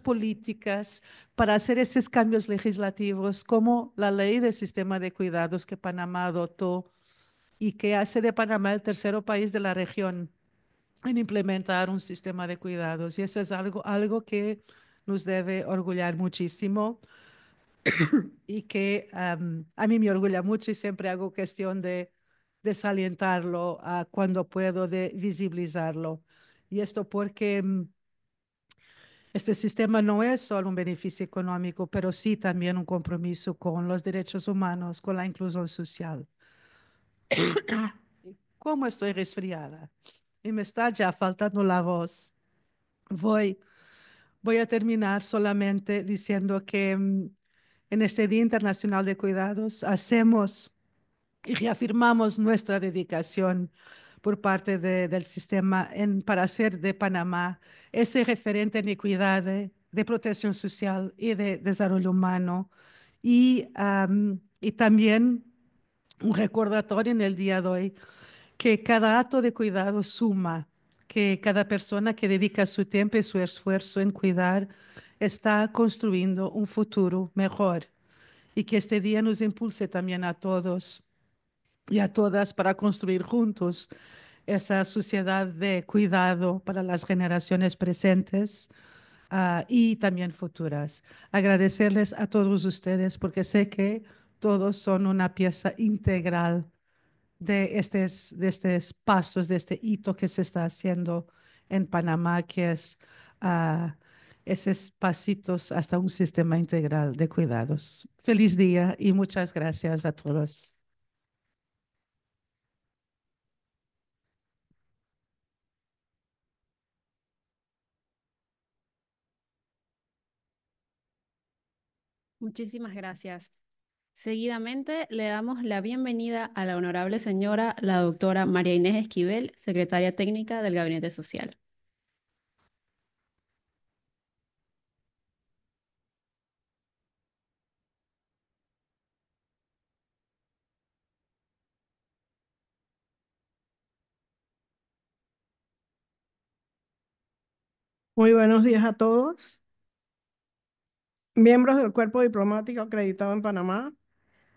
políticas para hacer esos cambios legislativos, como la ley del sistema de cuidados que Panamá adoptó y que hace de Panamá el tercero país de la región en implementar un sistema de cuidados. Y eso es algo, algo que nos debe orgullar muchísimo y que a mí me orgulla mucho y siempre hago cuestión de desalientarlo a ah, cuando puedo, de visibilizarlo. Y esto porque mm, este sistema no es solo un beneficio económico, pero sí también un compromiso con los derechos humanos, con la inclusión social. ¿Cómo estoy resfriada? Y me está ya faltando la voz. Voy, voy a terminar solamente diciendo que mm, en este Día Internacional de Cuidados hacemos y reafirmamos nuestra dedicación por parte del sistema en, para hacer de Panamá ese referente en equidad de, protección social y de desarrollo humano. Y, y también un recordatorio en el día de hoy que cada acto de cuidado suma, que cada persona que dedica su tiempo y su esfuerzo en cuidar está construyendo un futuro mejor y que este día nos impulse también a todos y a todas para construir juntos esa sociedad de cuidado para las generaciones presentes ah, y también futuras. Agradecerles a todos ustedes porque sé que todos son una pieza integral de estos, de este pasos, de este hito que se está haciendo en Panamá, que es ah, esos pasitos hasta un sistema integral de cuidados. Feliz día y muchas gracias a todos. Muchísimas gracias. Seguidamente le damos la bienvenida a la honorable señora, la doctora María Inés Esquivel, secretaria técnica del Gabinete Social. Muy buenos días a todos miembros del cuerpo diplomático acreditado en Panamá,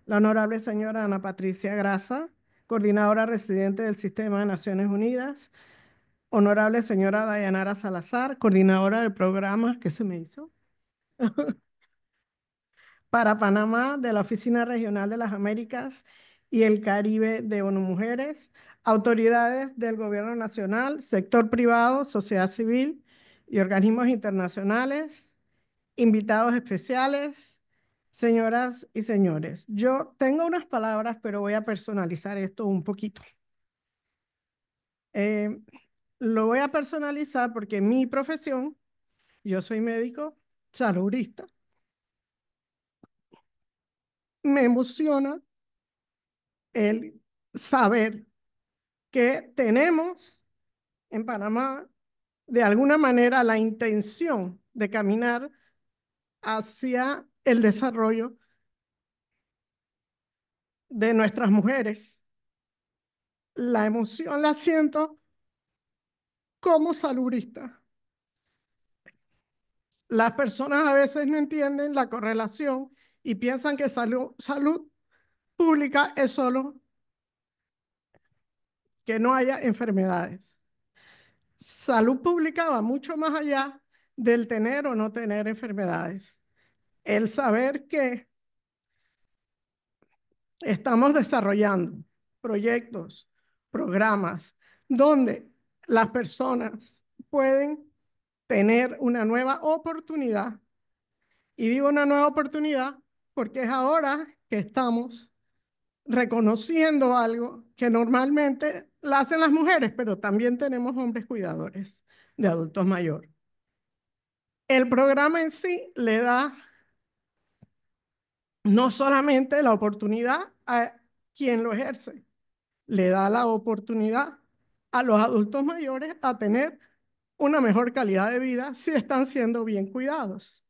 la honorable señora Ana Patricia Grasa, coordinadora residente del Sistema de Naciones Unidas, honorable señora Dayanara Salazar, coordinadora del programa que se me hizo para Panamá de la Oficina Regional de las Américas y el Caribe de ONU Mujeres, autoridades del Gobierno Nacional, sector privado, sociedad civil y organismos internacionales, invitados especiales, señoras y señores. Yo tengo unas palabras, pero voy a personalizar esto un poquito. Eh, lo voy a personalizar porque mi profesión, yo soy médico, saludista, me emociona el saber que tenemos en Panamá de alguna manera la intención de caminar hacia el desarrollo de nuestras mujeres. La emoción la siento como salurista. Las personas a veces no entienden la correlación y piensan que salud, salud pública es solo que no haya enfermedades. Salud pública va mucho más allá del tener o no tener enfermedades. El saber que estamos desarrollando proyectos, programas, donde las personas pueden tener una nueva oportunidad. Y digo una nueva oportunidad porque es ahora que estamos reconociendo algo que normalmente la hacen las mujeres, pero también tenemos hombres cuidadores de adultos mayores el programa en sí le da no solamente la oportunidad a quien lo ejerce, le da la oportunidad a los adultos mayores a tener una mejor calidad de vida si están siendo bien cuidados.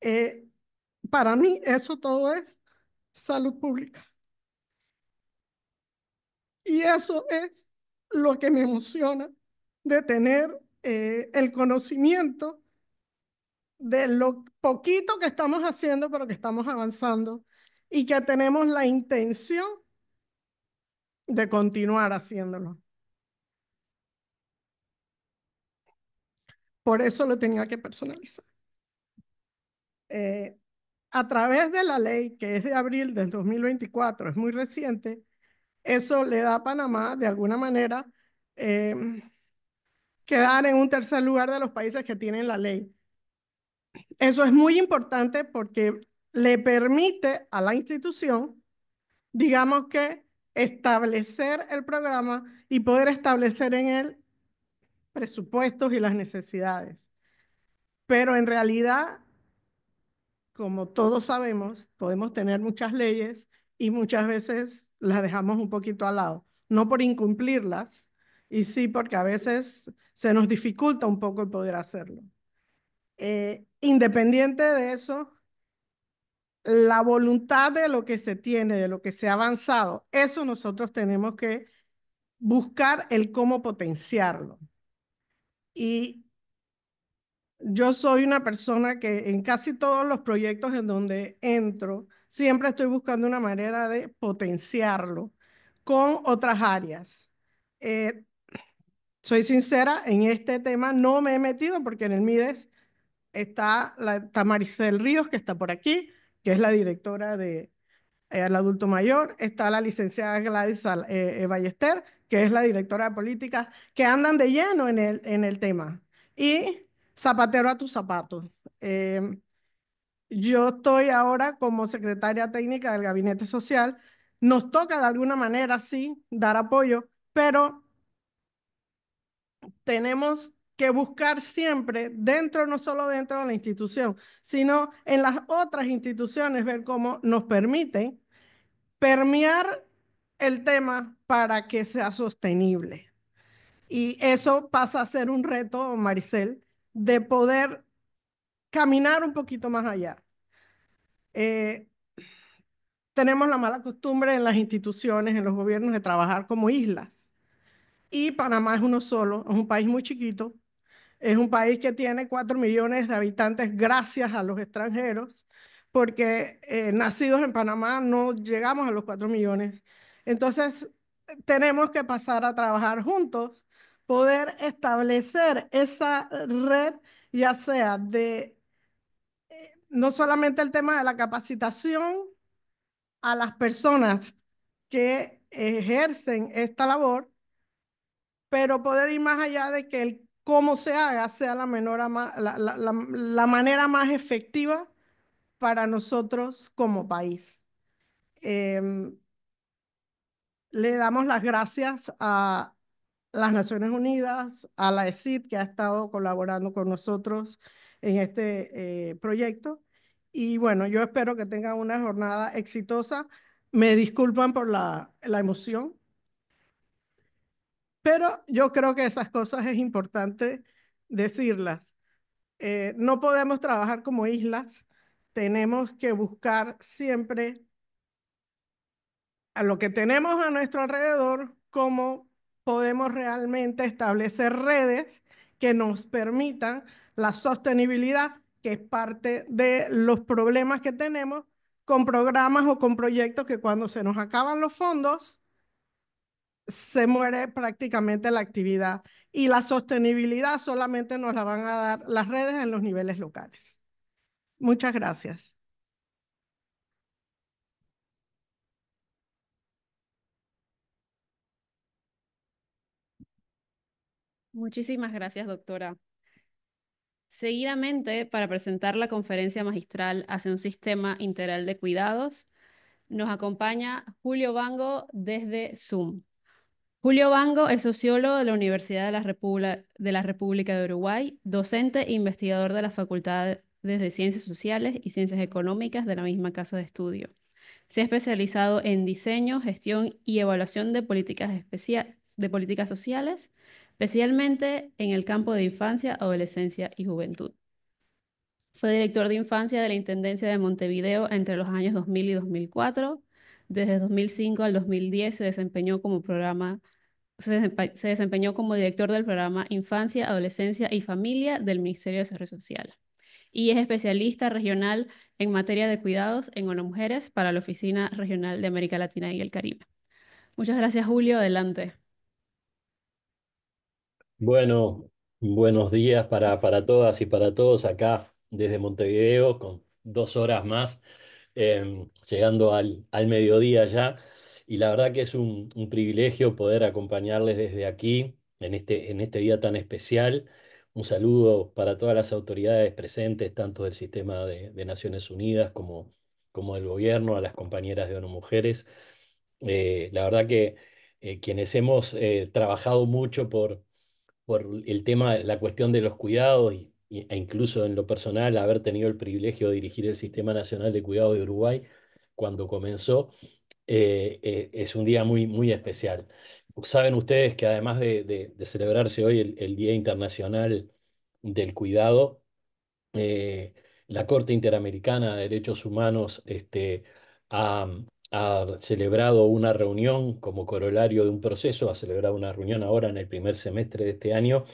Eh, para mí eso todo es salud pública. Y eso es lo que me emociona de tener eh, el conocimiento de lo poquito que estamos haciendo, pero que estamos avanzando y que tenemos la intención de continuar haciéndolo. Por eso lo tenía que personalizar. Eh, a través de la ley, que es de abril del 2024, es muy reciente, eso le da a Panamá, de alguna manera, eh, quedar en un tercer lugar de los países que tienen la ley. Eso es muy importante porque le permite a la institución, digamos que, establecer el programa y poder establecer en él presupuestos y las necesidades. Pero en realidad, como todos sabemos, podemos tener muchas leyes y muchas veces las dejamos un poquito al lado, no por incumplirlas, y sí porque a veces se nos dificulta un poco el poder hacerlo. Eh, independiente de eso, la voluntad de lo que se tiene, de lo que se ha avanzado, eso nosotros tenemos que buscar el cómo potenciarlo. Y yo soy una persona que en casi todos los proyectos en donde entro, siempre estoy buscando una manera de potenciarlo con otras áreas. Eh, soy sincera, en este tema no me he metido porque en el MIDES está, la, Ríos, que está por aquí, que es la directora de eh, adulto mayor, está la licenciada Gladys eh, eh, Ballester, que es la directora de políticas, que andan de lleno en el, en el tema. Y Zapatero a tus zapatos. yo estoy ahora como secretaria técnica del Gabinete Social. Nos toca de alguna manera, sí, dar apoyo, pero tenemos que buscar siempre dentro, no solo dentro de la institución, sino en las otras instituciones, ver cómo nos permiten permear el tema para que sea sostenible. Y eso pasa a ser un reto, Maricel, de poder caminar un poquito más allá. Eh, tenemos la mala costumbre en las instituciones, en los gobiernos, de trabajar como islas. Y Panamá es uno solo, es un país muy chiquito, es un país que tiene cuatro millones de habitantes gracias a los extranjeros, porque eh, nacidos en Panamá no llegamos a los cuatro millones. Entonces, tenemos que pasar a trabajar juntos, poder establecer esa red, ya sea de eh, no solamente el tema de la capacitación a las personas que ejercen esta labor, pero poder ir más allá de que el cómo se haga sea la, menor la, manera más efectiva para nosotros como país. Em, le damos las gracias a las Naciones Unidas, a la ESID, que ha estado colaborando con nosotros en este eh, proyecto. Y bueno, yo espero que tengan una jornada exitosa. Me disculpan por la, la emoción, pero yo creo que esas cosas es importante decirlas. Eh, no podemos trabajar como islas, tenemos que buscar siempre a lo que tenemos a nuestro alrededor, cómo podemos realmente establecer redes que nos permitan la sostenibilidad, que es parte de los problemas que tenemos con programas o con proyectos que cuando se nos acaban los fondos, se muere prácticamente la actividad y la sostenibilidad solamente nos la van a dar las redes en los niveles locales. Muchas gracias. Muchísimas gracias, doctora. Seguidamente, para presentar la conferencia magistral hacia un sistema integral de cuidados, nos acompaña Julio Bango desde Zoom. Julio Bango es sociólogo de la Universidad de la, República, de Uruguay, docente e investigador de la Facultad de Ciencias Sociales y Ciencias Económicas de la misma casa de estudio. Se ha especializado en diseño, gestión y evaluación de políticas, de políticas sociales, especialmente en el campo de infancia, adolescencia y juventud. Fue director de infancia de la Intendencia de Montevideo entre los años 2000 y 2004 desde 2005 al 2010 se desempeñó como programa se, desempeñó como director del programa Infancia, Adolescencia y Familia del Ministerio de Desarrollo Social y es especialista regional en materia de cuidados en ONU Mujeres para la Oficina Regional de América Latina y el Caribe. Muchas gracias, Julio. Adelante. Bueno, buenos días para, para todas y para todos acá desde Montevideo con dos horas más Em, llegando al, mediodía ya. Y la verdad que es un, privilegio poder acompañarles desde aquí, en este, en este día tan especial. Un saludo para todas las autoridades presentes, tanto del sistema de, Naciones Unidas como, como del gobierno, a las compañeras de ONU Mujeres. Eh, la verdad que eh, quienes hemos eh, trabajado mucho por, por el tema, la cuestión de los cuidados y e incluso en lo personal, haber tenido el privilegio de dirigir el Sistema Nacional de Cuidado de Uruguay cuando comenzó, eh, eh, es un día muy, muy especial. Saben ustedes que además de, celebrarse hoy el, Día Internacional del Cuidado, eh, la Corte Interamericana de Derechos Humanos este, ha, ha, celebrado una reunión como corolario de un proceso, ha celebrado una reunión ahora en el primer semestre de este año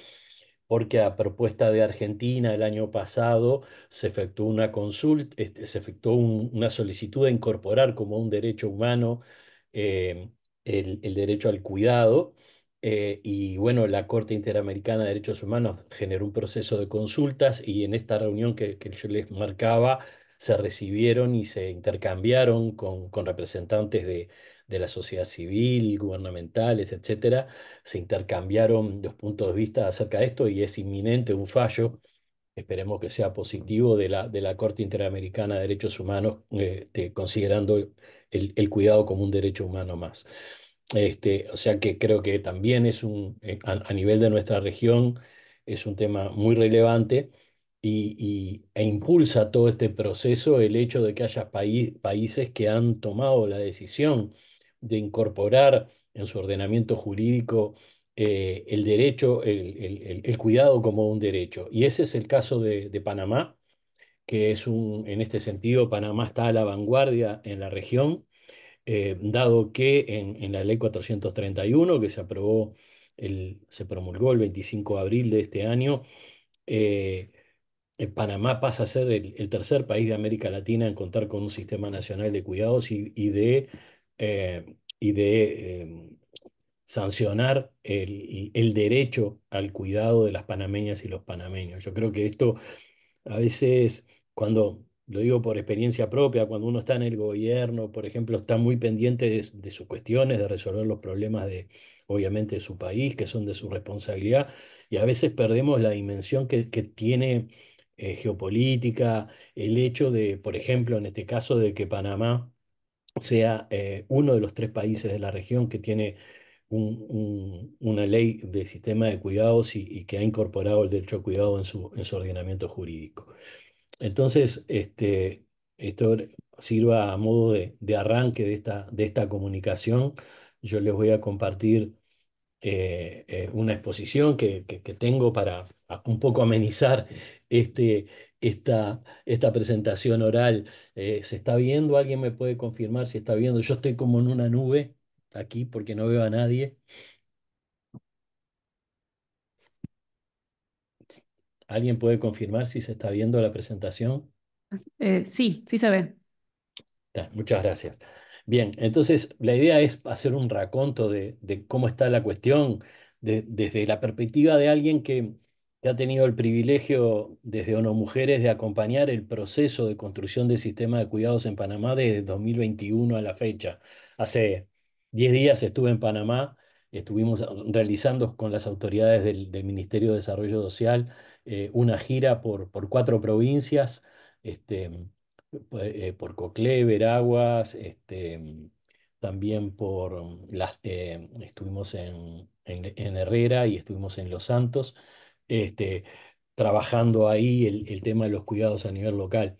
porque a propuesta de Argentina el año pasado se efectuó una consulta, este, se efectuó una solicitud de incorporar como un derecho humano eh, el, derecho al cuidado. Eh, y bueno, la Corte Interamericana de Derechos Humanos generó un proceso de consultas y en esta reunión que, que yo les marcaba, se recibieron y se intercambiaron con, con representantes de, de la sociedad civil, gubernamentales, etcétera, se intercambiaron los puntos de vista acerca de esto y es inminente un fallo, esperemos que sea positivo, de la, de la Corte Interamericana de Derechos Humanos, este, considerando el, cuidado como un derecho humano más. Este, o sea que creo que también es un, eh, a, nivel de nuestra región, es un tema muy relevante. Y, e impulsa todo este proceso el hecho de que haya países que han tomado la decisión de incorporar en su ordenamiento jurídico eh, el derecho, el, cuidado como un derecho. Y ese es el caso de, Panamá, que es un, en este sentido, Panamá está a la vanguardia en la región, eh, dado que en, la ley 431, que se aprobó, el, se promulgó el 25 de abril de este año, eh, Panamá pasa a ser el, tercer país de América Latina en contar con un sistema nacional de cuidados y de eh, y de em, sancionar el, derecho al cuidado de las panameñas y los panameños. Yo creo que esto a veces, cuando lo digo por experiencia propia, cuando uno está en el gobierno, por ejemplo, está muy pendiente de, sus cuestiones, de resolver los problemas de, obviamente, de su país, que son de su responsabilidad, y a veces perdemos la dimensión que, tiene eh, geopolítica, el hecho de, por ejemplo, en este caso de que Panamá sea eh, uno de los tres países de la región que tiene una ley de sistema de cuidados y, que ha incorporado el derecho a cuidado en su, en su ordenamiento jurídico. Entonces, este, esto sirva a modo de, arranque de esta, de esta comunicación. Yo les voy a compartir eh, eh, una exposición que, que tengo para un poco amenizar este, esta, esta presentación oral. Eh, ¿Se está viendo? ¿Alguien me puede confirmar si está viendo? Yo estoy como en una nube aquí porque no veo a nadie. ¿Alguien puede confirmar si se está viendo la presentación? Eh, sí, sí se ve. muchas gracias. Bien, entonces la idea es hacer un raconto de, cómo está la cuestión desde la perspectiva de alguien que ha tenido el privilegio desde ONU Mujeres de acompañar el proceso de construcción del sistema de cuidados en Panamá desde 2021 a la fecha. Hace 10 días estuve en Panamá, estuvimos realizando con las autoridades del, Ministerio de Desarrollo Social eh, una gira por, cuatro provincias, este, eh, por Coclé, Veraguas, este, también por eh, estuvimos en Herrera y estuvimos en Los Santos. Este, trabajando ahí el, tema de los cuidados a nivel local.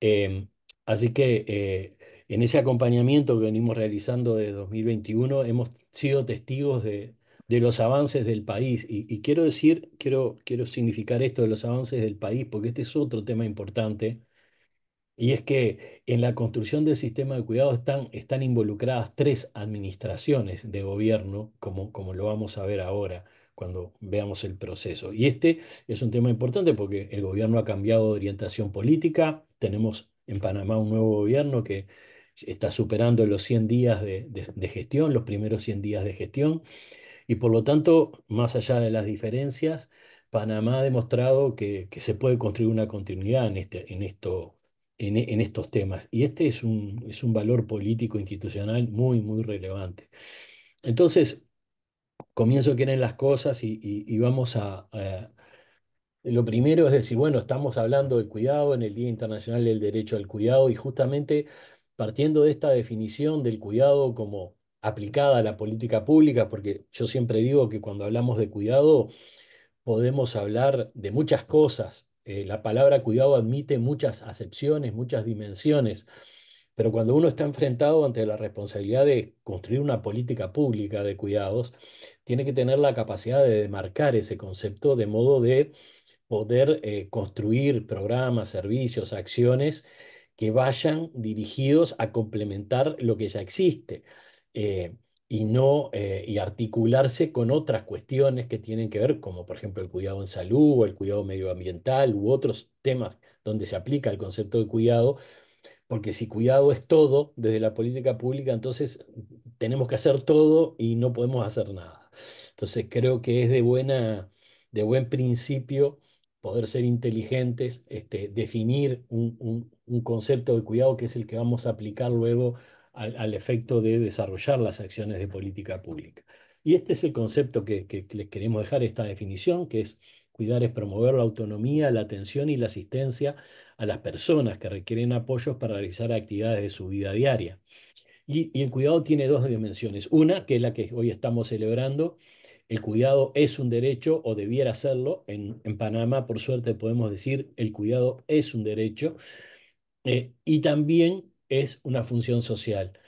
Em, así que eh, en ese acompañamiento que venimos realizando de 2021 hemos sido testigos de, los avances del país. Y, quiero decir, quiero, quiero significar esto de los avances del país, porque este es otro tema importante. Y es que en la construcción del sistema de cuidados están, están involucradas tres administraciones de gobierno, como, como lo vamos a ver ahora cuando veamos el proceso. Y este es un tema importante porque el gobierno ha cambiado de orientación política, tenemos en Panamá un nuevo gobierno que está superando los 100 días de, gestión, los primeros 100 días de gestión, y por lo tanto, más allá de las diferencias, Panamá ha demostrado que, se puede construir una continuidad en, este, en esto en, estos temas. Y este es un, es un valor político institucional muy, muy relevante. Entonces, comienzo quieren las cosas y, vamos a, Lo primero es decir, bueno, estamos hablando del cuidado en el Día Internacional del Derecho al Cuidado y justamente partiendo de esta definición del cuidado como aplicada a la política pública, porque yo siempre digo que cuando hablamos de cuidado podemos hablar de muchas cosas. Eh, la palabra cuidado admite muchas acepciones, muchas dimensiones. Pero cuando uno está enfrentado ante la responsabilidad de construir una política pública de cuidados, tiene que tener la capacidad de marcar ese concepto de modo de poder eh, construir programas, servicios, acciones que vayan dirigidos a complementar lo que ya existe. Eh, y no eh, y articularse con otras cuestiones que tienen que ver, como por ejemplo el cuidado en salud o el cuidado medioambiental u otros temas donde se aplica el concepto de cuidado, porque si cuidado es todo desde la política pública, entonces tenemos que hacer todo y no podemos hacer nada. Entonces creo que es de, buena, de buen principio poder ser inteligentes, este, definir un, concepto de cuidado que es el que vamos a aplicar luego al, efecto de desarrollar las acciones de política pública. Y este es el concepto que les queremos dejar, esta definición, que es cuidar es promover la autonomía, la atención y la asistencia a las personas que requieren apoyos para realizar actividades de su vida diaria. Y, el cuidado tiene dos dimensiones. Una, que es la que hoy estamos celebrando, el cuidado es un derecho o debiera serlo. En, Panamá, por suerte, podemos decir el cuidado es un derecho eh, y también es una función social.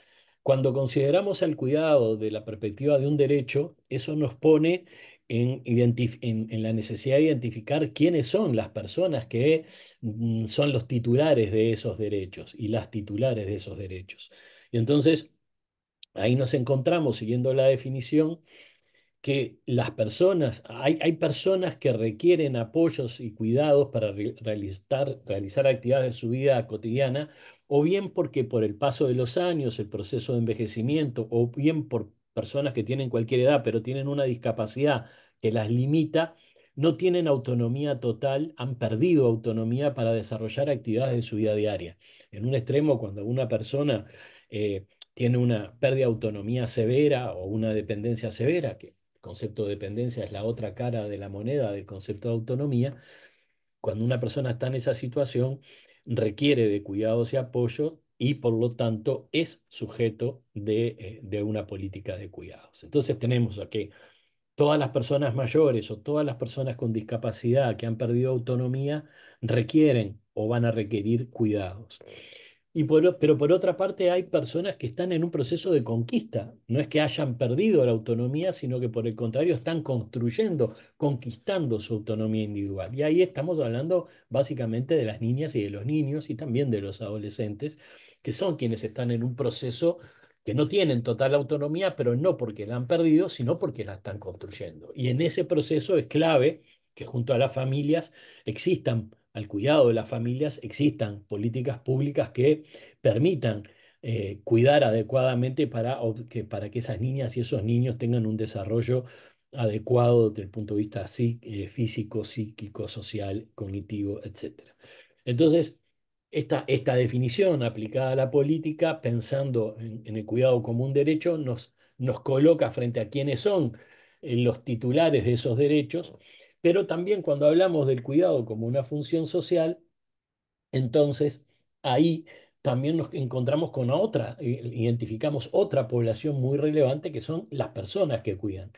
Cuando consideramos el cuidado de la perspectiva de un derecho, eso nos pone en, la necesidad de identificar quiénes son las personas que mm, son los titulares de esos derechos y las titulares de esos derechos. Y entonces, ahí nos encontramos, siguiendo la definición, que las personas, hay, personas que requieren apoyos y cuidados para realizar, realizar actividades de su vida cotidiana, o bien porque por el paso de los años, el proceso de envejecimiento, o bien por personas que tienen cualquier edad, pero tienen una discapacidad que las limita, no tienen autonomía total, han perdido autonomía para desarrollar actividades de su vida diaria. En un extremo, cuando una persona eh, tiene una pérdida de autonomía severa o una dependencia severa, que el concepto de dependencia es la otra cara de la moneda del concepto de autonomía, cuando una persona está en esa situación, requiere de cuidados y apoyo y por lo tanto es sujeto de, eh, una política de cuidados. Entonces tenemos aquí todas las personas mayores o todas las personas con discapacidad que han perdido autonomía requieren o van a requerir cuidados. Y pero por otra parte hay personas que están en un proceso de conquista. No es que hayan perdido la autonomía, sino que por el contrario están construyendo, conquistando su autonomía individual. Y ahí estamos hablando básicamente de las niñas y de los niños y también de los adolescentes, que son quienes están en un proceso que no tienen total autonomía, pero no porque la han perdido, sino porque la están construyendo. Y en ese proceso es clave que junto a las familias existan, al cuidado de las familias, existan políticas públicas que permitan eh, cuidar adecuadamente para que, para que esas niñas y esos niños tengan un desarrollo adecuado desde el punto de vista eh, físico, psíquico, social, cognitivo, etc. Entonces, esta, definición aplicada a la política, pensando en, el cuidado como un derecho, nos, nos, coloca frente a quiénes son eh, los titulares de esos derechos, pero también cuando hablamos del cuidado como una función social, entonces ahí también nos encontramos con otra, eh, identificamos otra población muy relevante que son las personas que cuidan,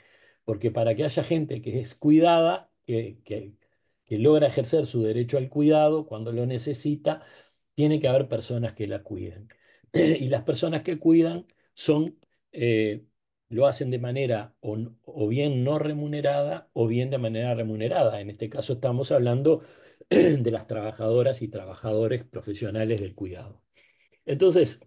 porque para que haya gente que es cuidada, que logra ejercer su derecho al cuidado cuando lo necesita, tiene que haber personas que la cuiden. y las personas que cuidan son, eh, lo hacen de manera o, bien no remunerada o bien de manera remunerada. En este caso estamos hablando de las trabajadoras y trabajadores profesionales del cuidado. Entonces,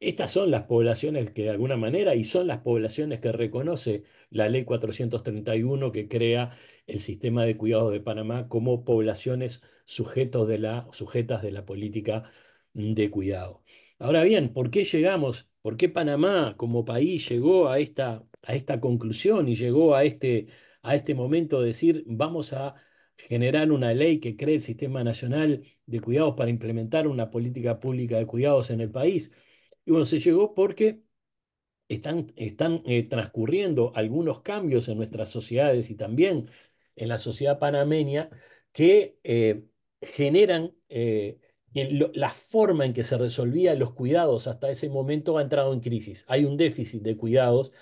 estas son las poblaciones que de alguna manera, y son las poblaciones que reconoce la ley 431 que crea el sistema de cuidados de Panamá como poblaciones sujetos de sujetas de la política de cuidado. Ahora bien, ¿por qué llegamos? ¿Por qué Panamá como país llegó a esta, a esta conclusión y llegó a este, a este momento de decir vamos a generar una ley que cree el Sistema Nacional de Cuidados para implementar una política pública de cuidados en el país? Y bueno, se llegó porque están, están eh, transcurriendo algunos cambios en nuestras sociedades y también en la sociedad panameña que eh, generan eh, la forma en que se resolvían los cuidados hasta ese momento ha entrado en crisis. Hay un déficit de cuidados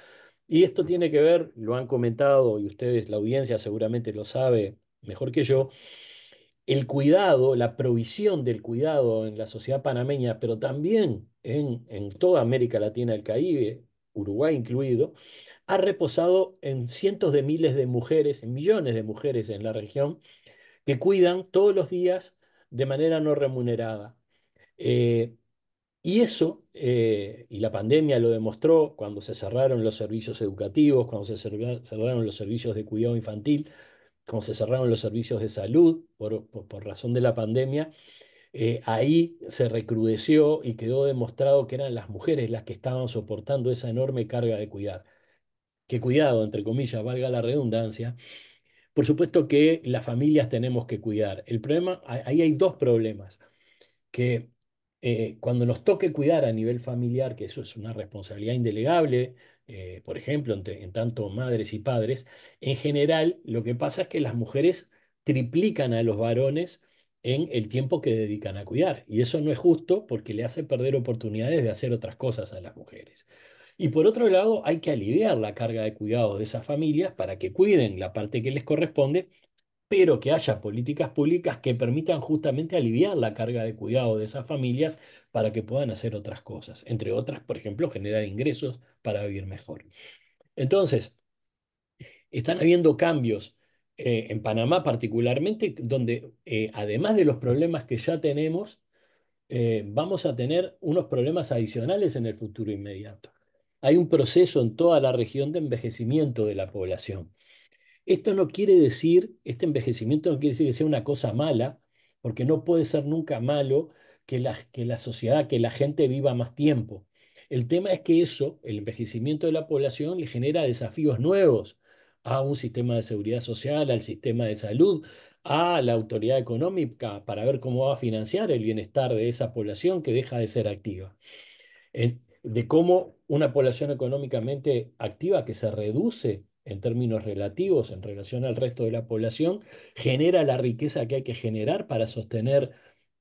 y esto tiene que ver, lo han comentado y ustedes, la audiencia seguramente lo sabe mejor que yo, el cuidado, la provisión del cuidado en la sociedad panameña, pero también en, toda América Latina el Caribe, Uruguay incluido, ha reposado en cientos de miles de mujeres, en millones de mujeres en la región, que cuidan todos los días de manera no remunerada. Eh, y eso, eh, y la pandemia lo demostró cuando se cerraron los servicios educativos, cuando se cerraron los servicios de cuidado infantil, como se cerraron los servicios de salud por, razón de la pandemia, eh, ahí se recrudeció y quedó demostrado que eran las mujeres las que estaban soportando esa enorme carga de cuidar. Que cuidado, entre comillas, valga la redundancia. Por supuesto que las familias tenemos que cuidar. El problema, ahí hay dos problemas, que eh, cuando nos toque cuidar a nivel familiar, que eso es una responsabilidad indelegable, eh, por ejemplo, en, en, tanto madres y padres, en general lo que pasa es que las mujeres triplican a los varones en el tiempo que dedican a cuidar. Y eso no es justo porque le hace perder oportunidades de hacer otras cosas a las mujeres. Y por otro lado, hay que aliviar la carga de cuidado de esas familias para que cuiden la parte que les corresponde pero que haya políticas públicas que permitan justamente aliviar la carga de cuidado de esas familias para que puedan hacer otras cosas, entre otras, por ejemplo, generar ingresos para vivir mejor. Entonces, están habiendo cambios eh, en Panamá particularmente, donde eh, además de los problemas que ya tenemos, eh, vamos a tener unos problemas adicionales en el futuro inmediato. Hay un proceso en toda la región de envejecimiento de la población. Esto no quiere decir, este envejecimiento no quiere decir que sea una cosa mala, porque no puede ser nunca malo que la, que la sociedad, que la gente viva más tiempo. El tema es que eso, el envejecimiento de la población, le genera desafíos nuevos a un sistema de seguridad social, al sistema de salud, a la autoridad económica para ver cómo va a financiar el bienestar de esa población que deja de ser activa. de cómo una población económicamente activa que se reduce en términos relativos en relación al resto de la población, genera la riqueza que hay que generar para sostener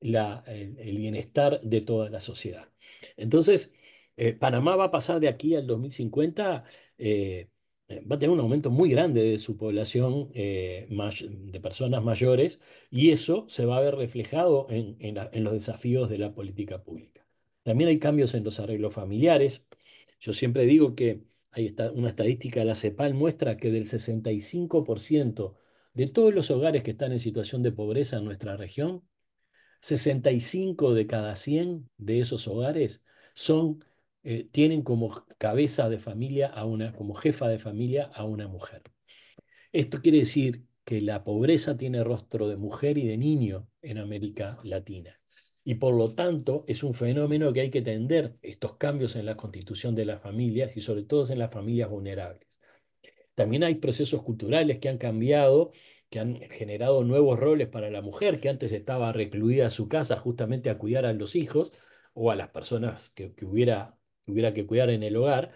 la, el, bienestar de toda la sociedad. Entonces, eh, Panamá va a pasar de aquí al 2050, eh, eh, va a tener un aumento muy grande de su población de personas mayores y eso se va a ver reflejado en los desafíos de la política pública. También hay cambios en los arreglos familiares. Yo siempre digo que hay una estadística de la CEPAL, muestra que del 65% de todos los hogares que están en situación de pobreza en nuestra región, 65 de cada 100 de esos hogares son, eh, tienen como cabeza de familia a una, como jefa de familia a una mujer. Esto quiere decir que la pobreza tiene rostro de mujer y de niño en América Latina. Y por lo tanto, es un fenómeno que hay que tender estos cambios en la constitución de las familias y sobre todo en las familias vulnerables. También hay procesos culturales que han cambiado, que han generado nuevos roles para la mujer, que antes estaba recluida a su casa justamente a cuidar a los hijos o a las personas que, que hubiera que cuidar en el hogar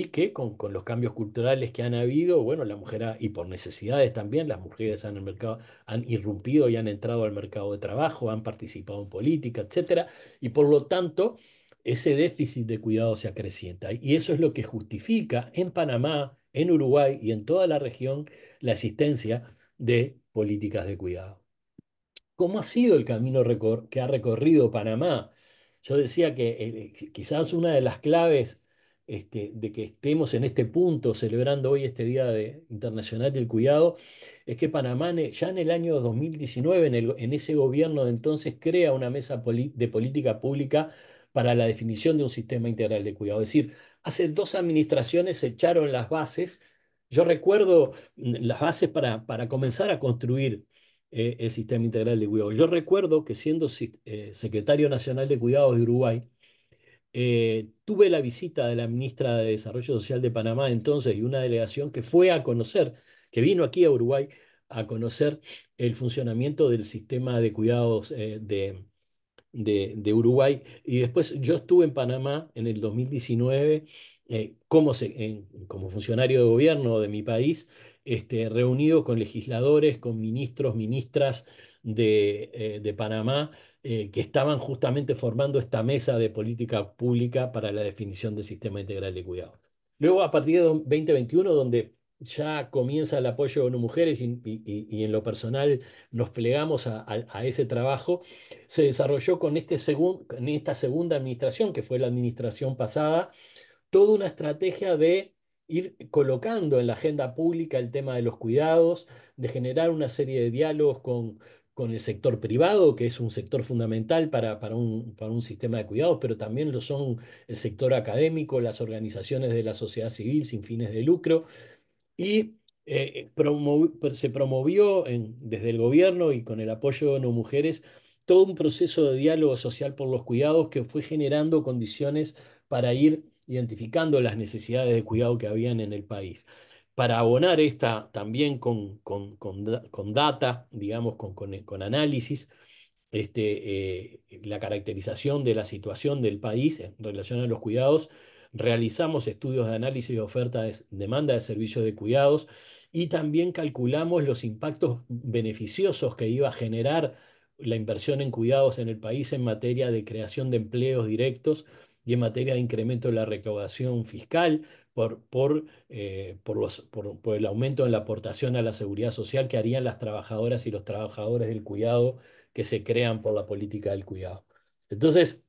y que con, los cambios culturales que han habido, bueno, la mujer y por necesidades también, las mujeres han, el mercado, han irrumpido y han entrado al mercado de trabajo, han participado en política, etcétera, y por lo tanto ese déficit de cuidado se acrecienta. Y eso es lo que justifica en Panamá, en Uruguay y en toda la región la existencia de políticas de cuidado. ¿Cómo ha sido el camino que ha recorrido Panamá? Yo decía que eh, eh, quizás una de las claves este, de que estemos en este punto celebrando hoy este Día Internacional del Cuidado, es que Panamá ya en el año 2019, en, ese gobierno de entonces, crea una mesa de política pública para la definición de un sistema integral de cuidado. Es decir, hace dos administraciones se echaron las bases. Yo recuerdo mm, las bases para, para comenzar a construir eh, el sistema integral de cuidado. Yo recuerdo que siendo eh, secretario nacional de Cuidado de Uruguay, eh, tuve la visita de la ministra de Desarrollo Social de Panamá entonces y una delegación que fue a conocer, que vino aquí a Uruguay a conocer el funcionamiento del sistema de cuidados eh, de, Uruguay. Y después yo estuve en Panamá en el 2019 eh, como, funcionario de gobierno de mi país, este, reunido con legisladores, con ministros, ministras de Panamá eh, que estaban justamente formando esta mesa de política pública para la definición del sistema integral de cuidados. Luego, a partir de 2021, donde ya comienza el apoyo de ONU Mujeres y, en lo personal nos plegamos a, ese trabajo, se desarrolló este con esta segunda administración, que fue la administración pasada, toda una estrategia de ir colocando en la agenda pública el tema de los cuidados, de generar una serie de diálogos con, con el sector privado, que es un sector fundamental para, para, un, sistema de cuidados, pero también lo son el sector académico, las organizaciones de la sociedad civil sin fines de lucro, y eh, se promovió desde el gobierno y con el apoyo de No Mujeres todo un proceso de diálogo social por los cuidados que fue generando condiciones para ir identificando las necesidades de cuidado que habían en el país para abonar esta también con, con, data, digamos, con, análisis, este, eh, la caracterización de la situación del país en relación a los cuidados. Realizamos estudios de análisis de oferta de demanda de servicios de cuidados y también calculamos los impactos beneficiosos que iba a generar la inversión en cuidados en el país en materia de creación de empleos directos y en materia de incremento de la recaudación fiscal, por, eh, por, por, el aumento en la aportación a la seguridad social que harían las trabajadoras y los trabajadores del cuidado que se crean por la política del cuidado. Entonces,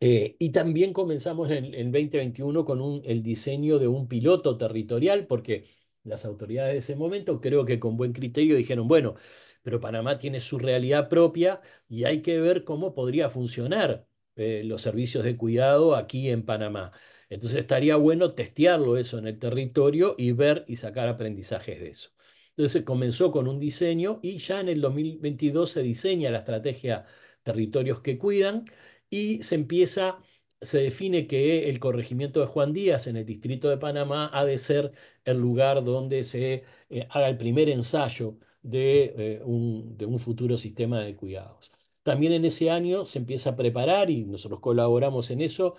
eh, y también comenzamos en, en 2021 con el diseño de un piloto territorial, porque las autoridades de ese momento creo que con buen criterio dijeron, bueno, pero Panamá tiene su realidad propia y hay que ver cómo podría funcionar eh, los servicios de cuidado aquí en Panamá. Entonces estaría bueno testearlo eso en el territorio y ver y sacar aprendizajes de eso. Entonces comenzó con un diseño y ya en el 2022 se diseña la estrategia Territorios que Cuidan y se empieza se define que el corregimiento de Juan Díaz en el distrito de Panamá ha de ser el lugar donde se eh, haga el primer ensayo de, eh, de, un, futuro sistema de cuidados. También en ese año se empieza a preparar, y nosotros colaboramos en eso,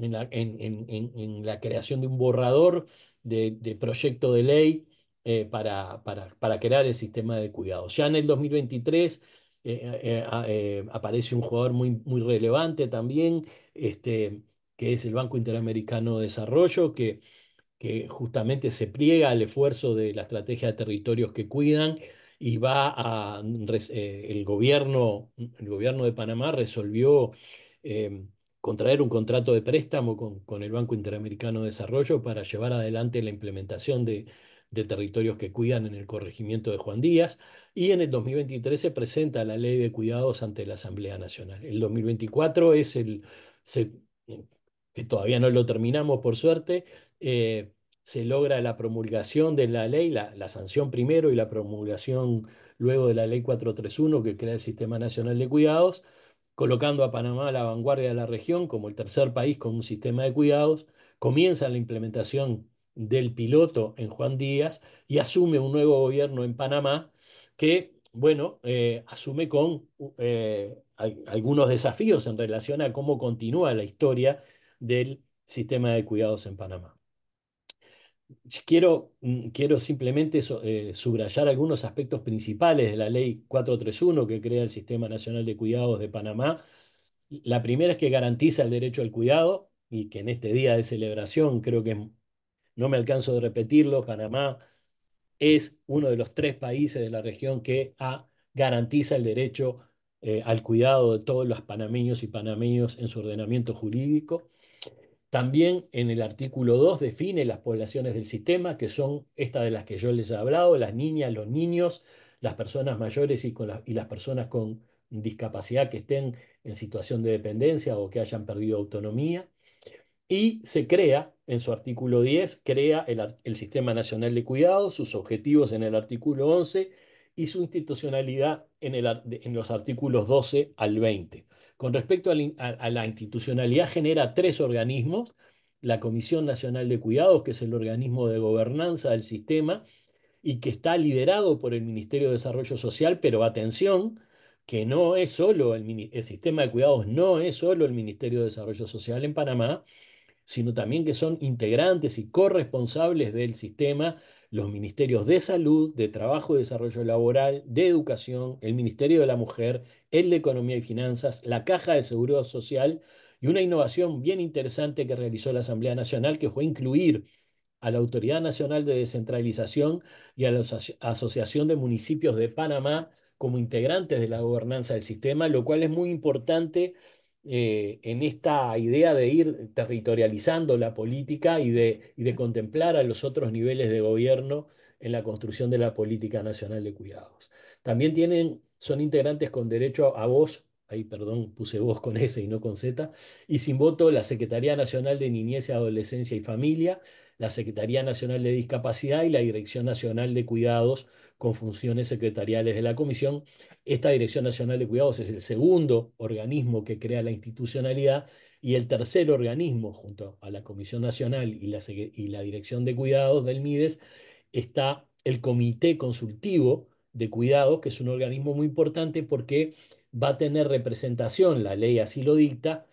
en la, en, la creación de un borrador de, de proyecto de ley eh, para, para, para, crear el sistema de cuidados. Ya en el 2023 eh, eh, aparece un jugador muy, muy relevante también, este, que es el Banco Interamericano de Desarrollo, que, que justamente se pliega al esfuerzo de la estrategia de territorios que cuidan y va a el gobierno el gobierno de Panamá resolvió contraer un contrato de préstamo con, con, el Banco Interamericano de Desarrollo para llevar adelante la implementación de, de, territorios que cuidan en el corregimiento de Juan Díaz. Y en el 2023 se presenta la ley de cuidados ante la Asamblea Nacional. El 2024 es el, eh, que todavía no lo terminamos por suerte, eh, se logra la promulgación de la ley, la, la, sanción primero y la promulgación luego de la ley 431 que crea el Sistema Nacional de Cuidados colocando a Panamá a la vanguardia de la región como el tercer país con un sistema de cuidados, comienza la implementación del piloto en Juan Díaz y asume un nuevo gobierno en Panamá que, bueno, eh, asume con eh, algunos desafíos en relación a cómo continúa la historia del sistema de cuidados en Panamá. Mm, quiero, simplemente eh, subrayar algunos aspectos principales de la ley 431 que crea el Sistema Nacional de Cuidados de Panamá. La primera es que garantiza el derecho al cuidado y que en este día de celebración creo que no me alcanzo de repetirlo, Panamá es uno de los tres países de la región que garantiza el derecho eh, al cuidado de todos los panameños y panameños en su ordenamiento jurídico. También en el artículo 2 define las poblaciones del sistema, que son estas de las que yo les he hablado, las niñas, los niños, las personas mayores y, las personas con discapacidad que estén en situación de dependencia o que hayan perdido autonomía. Y se crea, en su artículo 10, crea el, Sistema Nacional de Cuidados, sus objetivos en el artículo 11 y su institucionalidad en, los artículos 12 al 20. Con respecto a la, institucionalidad, genera tres organismos, la Comisión Nacional de Cuidados, que es el organismo de gobernanza del sistema y que está liderado por el Ministerio de Desarrollo Social, pero atención, que no es solo el sistema de cuidados, no es solo el Ministerio de Desarrollo Social en Panamá, sino también que son integrantes y corresponsables del sistema los ministerios de salud, de trabajo y desarrollo laboral, de educación, el Ministerio de la Mujer, el de Economía y Finanzas, la Caja de Seguro Social y una innovación bien interesante que realizó la Asamblea Nacional, que fue incluir a la Autoridad Nacional de Descentralización y a la Asociación de Municipios de Panamá como integrantes de la gobernanza del sistema, lo cual es muy importante eh, en esta idea de ir territorializando la política y de, contemplar a los otros niveles de gobierno en la construcción de la política nacional de cuidados. También tienen, son integrantes con derecho a voz, ahí perdón, puse voz con S y no con Z, y sin voto la Secretaría Nacional de Niñez, Adolescencia y Familia, la Secretaría Nacional de Discapacidad y la Dirección Nacional de Cuidados con funciones secretariales de la Comisión. Esta Dirección Nacional de Cuidados es el segundo organismo que crea la institucionalidad y el tercer organismo, junto a la Comisión Nacional y la, Dirección de Cuidados del MIDES, está el Comité Consultivo de Cuidados, que es un organismo muy importante porque va a tener representación, la ley así lo dicta,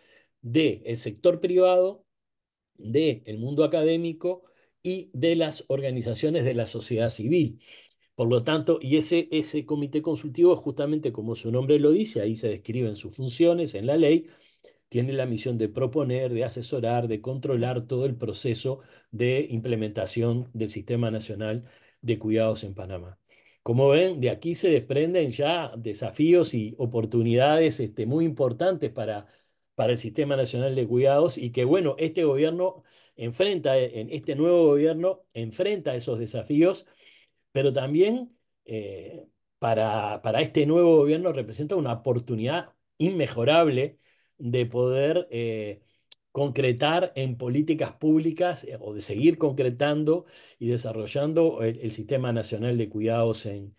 del el sector privado, del mundo académico y de las organizaciones de la sociedad civil. Por lo tanto, y ese, ese comité consultivo, justamente como su nombre lo dice, ahí se describen sus funciones en la ley, tiene la misión de proponer, de asesorar, de controlar todo el proceso de implementación del Sistema Nacional de Cuidados en Panamá. Como ven, de aquí se desprenden ya desafíos y oportunidades este, muy importantes para para el Sistema Nacional de Cuidados y que, bueno, este gobierno enfrenta, en este nuevo gobierno enfrenta esos desafíos, pero también eh, para, para, este nuevo gobierno representa una oportunidad inmejorable de poder eh, concretar en políticas públicas eh, o de seguir concretando y desarrollando el, Sistema Nacional de Cuidados en,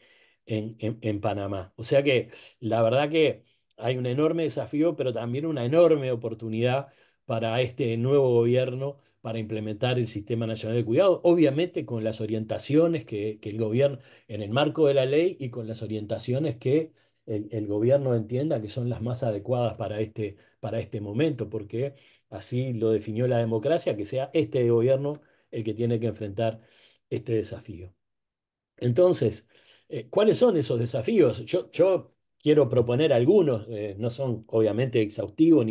en, en Panamá. O sea que la verdad que hay un enorme desafío, pero también una enorme oportunidad para este nuevo gobierno para implementar el Sistema Nacional de Cuidado, obviamente con las orientaciones que, el gobierno, en el marco de la ley y con las orientaciones que el, gobierno entienda que son las más adecuadas para este, para este momento, porque así lo definió la democracia, que sea este gobierno el que tiene que enfrentar este desafío. Entonces, eh, ¿cuáles son esos desafíos? yo quiero proponer algunos, eh, no son obviamente exhaustivos,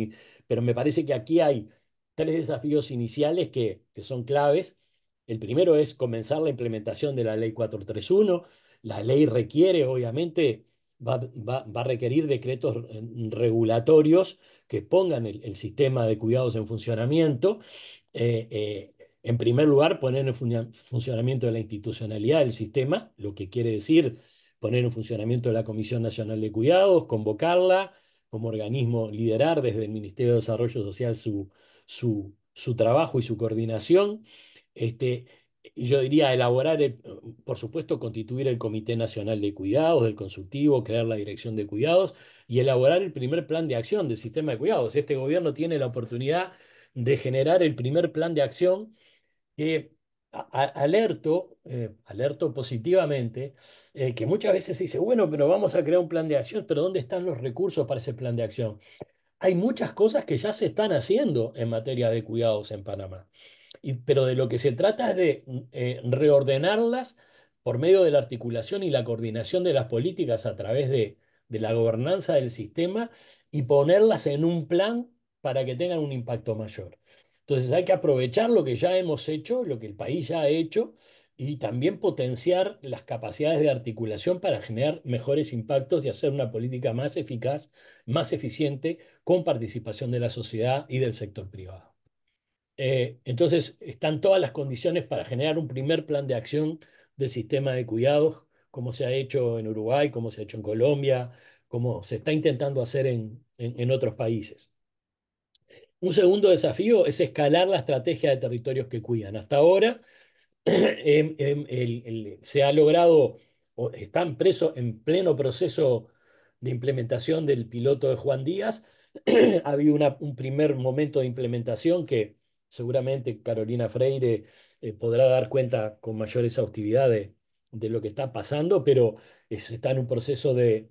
pero me parece que aquí hay tres desafíos iniciales que, son claves. El primero es comenzar la implementación de la ley 431. La ley requiere, obviamente, Va, a requerir decretos eh, regulatorios que pongan el, sistema de cuidados en funcionamiento. Eh, en primer lugar, poner en funcionamiento la institucionalidad del sistema, lo que quiere decir poner en funcionamiento la Comisión Nacional de Cuidados, convocarla como organismo, liderar desde el Ministerio de Desarrollo Social su, su, su trabajo y su coordinación. Este, yo diría elaborar, eh, por supuesto, constituir el Comité Nacional de Cuidados, del consultivo, crear la Dirección de Cuidados y elaborar el primer plan de acción del sistema de cuidados. Este gobierno tiene la oportunidad de generar el primer plan de acción que alerto, eh, alerto positivamente, eh, que muchas veces se dice, bueno, pero vamos a crear un plan de acción, pero ¿dónde están los recursos para ese plan de acción? Hay muchas cosas que ya se están haciendo en materia de cuidados en Panamá, pero de lo que se trata es de eh, reordenarlas por medio de la articulación y la coordinación de las políticas a través de la gobernanza del sistema y ponerlas en un plan para que tengan un impacto mayor. Entonces hay que aprovechar lo que ya hemos hecho, lo que el país ya ha hecho, y también potenciar las capacidades de articulación para generar mejores impactos y hacer una política más eficaz, más eficiente, con participación de la sociedad y del sector privado. Eh, entonces, están todas las condiciones para generar un primer plan de acción del sistema de cuidados, como se ha hecho en Uruguay, como se ha hecho en Colombia, como se está intentando hacer en otros países. Un segundo desafío es escalar la estrategia de territorios que cuidan. Hasta ahora em, em, se ha logrado, están presos en pleno proceso de implementación del piloto de Juan Díaz. ha habido un primer momento de implementación que seguramente Carolina Freire eh, podrá dar cuenta con mayor exhaustividad de, lo que está pasando, pero está en un proceso de,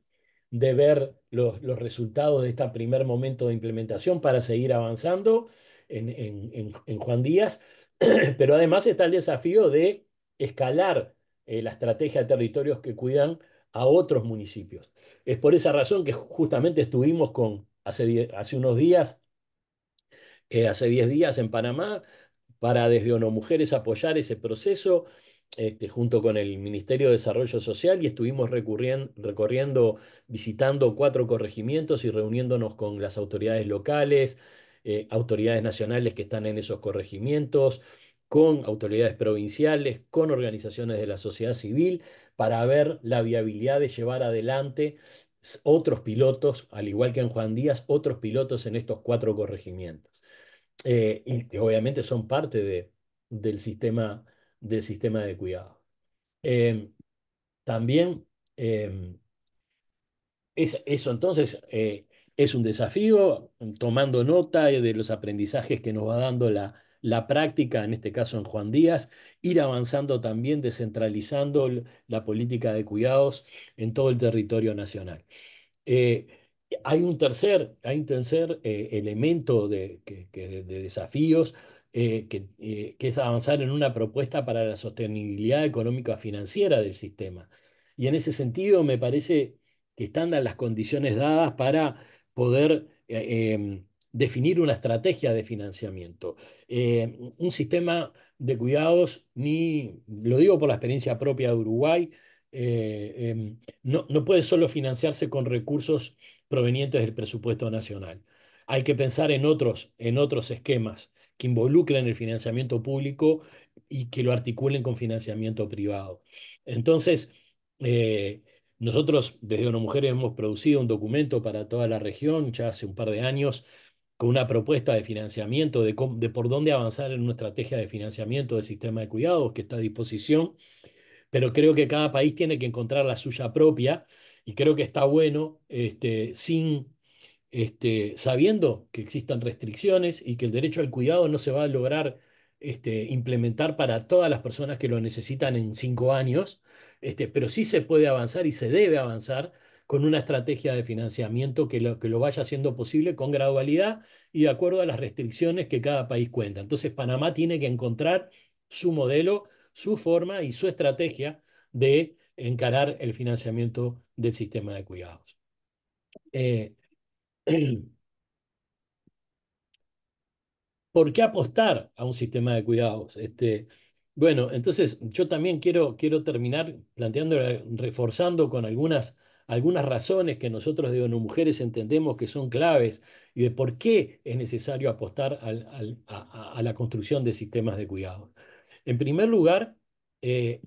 de ver los, resultados de este primer momento de implementación para seguir avanzando en, Juan Díaz, pero además está el desafío de escalar eh, la estrategia de territorios que cuidan a otros municipios. Es por esa razón que justamente estuvimos con, hace, hace unos días, eh, hace 10 días en Panamá, para desde ONU Mujeres apoyar ese proceso este, junto con el Ministerio de Desarrollo Social y estuvimos recorriendo, visitando cuatro corregimientos y reuniéndonos con las autoridades locales, eh, autoridades nacionales que están en esos corregimientos, con autoridades provinciales, con organizaciones de la sociedad civil, para ver la viabilidad de llevar adelante otros pilotos, al igual que en Juan Díaz, otros pilotos en estos cuatro corregimientos, eh, y que obviamente son parte de, del sistema del sistema de cuidado. Em, también em, eso entonces eh, es un desafío, tomando nota eh, de los aprendizajes que nos va dando la, práctica, en este caso en Juan Díaz, ir avanzando también descentralizando la política de cuidados en todo el territorio nacional. Eh, hay un tercer, hay tercer elemento de, desafíos eh, eh, que, es avanzar en una propuesta para la sostenibilidad económica financiera del sistema. Y en ese sentido me parece que están las condiciones dadas para poder eh, em, definir una estrategia de financiamiento. un sistema de cuidados, ni lo digo por la experiencia propia de Uruguay, em, no, puede solo financiarse con recursos provenientes del presupuesto nacional hay que pensar en otros, en otros esquemas que involucren el financiamiento público y que lo articulen con financiamiento privado. Entonces, eh, nosotros desde Una Mujeres hemos producido un documento para toda la región ya hace un par de años con una propuesta de financiamiento, de, por dónde avanzar en una estrategia de financiamiento del sistema de cuidados que está a disposición, pero creo que cada país tiene que encontrar la suya propia y creo que está bueno, este, sin este, sabiendo que existan restricciones y que el derecho al cuidado no se va a lograr este, implementar para todas las personas que lo necesitan en cinco años, este, pero sí se puede avanzar y se debe avanzar con una estrategia de financiamiento que lo, que lo vaya haciendo posible con gradualidad y de acuerdo a las restricciones que cada país cuenta. Entonces, Panamá tiene que encontrar su modelo, su forma y su estrategia de encarar el financiamiento del sistema de cuidados. Eh, ¿Por qué apostar a un sistema de cuidados? Este, bueno, entonces yo también quiero, quiero terminar planteando, eh, reforzando con algunas, algunas razones que nosotros de ONU Mujeres entendemos que son claves y de por qué es necesario apostar a, la construcción de sistemas de cuidados. En primer lugar, eh,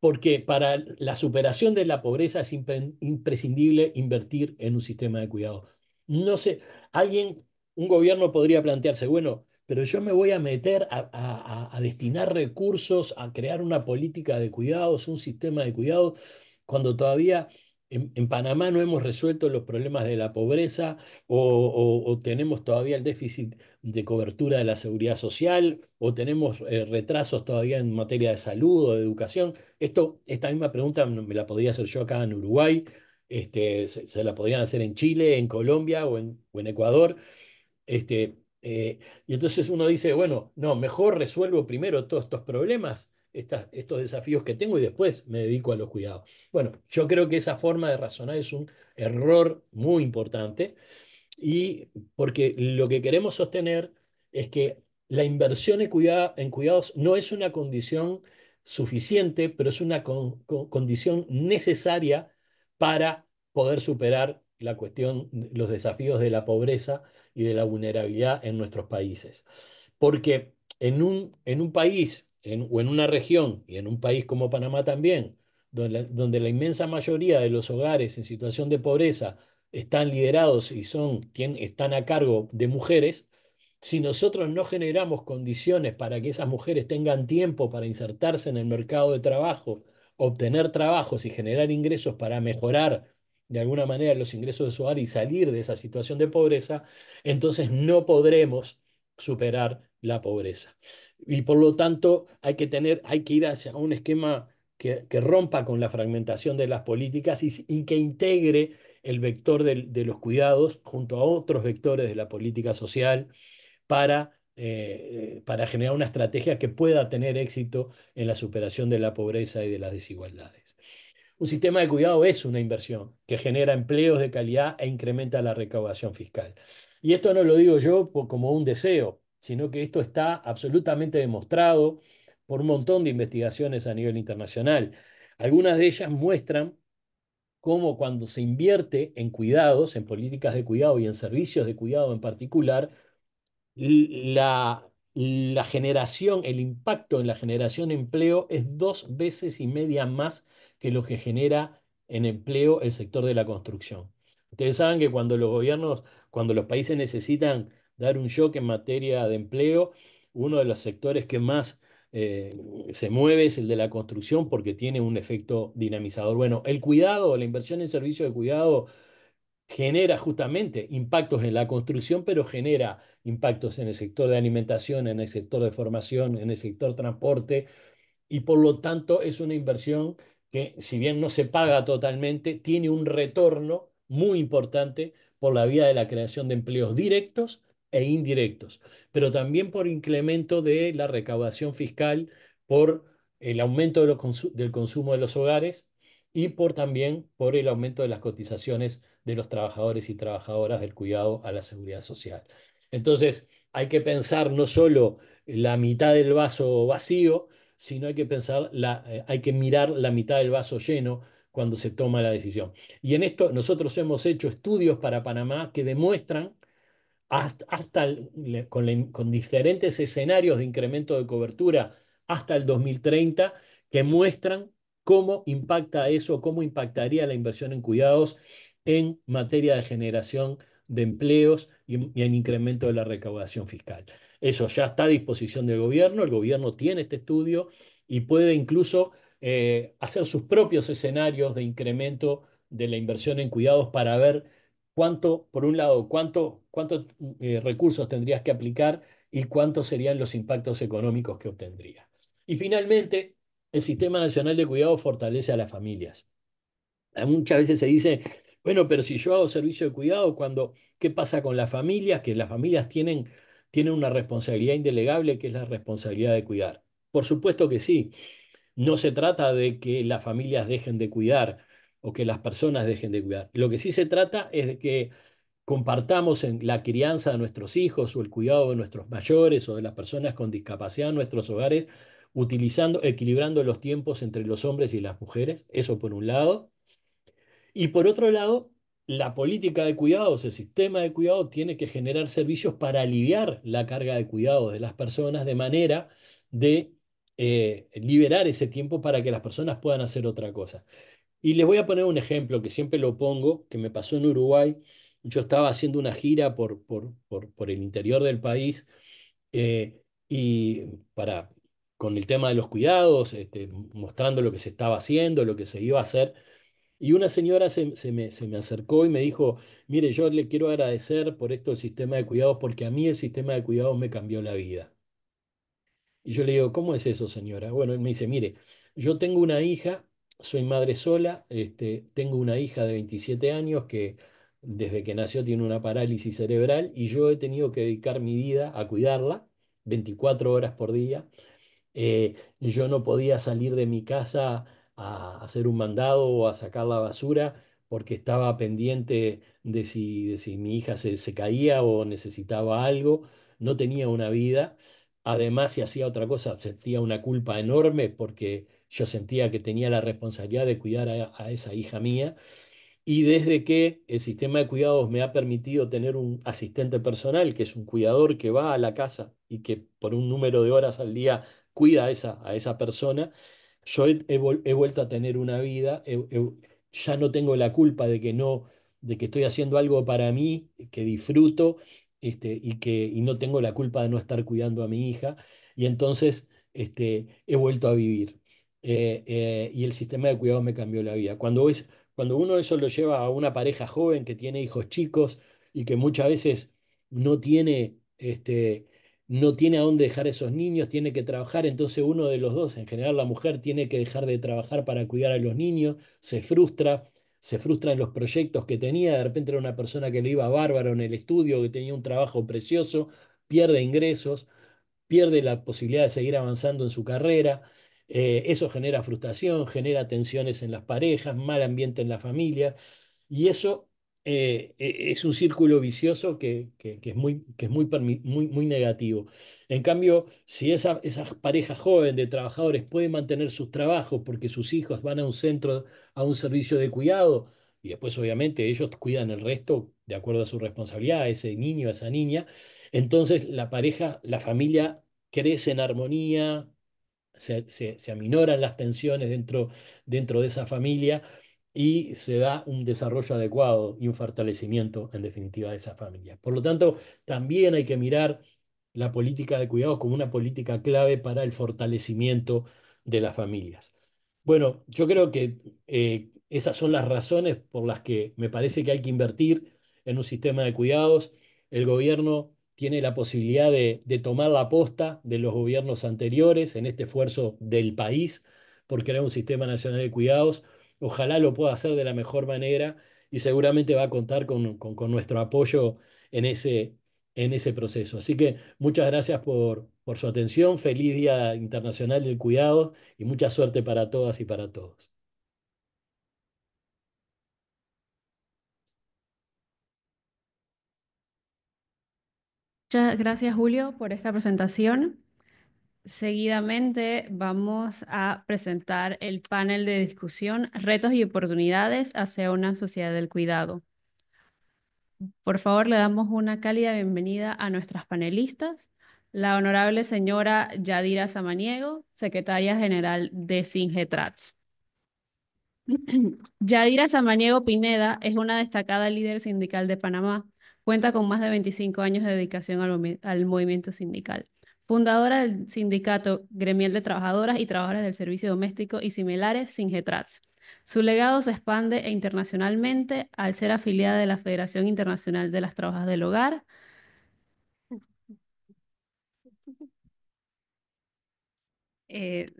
porque para la superación de la pobreza es imprescindible invertir en un sistema de cuidados. No sé, alguien, un gobierno podría plantearse, bueno, pero yo me voy a meter a, destinar recursos, a crear una política de cuidados, un sistema de cuidados, cuando todavía en, Panamá no hemos resuelto los problemas de la pobreza o, tenemos todavía el déficit de cobertura de la seguridad social o tenemos eh, retrasos todavía en materia de salud o de educación. Esto, esta misma pregunta me la podría hacer yo acá en Uruguay este, se, la podrían hacer en Chile, en Colombia o en, Ecuador. Este, eh, y entonces uno dice, bueno, no, mejor resuelvo primero todos estos problemas, estos desafíos que tengo y después me dedico a los cuidados. Bueno, yo creo que esa forma de razonar es un error muy importante y porque lo que queremos sostener es que la inversión en, en cuidados no es una condición suficiente, pero es una condición necesaria para poder superar la cuestión, los desafíos de la pobreza y de la vulnerabilidad en nuestros países. Porque en un, país o en una región, y en un país como Panamá también, donde la, inmensa mayoría de los hogares en situación de pobreza están liderados y son quien están a cargo de mujeres, si nosotros no generamos condiciones para que esas mujeres tengan tiempo para insertarse en el mercado de trabajo obtener trabajos y generar ingresos para mejorar de alguna manera los ingresos de su hogar y salir de esa situación de pobreza, entonces no podremos superar la pobreza. Y por lo tanto hay que, tener, hay que ir hacia un esquema que, rompa con la fragmentación de las políticas y, que integre el vector de los cuidados junto a otros vectores de la política social para eh, eh, para generar una estrategia que pueda tener éxito en la superación de la pobreza y de las desigualdades. Un sistema de cuidado es una inversión que genera empleos de calidad e incrementa la recaudación fiscal. Y esto no lo digo yo como un deseo, sino que esto está absolutamente demostrado por un montón de investigaciones a nivel internacional. Algunas de ellas muestran cómo cuando se invierte en cuidados, en políticas de cuidado y en servicios de cuidado en particular, la, generación, el impacto en la generación de empleo es dos veces y media más que lo que genera en empleo el sector de la construcción. Ustedes saben que cuando los gobiernos, cuando los países necesitan dar un shock en materia de empleo, uno de los sectores que más eh, se mueve es el de la construcción porque tiene un efecto dinamizador. Bueno, el cuidado, la inversión en servicios de cuidado genera justamente impactos en la construcción, pero genera impactos en el sector de alimentación, en el sector de formación, en el sector transporte, y por lo tanto es una inversión que, si bien no se paga totalmente, tiene un retorno muy importante por la vía de la creación de empleos directos e indirectos, pero también por incremento de la recaudación fiscal, por el aumento del consumo de los hogares y por también por el aumento de las cotizaciones de los trabajadores y trabajadoras del cuidado a la seguridad social. Entonces, hay que pensar no solo la mitad del vaso vacío, sino hay que pensar la, eh, hay que mirar la mitad del vaso lleno cuando se toma la decisión. Y en esto nosotros hemos hecho estudios para Panamá que demuestran hasta, con, con diferentes escenarios de incremento de cobertura hasta el 2030 que muestran ¿Cómo impacta eso? ¿Cómo impactaría la inversión en cuidados en materia de generación de empleos y, en incremento de la recaudación fiscal? Eso ya está a disposición del gobierno, el gobierno tiene este estudio y puede incluso eh, hacer sus propios escenarios de incremento de la inversión en cuidados para ver cuánto, por un lado, cuántos eh, recursos tendrías que aplicar y cuántos serían los impactos económicos que obtendrías. Y finalmente, el Sistema Nacional de Cuidado fortalece a las familias. Ah, muchas veces se dice, bueno, pero si yo hago servicio de cuidado, cuando, ¿qué pasa con las familias? Que las familias tienen, tienen una responsabilidad indelegable que es la responsabilidad de cuidar. Por supuesto que sí. No se trata de que las familias dejen de cuidar o que las personas dejen de cuidar. Lo que sí se trata es de que compartamos en la crianza de nuestros hijos o el cuidado de nuestros mayores o de las personas con discapacidad en nuestros hogares utilizando, equilibrando los tiempos entre los hombres y las mujeres, eso por un lado. Y por otro lado, la política de cuidados, el sistema de cuidados tiene que generar servicios para aliviar la carga de cuidados de las personas de manera de eh, liberar ese tiempo para que las personas puedan hacer otra cosa. Y les voy a poner un ejemplo que siempre lo pongo, que me pasó en Uruguay. Yo estaba haciendo una gira por, por, el interior del país eh, y para con el tema de los cuidados, este, mostrando lo que se estaba haciendo, lo que se iba a hacer. Y una señora se, me, acercó y me dijo, mire, yo le quiero agradecer por esto el sistema de cuidados, porque a mí el sistema de cuidados me cambió la vida. Y yo le digo, ¿cómo es eso, señora? Bueno, me dice, mire, yo tengo una hija, soy madre sola, este, tengo una hija de 27 años que desde que nació tiene una parálisis cerebral y yo he tenido que dedicar mi vida a cuidarla 24 horas por día eh, yo no podía salir de mi casa a hacer un mandado o a sacar la basura porque estaba pendiente de si, mi hija se, caía o necesitaba algo, no tenía una vida. Además, si hacía otra cosa, sentía una culpa enorme porque yo sentía que tenía la responsabilidad de cuidar a esa hija mía. Y desde que el sistema de cuidados me ha permitido tener un asistente personal, que es un cuidador que va a la casa y que por un número de horas al día cuida a esa, a esa persona. Yo he, vuelto a tener una vida, ya no tengo la culpa de que no, de que estoy haciendo algo para mí, que disfruto este, y que y no tengo la culpa de no estar cuidando a mi hija. Y entonces este, he vuelto a vivir. Eh, eh, y el sistema de cuidado me cambió la vida. Cuando, es, cuando uno eso lo lleva a una pareja joven que tiene hijos chicos y que muchas veces no tiene este, no tiene a dónde dejar esos niños, tiene que trabajar, entonces uno de los dos, en general la mujer, tiene que dejar de trabajar para cuidar a los niños, se frustra, se frustra en los proyectos que tenía, de repente era una persona que le iba bárbaro en el estudio, que tenía un trabajo precioso, pierde ingresos, pierde la posibilidad de seguir avanzando en su carrera, eh, eso genera frustración, genera tensiones en las parejas, mal ambiente en la familia, y eso eh, eh, es un círculo vicioso que, es, muy, que es muy, muy, muy, negativo. En cambio, si esa, pareja joven de trabajadores puede mantener sus trabajos porque sus hijos van a un centro, a un servicio de cuidado, y después obviamente ellos cuidan el resto de acuerdo a su responsabilidad, a ese niño, a esa niña, entonces la pareja, la familia crece en armonía, se, aminoran las tensiones dentro, dentro de esa familia y se da un desarrollo adecuado y un fortalecimiento, en definitiva, de esas familias. Por lo tanto, también hay que mirar la política de cuidados como una política clave para el fortalecimiento de las familias. Bueno, yo creo que eh, esas son las razones por las que me parece que hay que invertir en un sistema de cuidados. El gobierno tiene la posibilidad de, de tomar la aposta de los gobiernos anteriores en este esfuerzo del país por crear un sistema nacional de cuidados Ojalá lo pueda hacer de la mejor manera y seguramente va a contar con, nuestro apoyo en ese, en ese proceso. Así que muchas gracias por, por su atención. Feliz Día Internacional del Cuidado y mucha suerte para todas y para todos. Muchas gracias, Julio, por esta presentación. Seguidamente vamos a presentar el panel de discusión Retos y oportunidades hacia una sociedad del cuidado. Por favor, le damos una cálida bienvenida a nuestras panelistas, la honorable señora Yadira Samaniego, secretaria general de SINGETRATS. Yadira Samaniego Pineda es una destacada líder sindical de Panamá. Cuenta con más de 25 años de dedicación al, al movimiento sindical fundadora del sindicato gremial de trabajadoras y Trabajadores del servicio doméstico y similares, Singetrats. Su legado se expande e internacionalmente al ser afiliada de la Federación Internacional de las Trabajas del Hogar. Eh,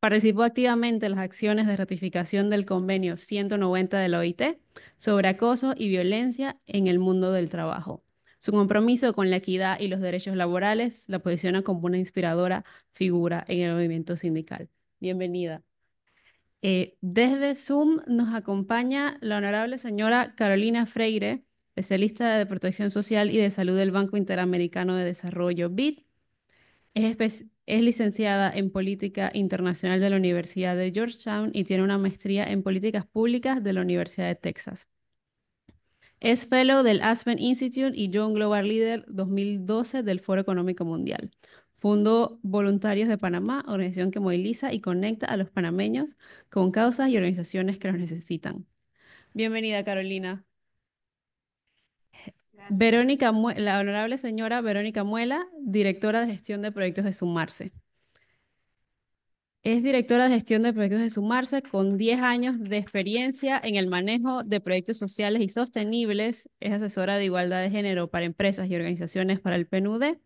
participó activamente en las acciones de ratificación del convenio 190 de la OIT sobre acoso y violencia en el mundo del trabajo. Su compromiso con la equidad y los derechos laborales la posiciona como una inspiradora figura en el movimiento sindical. Bienvenida. Eh, desde Zoom nos acompaña la honorable señora Carolina Freire, especialista de protección social y de salud del Banco Interamericano de Desarrollo, BID. es licenciada en Política Internacional de la Universidad de Georgetown y tiene una maestría en Políticas Públicas de la Universidad de Texas. Es fellow del Aspen Institute y Young Global Leader 2012 del Foro Económico Mundial. Fundó Voluntarios de Panamá, organización que moviliza y conecta a los panameños con causas y organizaciones que los necesitan. Bienvenida, Carolina. Verónica, la honorable señora Verónica Muela, directora de gestión de proyectos de Sumarse. Es directora de gestión de proyectos de Sumarse con 10 años de experiencia en el manejo de proyectos sociales y sostenibles. Es asesora de igualdad de género para empresas y organizaciones para el PNUD.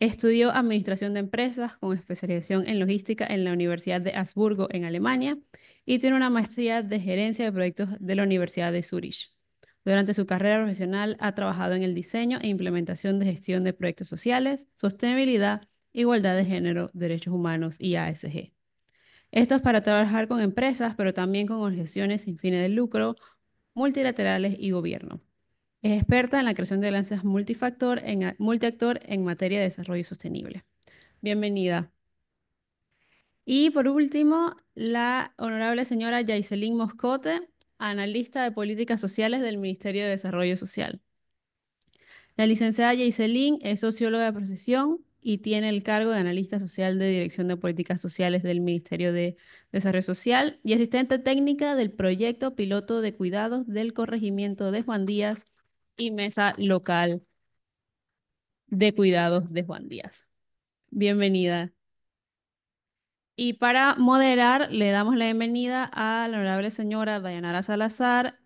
Estudió administración de empresas con especialización en logística en la Universidad de Habsburgo en Alemania y tiene una maestría de gerencia de proyectos de la Universidad de Zurich. Durante su carrera profesional ha trabajado en el diseño e implementación de gestión de proyectos sociales, sostenibilidad, igualdad de género, derechos humanos y ASG. Esto es para trabajar con empresas, pero también con organizaciones sin fines de lucro, multilaterales y gobierno. Es experta en la creación de alianzas multifactor en, multiactor en materia de desarrollo sostenible. Bienvenida. Y por último, la honorable señora Yaiselin Moscote, analista de políticas sociales del Ministerio de Desarrollo Social. La licenciada Yaiselin es socióloga de profesión, y tiene el cargo de analista social de Dirección de Políticas Sociales del Ministerio de Desarrollo Social y asistente técnica del proyecto piloto de cuidados del corregimiento de Juan Díaz y mesa local de cuidados de Juan Díaz. Bienvenida. Y para moderar, le damos la bienvenida a la honorable señora Dayanara Salazar,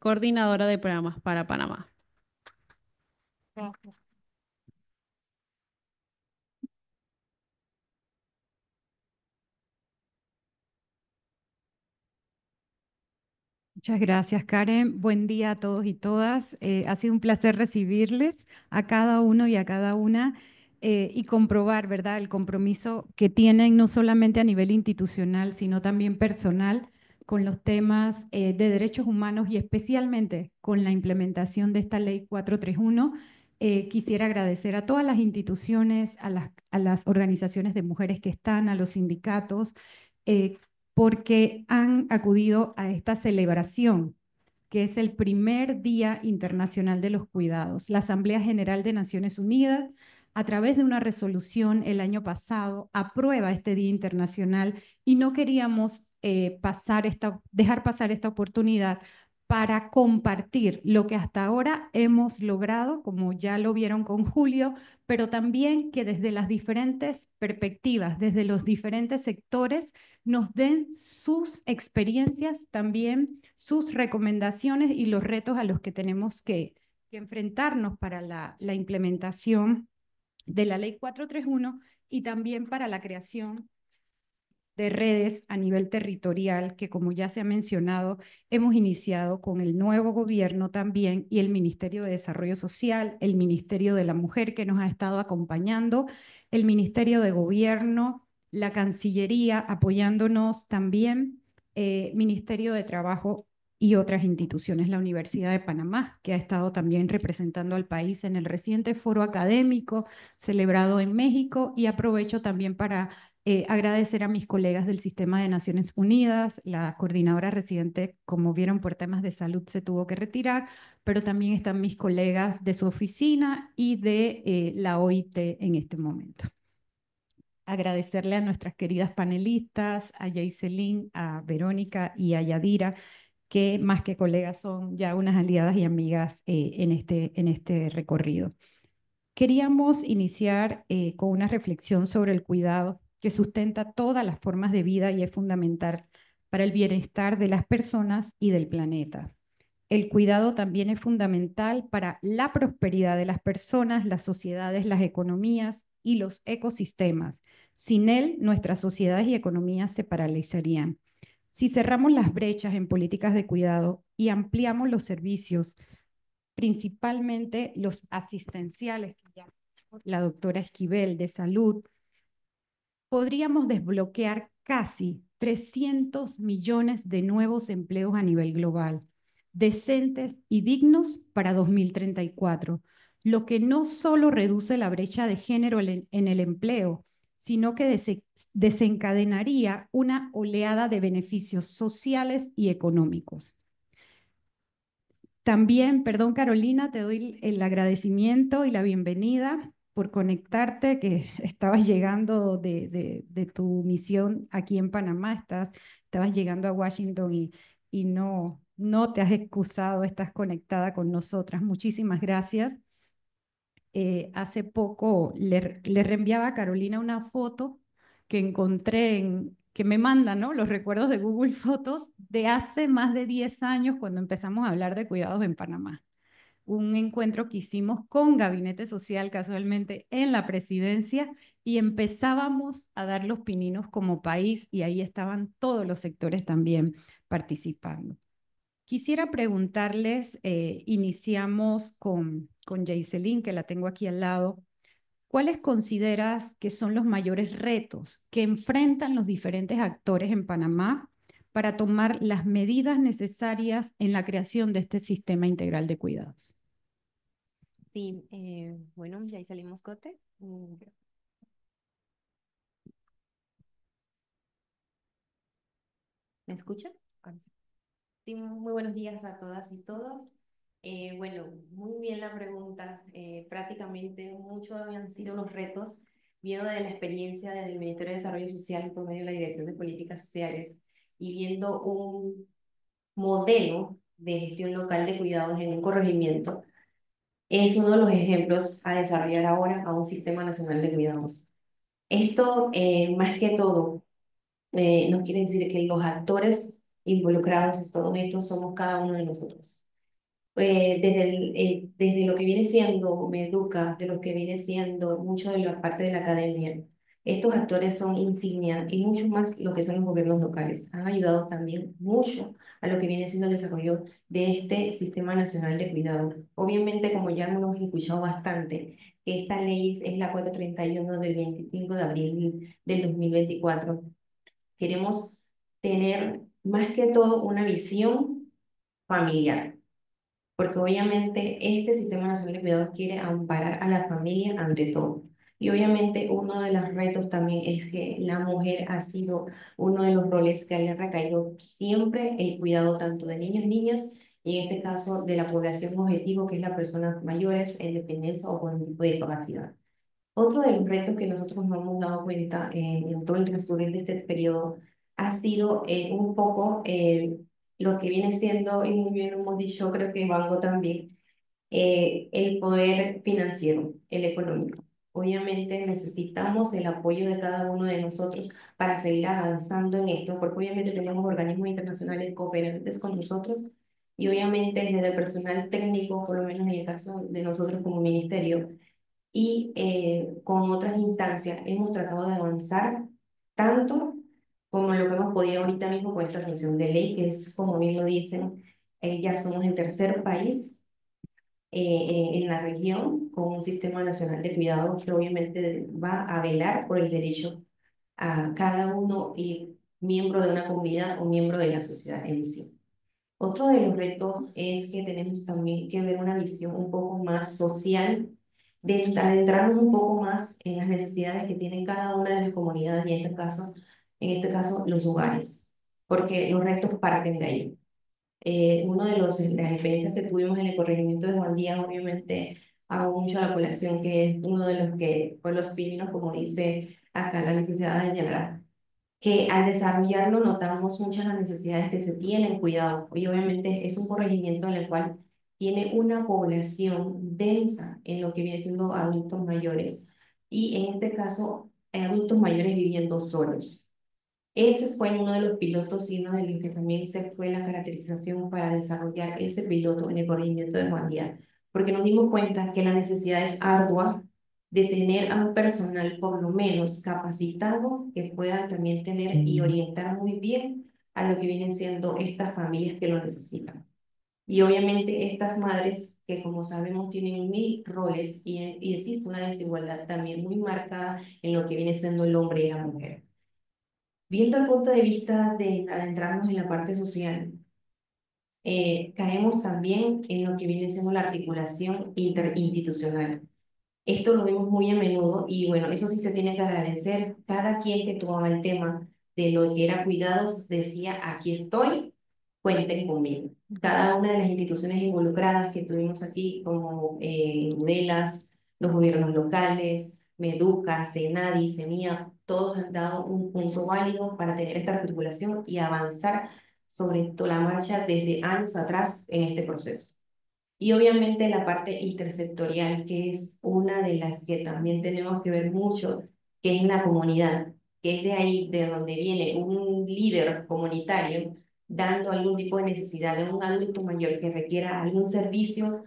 coordinadora de programas para Panamá. Muchas gracias, Karen. Buen día a todos y todas. Eh, ha sido un placer recibirles a cada uno y a cada una eh, y comprobar, ¿verdad?, el compromiso que tienen no solamente a nivel institucional, sino también personal con los temas eh, de derechos humanos y especialmente con la implementación de esta ley 431. quisiera agradecer a todas las instituciones, a las, a las organizaciones de mujeres que están, a los sindicatos porque han acudido a esta celebración, que es el primer Día Internacional de los Cuidados. La Asamblea General de Naciones Unidas, a través de una resolución el año pasado, aprueba este Día Internacional y no queríamos eh, pasar esta, dejar pasar esta oportunidad para compartir lo que hasta ahora hemos logrado, como ya lo vieron con Julio, pero también que desde las diferentes perspectivas, desde los diferentes sectores, nos den sus experiencias, también sus recomendaciones y los retos a los que tenemos que, enfrentarnos para la, la implementación de la Ley 431 y también para la creación de redes a nivel territorial que, como ya se ha mencionado, hemos iniciado con el nuevo gobierno también y el Ministerio de Desarrollo Social, el Ministerio de la Mujer que nos ha estado acompañando, el Ministerio de Gobierno, la Cancillería apoyándonos también, eh, Ministerio de Trabajo y otras instituciones, la Universidad de Panamá, que ha estado también representando al país en el reciente foro académico celebrado en México y aprovecho también para eh, agradecer a mis colegas del Sistema de Naciones Unidas, la coordinadora residente, como vieron por temas de salud, se tuvo que retirar, pero también están mis colegas de su oficina y de eh, la OIT en este momento. Agradecerle a nuestras queridas panelistas, a Jaiselin, a Verónica y a Yadira, que más que colegas son ya unas aliadas y amigas eh, en, este, en este recorrido. Queríamos iniciar con una reflexión sobre el cuidado que sustenta todas las formas de vida y es fundamental para el bienestar de las personas y del planeta. El cuidado también es fundamental para la prosperidad de las personas, las sociedades, las economías y los ecosistemas. Sin él, nuestras sociedades y economías se paralizarían. Si cerramos las brechas en políticas de cuidado y ampliamos los servicios, principalmente los asistenciales, que ya la doctora Esquivel, de salud, podríamos desbloquear casi 300 millones de nuevos empleos a nivel global, decentes y dignos para 2034, lo que no solo reduce la brecha de género en el empleo, sino que desencadenaría una oleada de beneficios sociales y económicos. También, perdón Carolina, te doy el agradecimiento y la bienvenida por conectarte, que estabas llegando de, tu misión aquí en Panamá, estás, estabas llegando a Washington y, no, no te has excusado, estás conectada con nosotras. Muchísimas gracias. Eh, hace poco le, reenviaba a Carolina una foto que encontré en que me manda, ¿no? Los recuerdos de Google Fotos de hace más de 10 años cuando empezamos a hablar de cuidados en Panamá un encuentro que hicimos con Gabinete Social casualmente en la presidencia y empezábamos a dar los pininos como país y ahí estaban todos los sectores también participando. Quisiera preguntarles, eh, iniciamos con, con que la tengo aquí al lado, ¿cuáles consideras que son los mayores retos que enfrentan los diferentes actores en Panamá para tomar las medidas necesarias en la creación de este sistema integral de cuidados. Sí, eh, bueno, ya ahí salimos cote. Mm. ¿Me escucha? Ah, sí, muy buenos días a todas y todos. Eh, bueno, muy bien la pregunta. Eh, prácticamente muchos han sido los retos, viendo de la experiencia del Ministerio de Desarrollo Social por medio de la Dirección de Políticas Sociales y viendo un modelo de gestión local de cuidados en un corregimiento, es uno de los ejemplos a desarrollar ahora a un sistema nacional de cuidados. Esto, eh, más que todo, eh, nos quiere decir que los actores involucrados en todo esto somos cada uno de nosotros. Eh, desde, el, desde lo que viene siendo Meduca, de lo que viene siendo mucho de la parte de la academia, estos actores son insignia y mucho más lo que son los gobiernos locales. Han ayudado también mucho a lo que viene siendo el desarrollo de este Sistema Nacional de Cuidado. Obviamente, como ya hemos escuchado bastante, esta ley es la 431 del 25 de abril del 2024. Queremos tener más que todo una visión familiar, porque obviamente este Sistema Nacional de Cuidado quiere amparar a la familia ante todo y obviamente uno de los retos también es que la mujer ha sido uno de los roles que le ha recaído siempre el cuidado tanto de niños y niñas, y en este caso de la población objetivo, que es las personas mayores en dependencia o con tipo de discapacidad. Otro de los retos que nosotros nos hemos dado cuenta eh, en todo el transcurrir de este periodo ha sido eh, un poco lo que viene siendo, y muy bien lo hemos dicho, creo que Banco también, eh, el poder financiero, el económico obviamente necesitamos el apoyo de cada uno de nosotros para seguir avanzando en esto, porque obviamente tenemos organismos internacionales cooperantes con nosotros y obviamente desde el personal técnico, por lo menos en el caso de nosotros como ministerio, y eh, con otras instancias hemos tratado de avanzar tanto como lo que hemos podido ahorita mismo con esta función de ley, que es, como bien lo dicen, eh, ya somos el tercer país eh, en la región con un sistema nacional de cuidado que obviamente va a velar por el derecho a cada uno y miembro de una comunidad o miembro de la sociedad en sí. Otro de los retos es que tenemos también que ver una visión un poco más social, de adentrarnos un poco más en las necesidades que tienen cada una de las comunidades y en este caso, en este caso los hogares, porque los retos parten de ahí. Eh, una de los, las experiencias que tuvimos en el corregimiento de Juan Díaz, obviamente, hago mucho a la población, que es uno de los que fue los pinos como dice acá la necesidad de general que al desarrollarlo notamos muchas las necesidades que se tienen cuidado. Y obviamente es un corregimiento en el cual tiene una población densa en lo que viene siendo adultos mayores y en este caso adultos mayores viviendo solos. Ese fue uno de los pilotos y uno de los que también se fue la caracterización para desarrollar ese piloto en el corregimiento de Juan Díaz, porque nos dimos cuenta que la necesidad es ardua de tener a un personal por lo menos capacitado que pueda también tener y orientar muy bien a lo que vienen siendo estas familias que lo necesitan. Y obviamente estas madres que como sabemos tienen mil roles y existe una desigualdad también muy marcada en lo que viene siendo el hombre y la mujer. Viendo el punto de vista de adentrarnos en la parte social, eh, caemos también en lo que viene siendo la articulación interinstitucional. Esto lo vemos muy a menudo y bueno, eso sí se tiene que agradecer. Cada quien que tomaba el tema de lo que era cuidados decía, aquí estoy, cuenten conmigo. Cada una de las instituciones involucradas que tuvimos aquí, como eh, UDELAS, los gobiernos locales, MEDUCA, CENADI, CENIA, todos han dado un punto válido para tener esta articulación y avanzar sobre toda la marcha desde años atrás en este proceso. Y obviamente la parte intersectorial, que es una de las que también tenemos que ver mucho, que es la comunidad, que es de ahí de donde viene un líder comunitario dando algún tipo de necesidad de un adulto mayor que requiera algún servicio,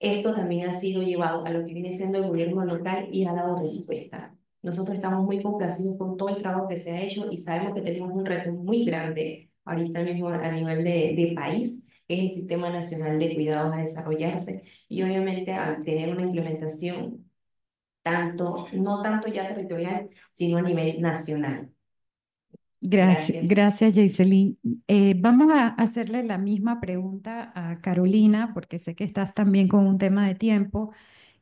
esto también ha sido llevado a lo que viene siendo el gobierno local y ha dado respuesta. Nosotros estamos muy complacidos con todo el trabajo que se ha hecho y sabemos que tenemos un reto muy grande ahorita mismo a nivel de, de país, es el Sistema Nacional de Cuidados a desarrollarse y obviamente al tener una implementación tanto, no tanto ya territorial, sino a nivel nacional. Gracias, gracias, Jaiseline. Eh, vamos a hacerle la misma pregunta a Carolina, porque sé que estás también con un tema de tiempo.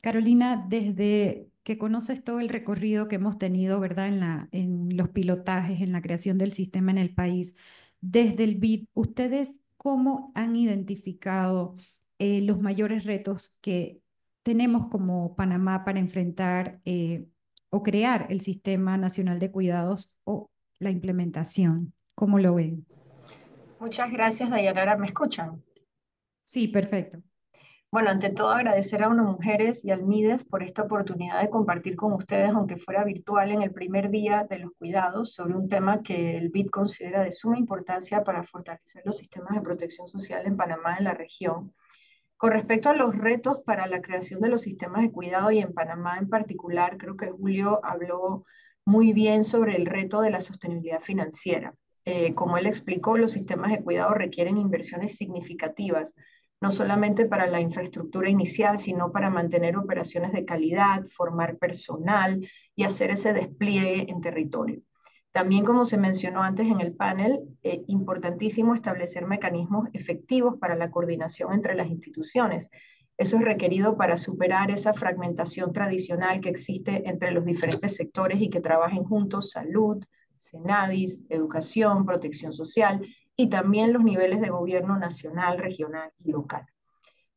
Carolina, desde que conoces todo el recorrido que hemos tenido, ¿verdad? En, los pilotajes, en la creación del sistema en el país. Desde el BID, ¿ustedes cómo han identificado eh, los mayores retos que tenemos como Panamá para enfrentar eh, o crear el Sistema Nacional de Cuidados o la implementación? ¿Cómo lo ven? Muchas gracias, Dayanara. ¿Me escuchan? Sí, perfecto. Bueno, ante todo agradecer a unas mujeres y al MIDES por esta oportunidad de compartir con ustedes, aunque fuera virtual, en el primer día de los cuidados sobre un tema que el BID considera de suma importancia para fortalecer los sistemas de protección social en Panamá y en la región. Con respecto a los retos para la creación de los sistemas de cuidado y en Panamá en particular, creo que Julio habló muy bien sobre el reto de la sostenibilidad financiera. Eh, como él explicó, los sistemas de cuidado requieren inversiones significativas no solamente para la infraestructura inicial, sino para mantener operaciones de calidad, formar personal y hacer ese despliegue en territorio. También, como se mencionó antes en el panel, eh, importantísimo establecer mecanismos efectivos para la coordinación entre las instituciones. Eso es requerido para superar esa fragmentación tradicional que existe entre los diferentes sectores y que trabajen juntos, salud, CENADIS, educación, protección social y también los niveles de gobierno nacional, regional y local.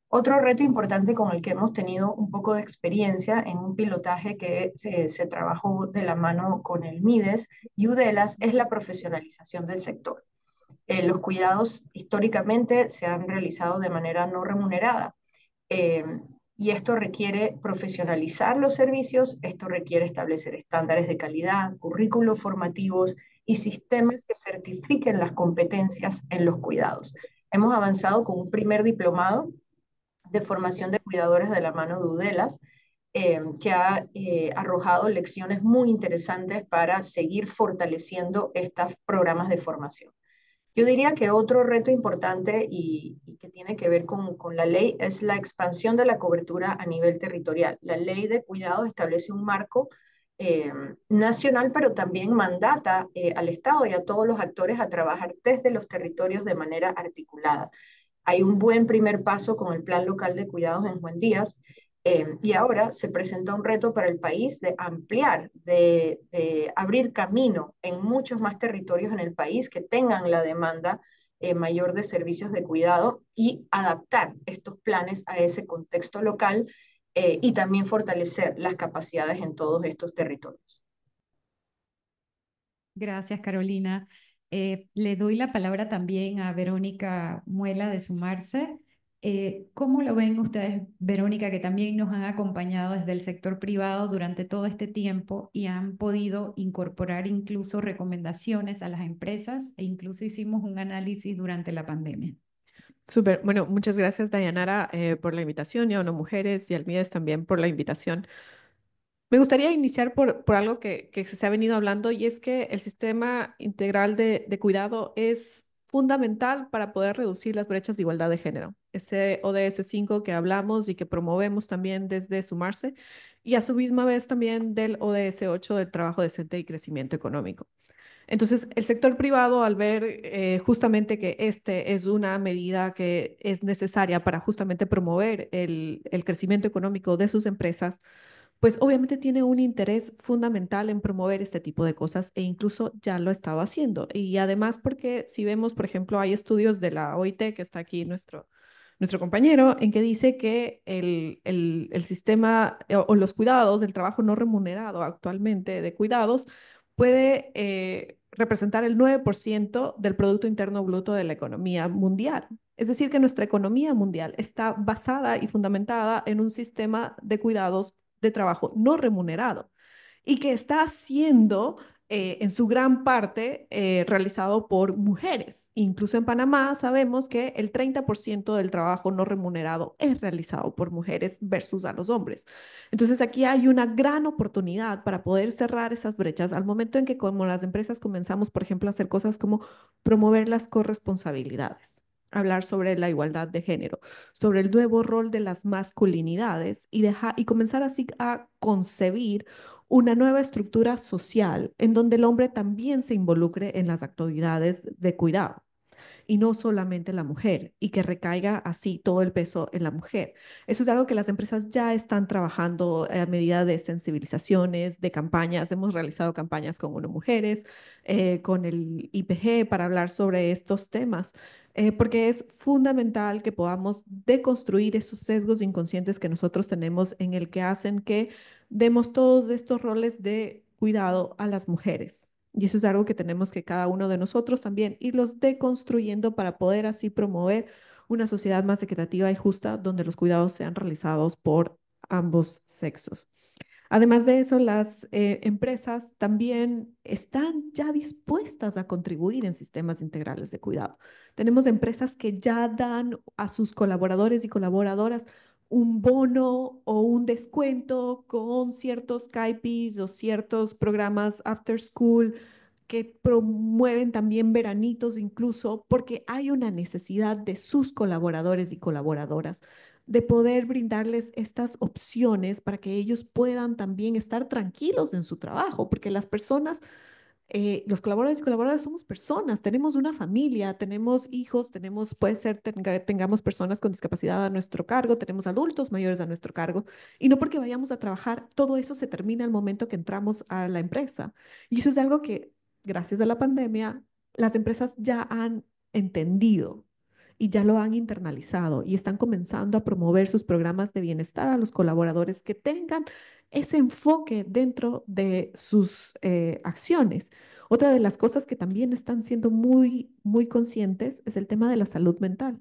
Otro reto importante con el que hemos tenido un poco de experiencia en un pilotaje que se, trabajó de la mano con el MIDES y UDELAS es la profesionalización del sector. Eh, los cuidados históricamente se han realizado de manera no remunerada eh, y esto requiere profesionalizar los servicios, esto requiere establecer estándares de calidad, currículos formativos y sistemas que certifiquen las competencias en los cuidados. Hemos avanzado con un primer diplomado de formación de cuidadores de la mano de UDELAS, eh, que ha eh, arrojado lecciones muy interesantes para seguir fortaleciendo estos programas de formación. Yo diría que otro reto importante y, que tiene que ver con, con, la ley es la expansión de la cobertura a nivel territorial. La ley de cuidados establece un marco eh, nacional, pero también mandata eh, al Estado y a todos los actores a trabajar desde los territorios de manera articulada. Hay un buen primer paso con el Plan Local de Cuidados en Juan Díaz eh, y ahora se presenta un reto para el país de ampliar, de, de, abrir camino en muchos más territorios en el país que tengan la demanda mayor de servicios de cuidado y adaptar estos planes a ese contexto local eh, y también fortalecer las capacidades en todos estos territorios. Gracias, Carolina. Eh, le doy la palabra también a Verónica Muela de Sumarse. Eh, ¿Cómo lo ven ustedes, Verónica, que también nos han acompañado desde el sector privado durante todo este tiempo y han podido incorporar incluso recomendaciones a las empresas e incluso hicimos un análisis durante la pandemia? Súper. Bueno, muchas gracias, Dayanara, eh, por la invitación y a Ono Mujeres y al también por la invitación. Me gustaría iniciar por, por algo que, que, se ha venido hablando y es que el sistema integral de, de, cuidado es fundamental para poder reducir las brechas de igualdad de género. Ese ODS 5 que hablamos y que promovemos también desde Sumarse y a su misma vez también del ODS 8 del trabajo decente y crecimiento económico. Entonces, el sector privado, al ver eh, justamente que este es una medida que es necesaria para justamente promover el, el crecimiento económico de sus empresas, pues obviamente tiene un interés fundamental en promover este tipo de cosas e incluso ya lo ha estado haciendo. Y además porque si vemos, por ejemplo, hay estudios de la OIT, que está aquí nuestro, nuestro compañero, en que dice que el, el, sistema eh, o, los cuidados, el trabajo no remunerado actualmente de cuidados, puede... Eh, representar el 9% del Producto Interno Bruto de la economía mundial. Es decir, que nuestra economía mundial está basada y fundamentada en un sistema de cuidados de trabajo no remunerado y que está haciendo eh, en su gran parte eh, realizado por mujeres. Incluso en Panamá sabemos que el 30% del trabajo no remunerado es realizado por mujeres versus a los hombres. Entonces aquí hay una gran oportunidad para poder cerrar esas brechas al momento en que como las empresas comenzamos, por ejemplo, a hacer cosas como promover las corresponsabilidades hablar sobre la igualdad de género, sobre el nuevo rol de las masculinidades y, y comenzar así a concebir una nueva estructura social en donde el hombre también se involucre en las actividades de cuidado y no solamente la mujer, y que recaiga así todo el peso en la mujer. Eso es algo que las empresas ya están trabajando a medida de sensibilizaciones, de campañas. Hemos realizado campañas con Uno Mujeres, eh, con el IPG para hablar sobre estos temas, eh, porque es fundamental que podamos deconstruir esos sesgos inconscientes que nosotros tenemos en el que hacen que demos todos estos roles de cuidado a las mujeres. Y eso es algo que tenemos que cada uno de nosotros también irlos deconstruyendo para poder así promover una sociedad más equitativa y justa donde los cuidados sean realizados por ambos sexos. Además de eso, las eh, empresas también están ya dispuestas a contribuir en sistemas integrales de cuidado. Tenemos empresas que ya dan a sus colaboradores y colaboradoras un bono o un descuento con ciertos Skype o ciertos programas after school que promueven también veranitos incluso, porque hay una necesidad de sus colaboradores y colaboradoras de poder brindarles estas opciones para que ellos puedan también estar tranquilos en su trabajo, porque las personas eh, los colaboradores y colaboradoras somos personas, tenemos una familia, tenemos hijos, tenemos, puede ser, tengamos personas con discapacidad a nuestro cargo, tenemos adultos mayores a nuestro cargo, y no porque vayamos a trabajar, todo eso se termina al momento que entramos a la empresa. Y eso es algo que, gracias a la pandemia, las empresas ya han entendido y ya lo han internalizado y están comenzando a promover sus programas de bienestar a los colaboradores que tengan ese enfoque dentro de sus eh, acciones. Otra de las cosas que también están siendo muy, muy conscientes es el tema de la salud mental.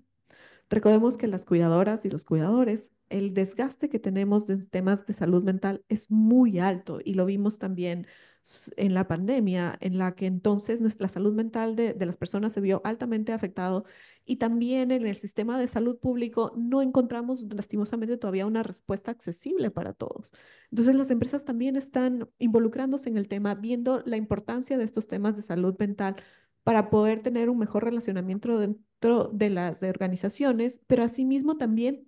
Recordemos que las cuidadoras y los cuidadores, el desgaste que tenemos de temas de salud mental es muy alto y lo vimos también en la pandemia, en la que entonces la salud mental de, de las personas se vio altamente afectado y también en el sistema de salud público no encontramos lastimosamente todavía una respuesta accesible para todos. Entonces las empresas también están involucrándose en el tema, viendo la importancia de estos temas de salud mental para poder tener un mejor relacionamiento dentro de las organizaciones, pero asimismo también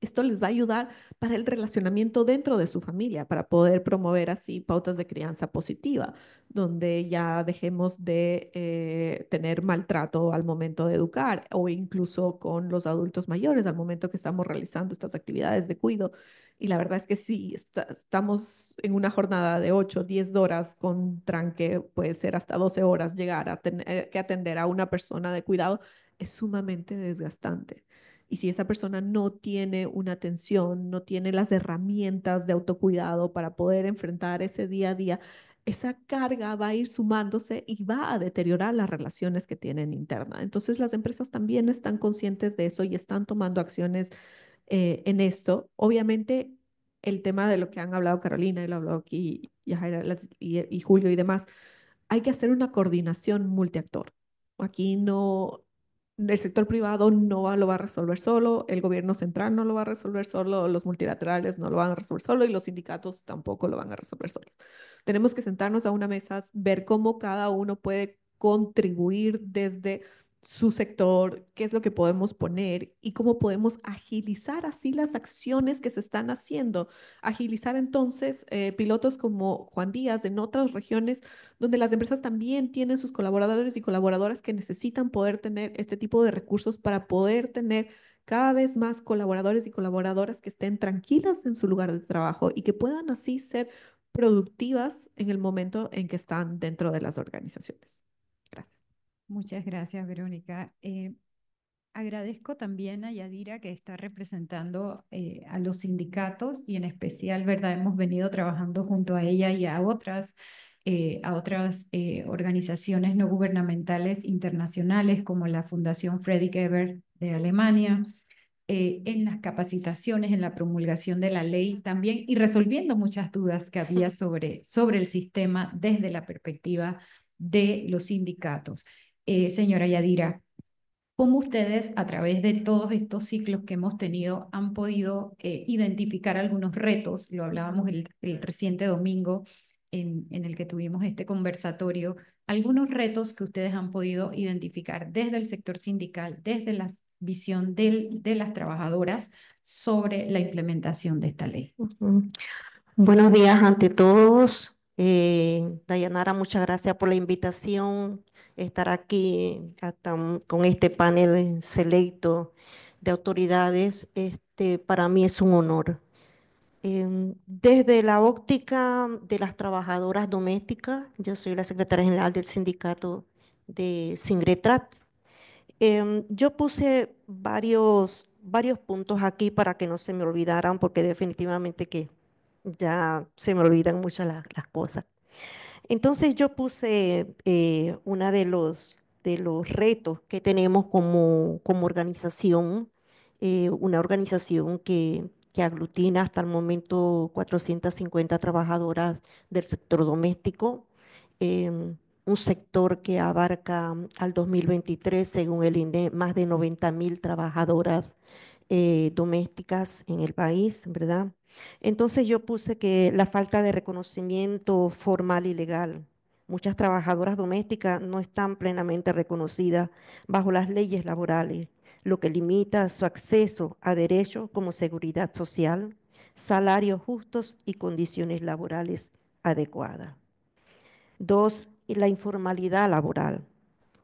esto les va a ayudar para el relacionamiento dentro de su familia, para poder promover así pautas de crianza positiva, donde ya dejemos de eh, tener maltrato al momento de educar o incluso con los adultos mayores al momento que estamos realizando estas actividades de cuido. Y la verdad es que si estamos en una jornada de 8, 10 horas con tranque, puede ser hasta 12 horas llegar a tener eh, que atender a una persona de cuidado, es sumamente desgastante. Y si esa persona no tiene una atención, no tiene las herramientas de autocuidado para poder enfrentar ese día a día, esa carga va a ir sumándose y va a deteriorar las relaciones que tienen interna. Entonces las empresas también están conscientes de eso y están tomando acciones eh, en esto. Obviamente el tema de lo que han hablado Carolina y lo hablado aquí y, y Julio y demás, hay que hacer una coordinación multiactor. Aquí no, el sector privado no lo va a resolver solo, el gobierno central no lo va a resolver solo, los multilaterales no lo van a resolver solo y los sindicatos tampoco lo van a resolver solo. Tenemos que sentarnos a una mesa, ver cómo cada uno puede contribuir desde su sector, qué es lo que podemos poner y cómo podemos agilizar así las acciones que se están haciendo. Agilizar entonces eh, pilotos como Juan Díaz en otras regiones donde las empresas también tienen sus colaboradores y colaboradoras que necesitan poder tener este tipo de recursos para poder tener cada vez más colaboradores y colaboradoras que estén tranquilas en su lugar de trabajo y que puedan así ser productivas en el momento en que están dentro de las organizaciones. Muchas gracias, Verónica. Eh, agradezco también a Yadira que está representando eh, a los sindicatos y en especial, ¿verdad? Hemos venido trabajando junto a ella y a otras. Eh, a otras organizaciones no gubernamentales internacionales como la Fundación Freddy Geber de Alemania, en las capacitaciones, en la promulgación de la ley también y resolviendo muchas dudas que había sobre, sobre el sistema desde la perspectiva de los sindicatos. Eh, señora Yadira, cómo ustedes a través de todos estos ciclos que hemos tenido han podido eh, identificar algunos retos, lo hablábamos el, reciente domingo en, el que tuvimos este conversatorio, algunos retos que ustedes han podido identificar desde el sector sindical, desde la visión de las trabajadoras sobre la implementación de esta ley. Buenos días ante todos. Eh, Dayanara, muchas gracias por la invitación, estar aquí ah, con este panel selecto de autoridades. Este, para mí es un honor. Em, desde la óptica de las trabajadoras domésticas, yo soy la secretaria general del sindicato de Singretrat. Em, yo puse varios, varios puntos aquí para que no se me olvidaran, porque definitivamente que ya se me olvidan muchas las, cosas. Entonces yo puse eh, uno de los, de los retos que tenemos como, como organización, eh, una organización que, aglutina hasta el momento 450 trabajadoras del sector doméstico, em, un sector que abarca mm, al 2023, según el INE, más de 90 mil trabajadoras eh, domésticas en el país, ¿verdad? Entonces yo puse que la falta de reconocimiento formal y legal. Muchas trabajadoras domésticas no están plenamente reconocidas bajo las leyes laborales, lo que limita su acceso a derechos como seguridad social, salarios justos y condiciones laborales adecuadas. Dos, la informalidad laboral.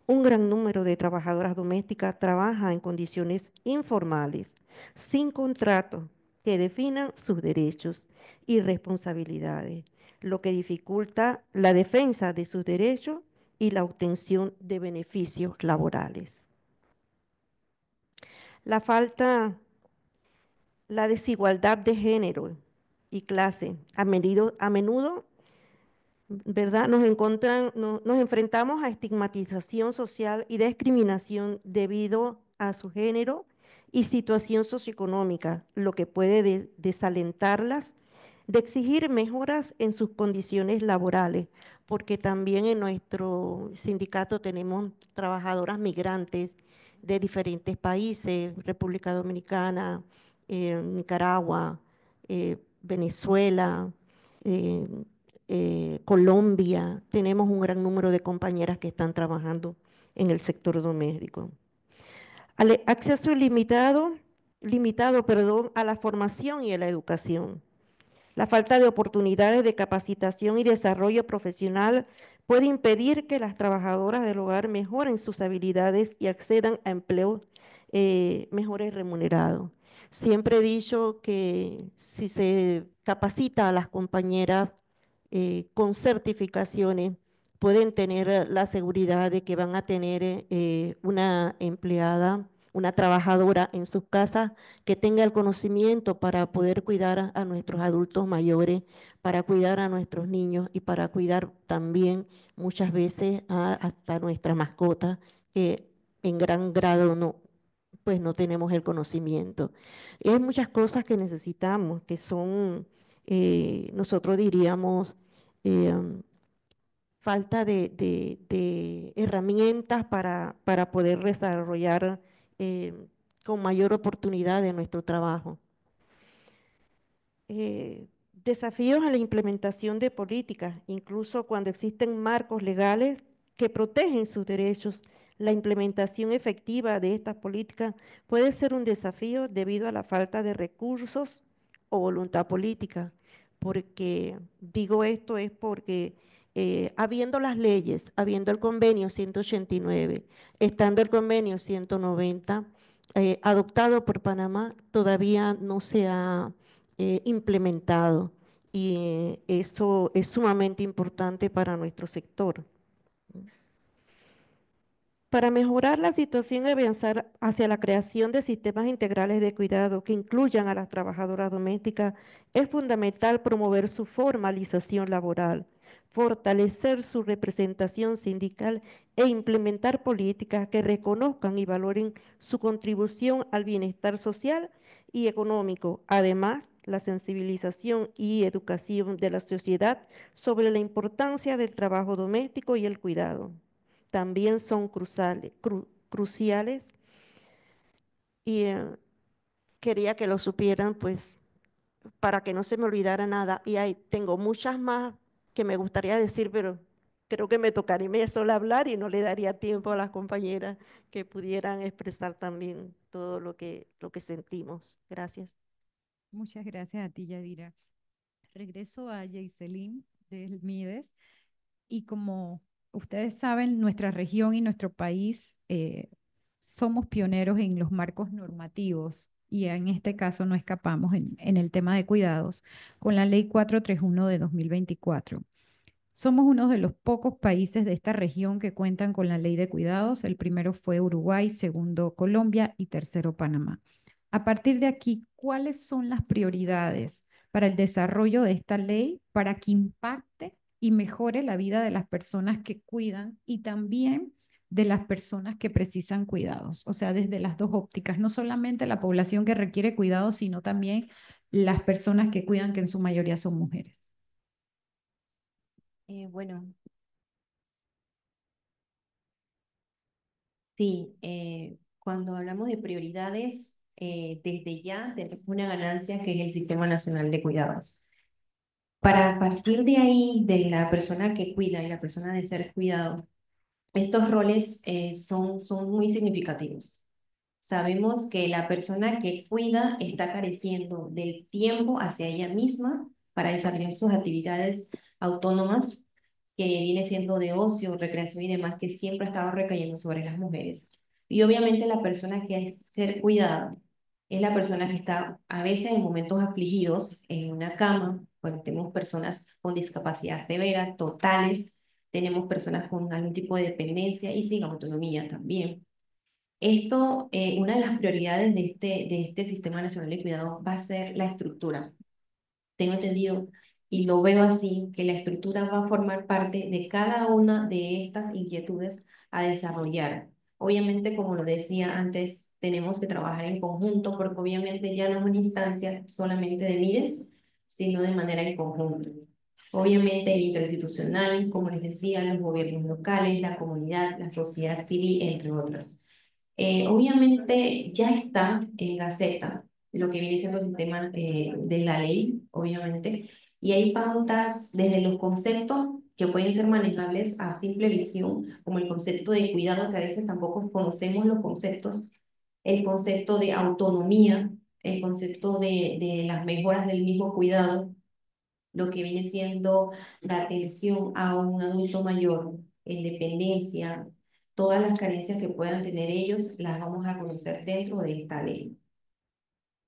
Un gran número de trabajadoras domésticas trabajan en condiciones informales, sin contrato, que definan sus derechos y responsabilidades, lo que dificulta la defensa de sus derechos y la obtención de beneficios laborales. La falta, la desigualdad de género y clase, a menudo, ¿verdad? nos enfrentamos a estigmatización social y discriminación debido a su género, y situación socioeconómica, lo que puede desalentarlas de exigir mejoras en sus condiciones laborales, porque también en nuestro sindicato tenemos trabajadoras migrantes de diferentes países, República Dominicana, eh, Nicaragua, eh, Venezuela, eh, Colombia, tenemos un gran número de compañeras que están trabajando en el sector doméstico acceso ilimitado, limitado perdón, a la formación y a la educación. La falta de oportunidades de capacitación y desarrollo profesional puede impedir que las trabajadoras del hogar mejoren sus habilidades y accedan a empleos eh, mejor mejores remunerados. Siempre he dicho que si se capacita a las compañeras eh, con certificaciones, pueden tener eh, la seguridad de que van a tener eh, eh, una empleada, una trabajadora en sus casas que tenga el conocimiento para poder cuidar a nuestros adultos mayores, para cuidar a nuestros niños y para cuidar también muchas veces hasta nuestra mascota, que en gran grado no, pues no tenemos el conocimiento. hay muchas cosas que necesitamos, que son, nosotros diríamos, falta de, herramientas para, poder desarrollar eh, con mayor oportunidad de nuestro trabajo. Eh, desafíos a la implementación de políticas, incluso cuando existen marcos legales que protegen sus derechos. La implementación efectiva de estas políticas puede ser un desafío debido a la falta de recursos o voluntad política. Porque digo esto es porque eh, habiendo las leyes, habiendo el convenio 189, estando el convenio 190 eh, adoptado por Panamá, todavía no se ha eh, implementado y eso es sumamente importante para nuestro sector. Para mejorar la situación y avanzar hacia la creación de sistemas integrales de cuidado que incluyan a las trabajadoras domésticas, es fundamental promover su formalización laboral fortalecer su representación sindical e implementar políticas que reconozcan y valoren su contribución al bienestar social y económico. Además, la sensibilización y educación de la sociedad sobre la importancia del trabajo doméstico y el cuidado. También son cruciales y eh, quería que lo supieran pues para que no se me olvidara nada. Y ahí tengo muchas más que me gustaría decir, pero creo que me tocaría sola hablar y no le daría tiempo a las compañeras que pudieran expresar también todo lo que, lo que sentimos. Gracias. Muchas gracias a ti, Yadira. Regreso a Jaiselin del MIDES y como ustedes saben, nuestra región y nuestro país eh, somos pioneros en los marcos normativos y en este caso no escapamos en, el tema de cuidados, con la Ley 431 de 2024. Somos uno de los pocos países de esta región que cuentan con la Ley de Cuidados. El primero fue Uruguay, segundo Colombia y tercero Panamá. A partir de aquí, ¿cuáles son las prioridades para el desarrollo de esta ley para que impacte y mejore la vida de las personas que cuidan y también de las personas que precisan cuidados, o sea, desde las dos ópticas, no solamente la población que requiere cuidados, sino también las personas que cuidan, que en su mayoría son mujeres. Eh, bueno. Sí, eh, cuando hablamos de prioridades, eh, desde ya tenemos una ganancia que es el Sistema Nacional de Cuidados. Para partir de ahí, de la persona que cuida y la persona de ser cuidado, estos roles eh, son, son muy significativos. Sabemos que la persona que cuida está careciendo del tiempo hacia ella misma para desarrollar sus actividades autónomas, que viene siendo de ocio, recreación y demás, que siempre ha estado recayendo sobre las mujeres. Y obviamente la persona que es ser cuidada es la persona que está a veces en momentos afligidos en una cama, cuando tenemos personas con discapacidad severa, totales, tenemos personas con algún tipo de dependencia y sin autonomía también. Esto, eh, una de las prioridades de este, de este Sistema Nacional de Cuidado va a ser la estructura. Tengo entendido y lo veo así, que la estructura va a formar parte de cada una de estas inquietudes a desarrollar. Obviamente, como lo decía antes, tenemos que trabajar en conjunto porque obviamente ya no es una instancia solamente de miles, sino de manera en conjunto. Obviamente el interinstitucional, como les decía, los gobiernos locales, la comunidad, la sociedad civil, entre otros. Eh, obviamente ya está en Gaceta lo que viene siendo el tema eh, de la ley, obviamente, y hay pautas desde los conceptos que pueden ser manejables a simple visión, como el concepto de cuidado, que a veces tampoco conocemos los conceptos, el concepto de autonomía, el concepto de, de las mejoras del mismo cuidado, lo que viene siendo la atención a un adulto mayor en dependencia, todas las carencias que puedan tener ellos las vamos a conocer dentro de esta ley.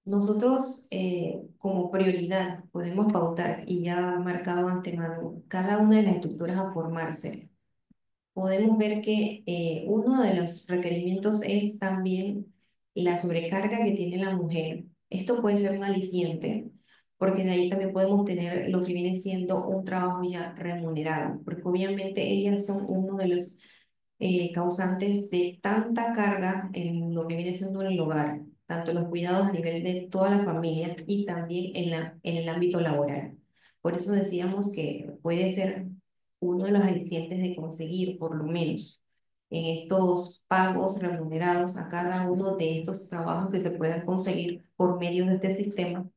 Nosotros eh, como prioridad podemos pautar, y ya marcado antemano, cada una de las estructuras a formarse. Podemos ver que eh, uno de los requerimientos es también la sobrecarga que tiene la mujer. Esto puede ser un aliciente, porque de ahí también podemos tener lo que viene siendo un trabajo ya remunerado, porque obviamente ellas son uno de los eh, causantes de tanta carga en lo que viene siendo el hogar, tanto los cuidados a nivel de toda la familia y también en, la, en el ámbito laboral. Por eso decíamos que puede ser uno de los alicientes de conseguir, por lo menos, en estos pagos remunerados a cada uno de estos trabajos que se puedan conseguir por medio de este sistema,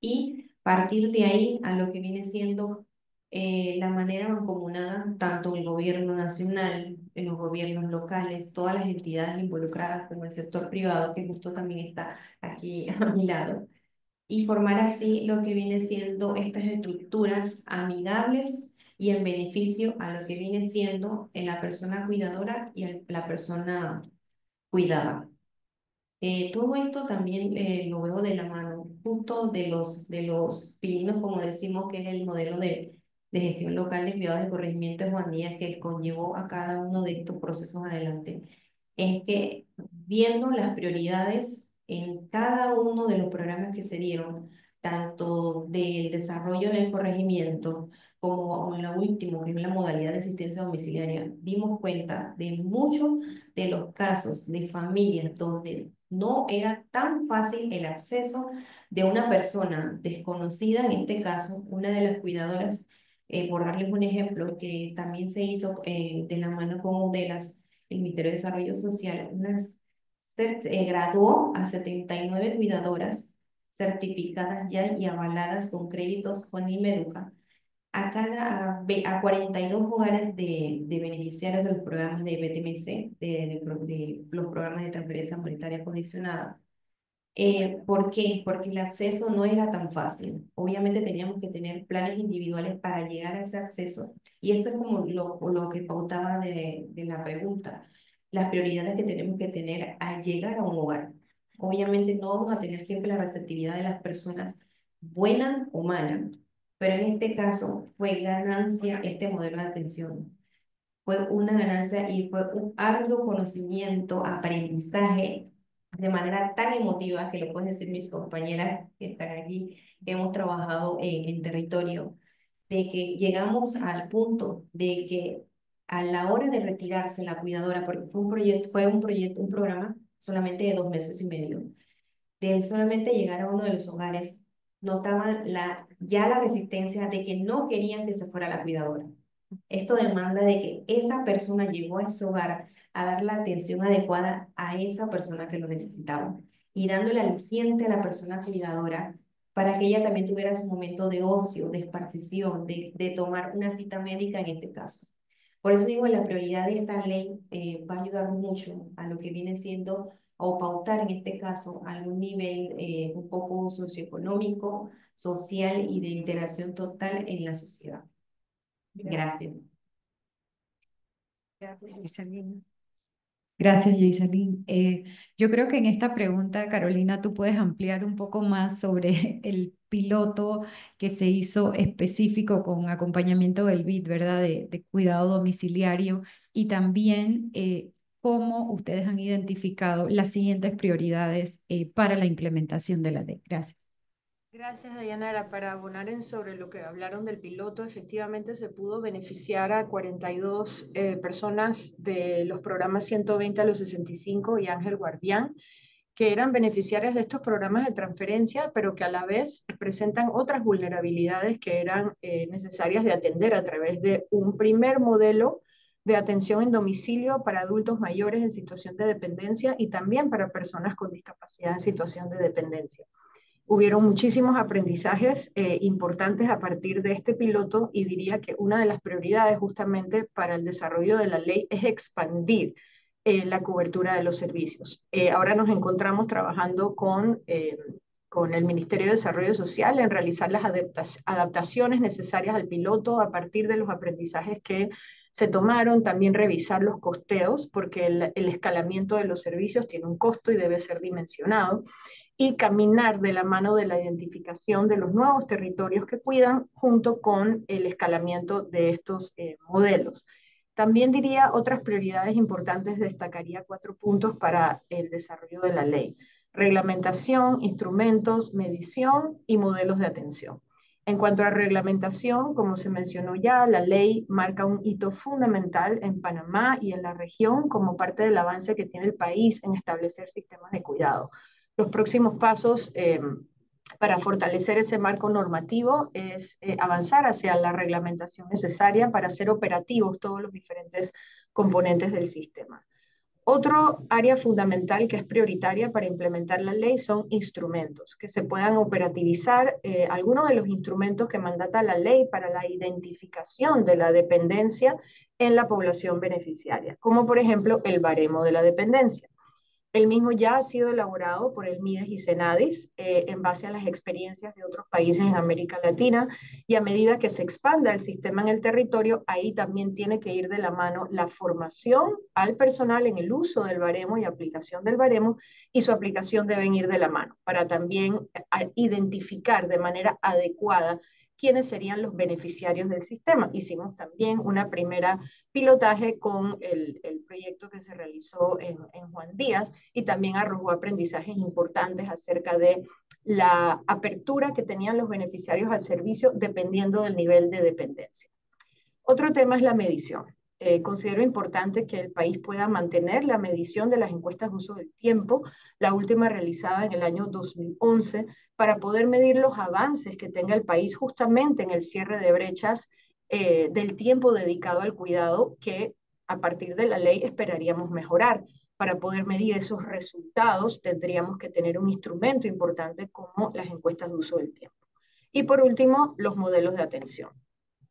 y partir de ahí a lo que viene siendo eh, la manera mancomunada, tanto en el gobierno nacional, en los gobiernos locales, todas las entidades involucradas como el sector privado, que justo también está aquí a mi lado, y formar así lo que viene siendo estas estructuras amigables y en beneficio a lo que viene siendo la persona cuidadora y la persona cuidada. Eh, todo esto también eh, lo veo de la mano, justo de los, de los como decimos, que es el modelo de, de gestión local de cuidados y corregimiento de Juan Díaz que conllevó a cada uno de estos procesos adelante. Es que viendo las prioridades en cada uno de los programas que se dieron, tanto del desarrollo en el corregimiento como en lo último, que es la modalidad de asistencia domiciliaria, dimos cuenta de muchos de los casos de familias donde no era tan fácil el acceso de una persona desconocida, en este caso, una de las cuidadoras, eh, por darles un ejemplo, que también se hizo eh, de la mano con Udelas, el Ministerio de Desarrollo Social, unas, eh, graduó a 79 cuidadoras certificadas ya y avaladas con créditos con IMEDUCA a cada a, 42 hogares de, de, beneficiarios de los programas de BTMC, de, de, los programas de transferencia monetaria condicionada. Eh, ¿Por qué? Porque el acceso no era tan fácil. Obviamente teníamos que tener planes individuales para llegar a ese acceso. Y eso es como lo, lo que pautaba de, de la pregunta, las prioridades que tenemos que tener al llegar a un hogar. Obviamente no vamos a tener siempre la receptividad de las personas buenas o malas, pero en este caso fue ganancia este modelo de atención. Fue una ganancia y fue un arduo conocimiento, aprendizaje de manera tan emotiva que lo pueden decir mis compañeras que están aquí, que hemos trabajado en, territorio, de que llegamos al punto de que a la hora de retirarse la cuidadora, porque fue un proyecto, fue un proyecto, un programa solamente de dos meses y medio, de solamente llegar a uno de los hogares notaban la, ya la resistencia de que no querían que se fuera la cuidadora. Esto demanda de que esa persona llegó a su hogar a dar la atención adecuada a esa persona que lo necesitaba y dándole aliciente a la persona cuidadora para que ella también tuviera su momento de ocio, de esparcición, de, tomar una cita médica en este caso. Por eso digo, la prioridad de esta ley eh, va a ayudar mucho a lo que viene siendo o pautar en este caso algún nivel eh, un poco socioeconómico, social y de interacción total en la sociedad. Gracias. Gracias, Isalina. Gracias, eh, yo creo que en esta pregunta, Carolina, tú puedes ampliar un poco más sobre el piloto que se hizo específico con acompañamiento del BID, ¿verdad? De, de cuidado domiciliario y también eh, cómo ustedes han identificado las siguientes prioridades eh, para la implementación de la ley. Gracias. Gracias, Dayanara. Para abonar en sobre lo que hablaron del piloto, efectivamente se pudo beneficiar a 42 eh, personas de los programas 120 a los 65 y Ángel Guardián, que eran beneficiarias de estos programas de transferencia, pero que a la vez presentan otras vulnerabilidades que eran eh, necesarias de atender a través de un primer modelo de atención en domicilio para adultos mayores en situación de dependencia y también para personas con discapacidad en situación de dependencia. Hubieron muchísimos aprendizajes eh, importantes a partir de este piloto y diría que una de las prioridades justamente para el desarrollo de la ley es expandir eh, la cobertura de los servicios. Eh, ahora nos encontramos trabajando con, con el Ministerio de Desarrollo Social en realizar las adaptaciones necesarias al piloto a partir de los aprendizajes que se tomaron también revisar los costeos, porque el, escalamiento de los servicios tiene un costo y debe ser dimensionado y caminar de la mano de la identificación de los nuevos territorios que cuidan junto con el escalamiento de estos eh, modelos. También diría otras prioridades importantes, destacaría cuatro puntos para el desarrollo de la ley. Reglamentación, instrumentos, medición y modelos de atención. En cuanto a reglamentación, como se mencionó ya, la ley marca un hito fundamental en Panamá y en la región como parte del avance que tiene el país en establecer sistemas de cuidado. Los próximos pasos em, para fortalecer ese marco normativo es eh, avanzar hacia la reglamentación necesaria para hacer operativos todos los diferentes componentes del sistema. Otro área fundamental que es prioritaria para implementar la ley son instrumentos, que se puedan operativizar eh, algunos de los instrumentos que mandata la ley para la identificación de la dependencia en la población beneficiaria, como por ejemplo el baremo de la dependencia. El mismo ya ha sido elaborado por el MIDES y CENADIS eh, en base a las experiencias de otros países en América Latina y a medida que se expanda el sistema en el territorio, ahí también tiene que ir de la mano la formación al personal en el uso del baremo y aplicación del baremo y su aplicación deben ir de la mano para también eh, identificar de manera adecuada quiénes serían los beneficiarios del sistema. Hicimos también una primera pilotaje con el, proyecto que se realizó en, Juan Díaz y también arrojó aprendizajes importantes acerca de la apertura que tenían los beneficiarios al servicio dependiendo del nivel de dependencia. Otro tema es la medición. Eh, considero importante que el país pueda mantener la medición de las encuestas de uso del tiempo, la última realizada en el año 2011, para poder medir los avances que tenga el país justamente en el cierre de brechas eh, del tiempo dedicado al cuidado que a partir de la ley esperaríamos mejorar. Para poder medir esos resultados tendríamos que tener un instrumento importante como las encuestas de uso del tiempo. Y por último, los modelos de atención.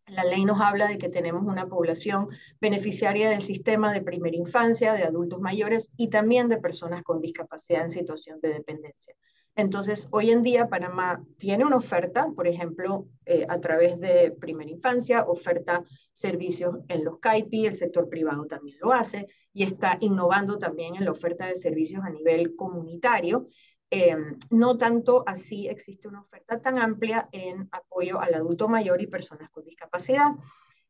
La ley nos habla de que tenemos una población beneficiaria del sistema de primera infancia, de adultos mayores y también de personas con discapacidad en situación de dependencia. Entonces, hoy en día Panamá tiene una oferta, por ejemplo, eh, a través de primera infancia, oferta servicios en los CAIPI, el sector privado también lo hace y está innovando también en la oferta de servicios a nivel comunitario Em, no tanto así existe una oferta tan amplia en apoyo al adulto mayor y personas con discapacidad.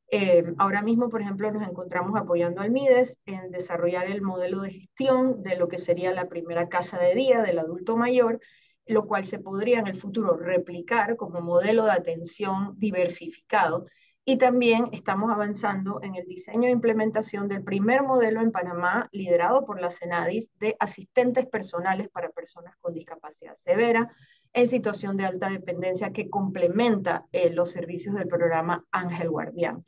Em, ahora mismo, por ejemplo, nos encontramos apoyando al MIDES en desarrollar el modelo de gestión de lo que sería la primera casa de día del adulto mayor, lo cual se podría en el futuro replicar como modelo de atención diversificado y también estamos avanzando en el diseño e implementación del primer modelo en Panamá, liderado por la CENADIS, de asistentes personales para personas con discapacidad severa en situación de alta dependencia que complementa eh, los servicios del programa Ángel Guardián.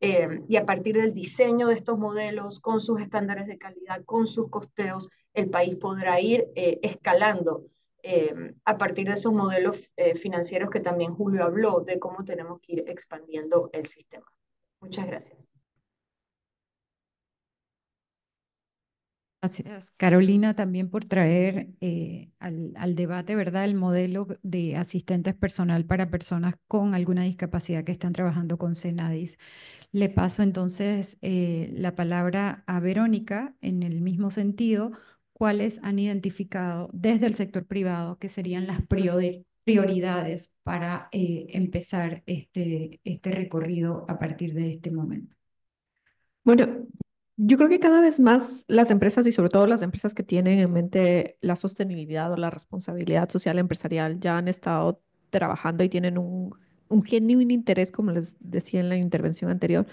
Eh, y a partir del diseño de estos modelos, con sus estándares de calidad, con sus costeos, el país podrá ir eh, escalando Em, a partir de esos modelos eh, financieros que también Julio habló de cómo tenemos que ir expandiendo el sistema. Muchas gracias. Gracias, Carolina, también por traer eh, al, al, debate, ¿verdad?, el modelo de asistentes personal para personas con alguna discapacidad que están trabajando con CENADIS. Le paso entonces eh, la palabra a Verónica en el mismo sentido cuáles han identificado desde el sector privado que serían las prioridades para eh, empezar este, este recorrido a partir de este momento? Bueno, yo creo que cada vez más las empresas y sobre todo las empresas que tienen en mente la sostenibilidad o la responsabilidad social empresarial ya han estado trabajando y tienen un un genuino interés, como les decía en la intervención anterior,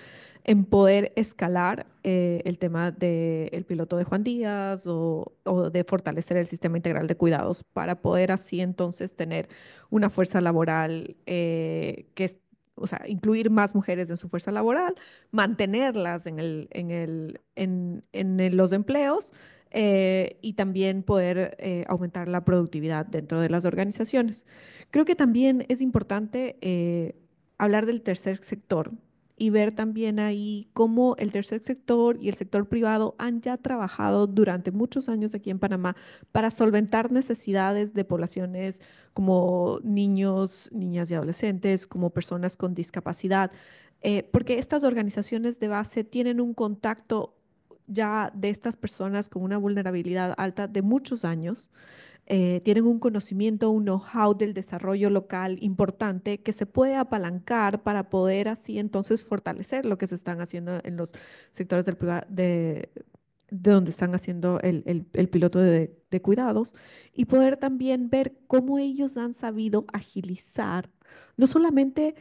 en poder escalar eh, el tema del piloto de Juan Díaz o, de fortalecer el sistema integral de cuidados para poder así entonces tener una fuerza laboral eh, que o sea, incluir más mujeres en su fuerza laboral, mantenerlas en, el, en, el, en, en los empleos, eh, y también poder eh, aumentar la productividad dentro de las organizaciones. Creo que también es importante eh, hablar del tercer sector y ver también ahí cómo el tercer sector y el sector privado han ya trabajado durante muchos años aquí en Panamá para solventar necesidades de poblaciones como niños, niñas y adolescentes, como personas con discapacidad. porque estas organizaciones de base tienen un contacto ya de estas personas con una vulnerabilidad alta de muchos años, eh, tienen un conocimiento, un know-how del desarrollo local importante que se puede apalancar para poder así entonces fortalecer lo que se están haciendo en los sectores del de, donde están haciendo el, piloto de, de, cuidados y poder también ver cómo ellos han sabido agilizar, no solamente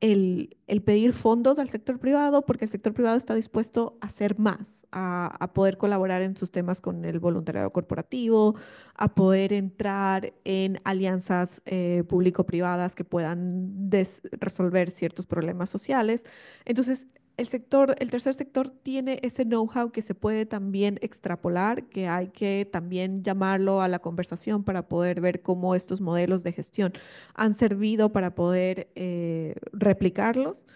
el, pedir fondos al sector privado, porque el sector privado está dispuesto a hacer más, a, poder colaborar en sus temas con el voluntariado corporativo, a poder entrar en alianzas eh, público-privadas que puedan resolver ciertos problemas sociales. Entonces, el sector, el tercer sector tiene ese know-how que se puede también extrapolar, que hay que también llamarlo a la conversación para poder ver cómo estos modelos de gestión han servido para poder eh, replicarlos.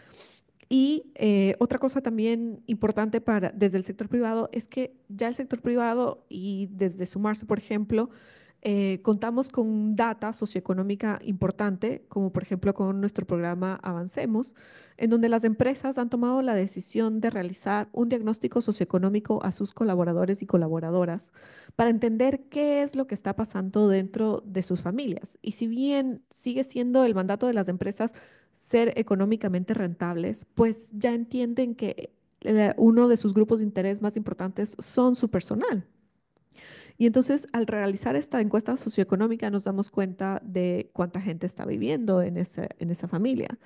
Y eh, otra cosa también importante para, desde el sector privado es que ya el sector privado y desde Sumarse, por ejemplo, eh, contamos con data socioeconómica importante, como por ejemplo con nuestro programa Avancemos, en donde las empresas han tomado la decisión de realizar un diagnóstico socioeconómico a sus colaboradores y colaboradoras para entender qué es lo que está pasando dentro de sus familias. Y si bien sigue siendo el mandato de las empresas ser económicamente rentables, pues ya entienden que eh, uno de sus grupos de interés más importantes son su personal, y entonces, al realizar esta encuesta socioeconómica, nos damos cuenta de cuánta gente está viviendo en esa, en esa familia.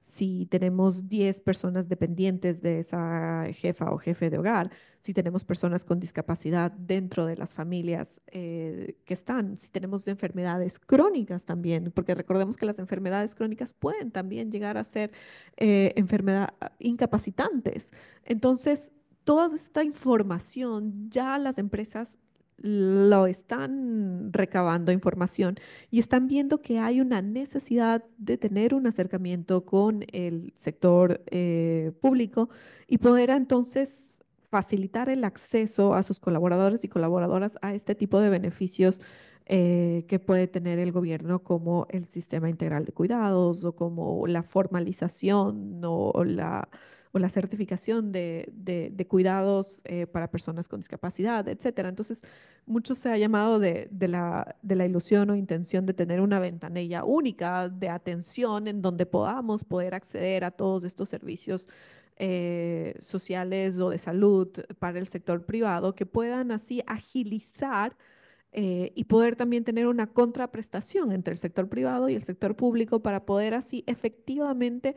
Si tenemos 10 personas dependientes de esa jefa o jefe de hogar, si tenemos personas con discapacidad dentro de las familias eh, que están, si tenemos enfermedades crónicas también, porque recordemos que las enfermedades crónicas pueden también llegar a ser eh, enfermedad ah, incapacitantes. Entonces, toda esta información ya las empresas lo están recabando información y están viendo que hay una necesidad de tener un acercamiento con el sector eh, público y poder entonces facilitar el acceso a sus colaboradores y colaboradoras a este tipo de beneficios eh, que puede tener el gobierno como el sistema integral de cuidados o como la formalización o la la certificación de, cuidados eh, para personas con discapacidad, etc. Entonces, mucho se ha llamado de, la, ilusión o intención de tener una ventanilla única de atención en donde podamos poder acceder a todos estos servicios eh, sociales o de salud para el sector privado que puedan así agilizar eh, y poder también tener una contraprestación entre el sector privado y el sector público para poder así efectivamente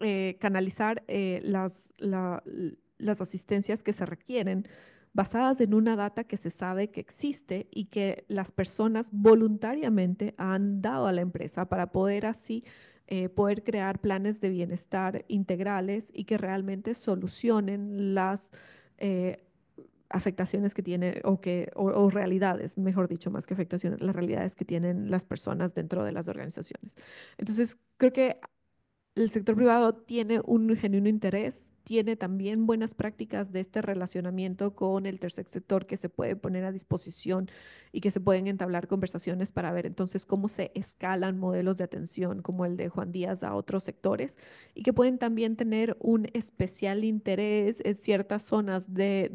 eh, canalizar eh, las, las asistencias que se requieren basadas en una data que se sabe que existe y que las personas voluntariamente han dado a la empresa para poder así eh, poder crear planes de bienestar integrales y que realmente solucionen las afectaciones que tiene o que o, realidades, mejor dicho, más que afectaciones, las realidades que tienen las personas dentro de las organizaciones. Entonces, creo que el sector privado tiene un genuino interés, tiene también buenas prácticas de este relacionamiento con el tercer sector que se puede poner a disposición y que se pueden entablar conversaciones para ver entonces cómo se escalan modelos de atención como el de Juan Díaz a otros sectores y que pueden también tener un especial interés en ciertas zonas de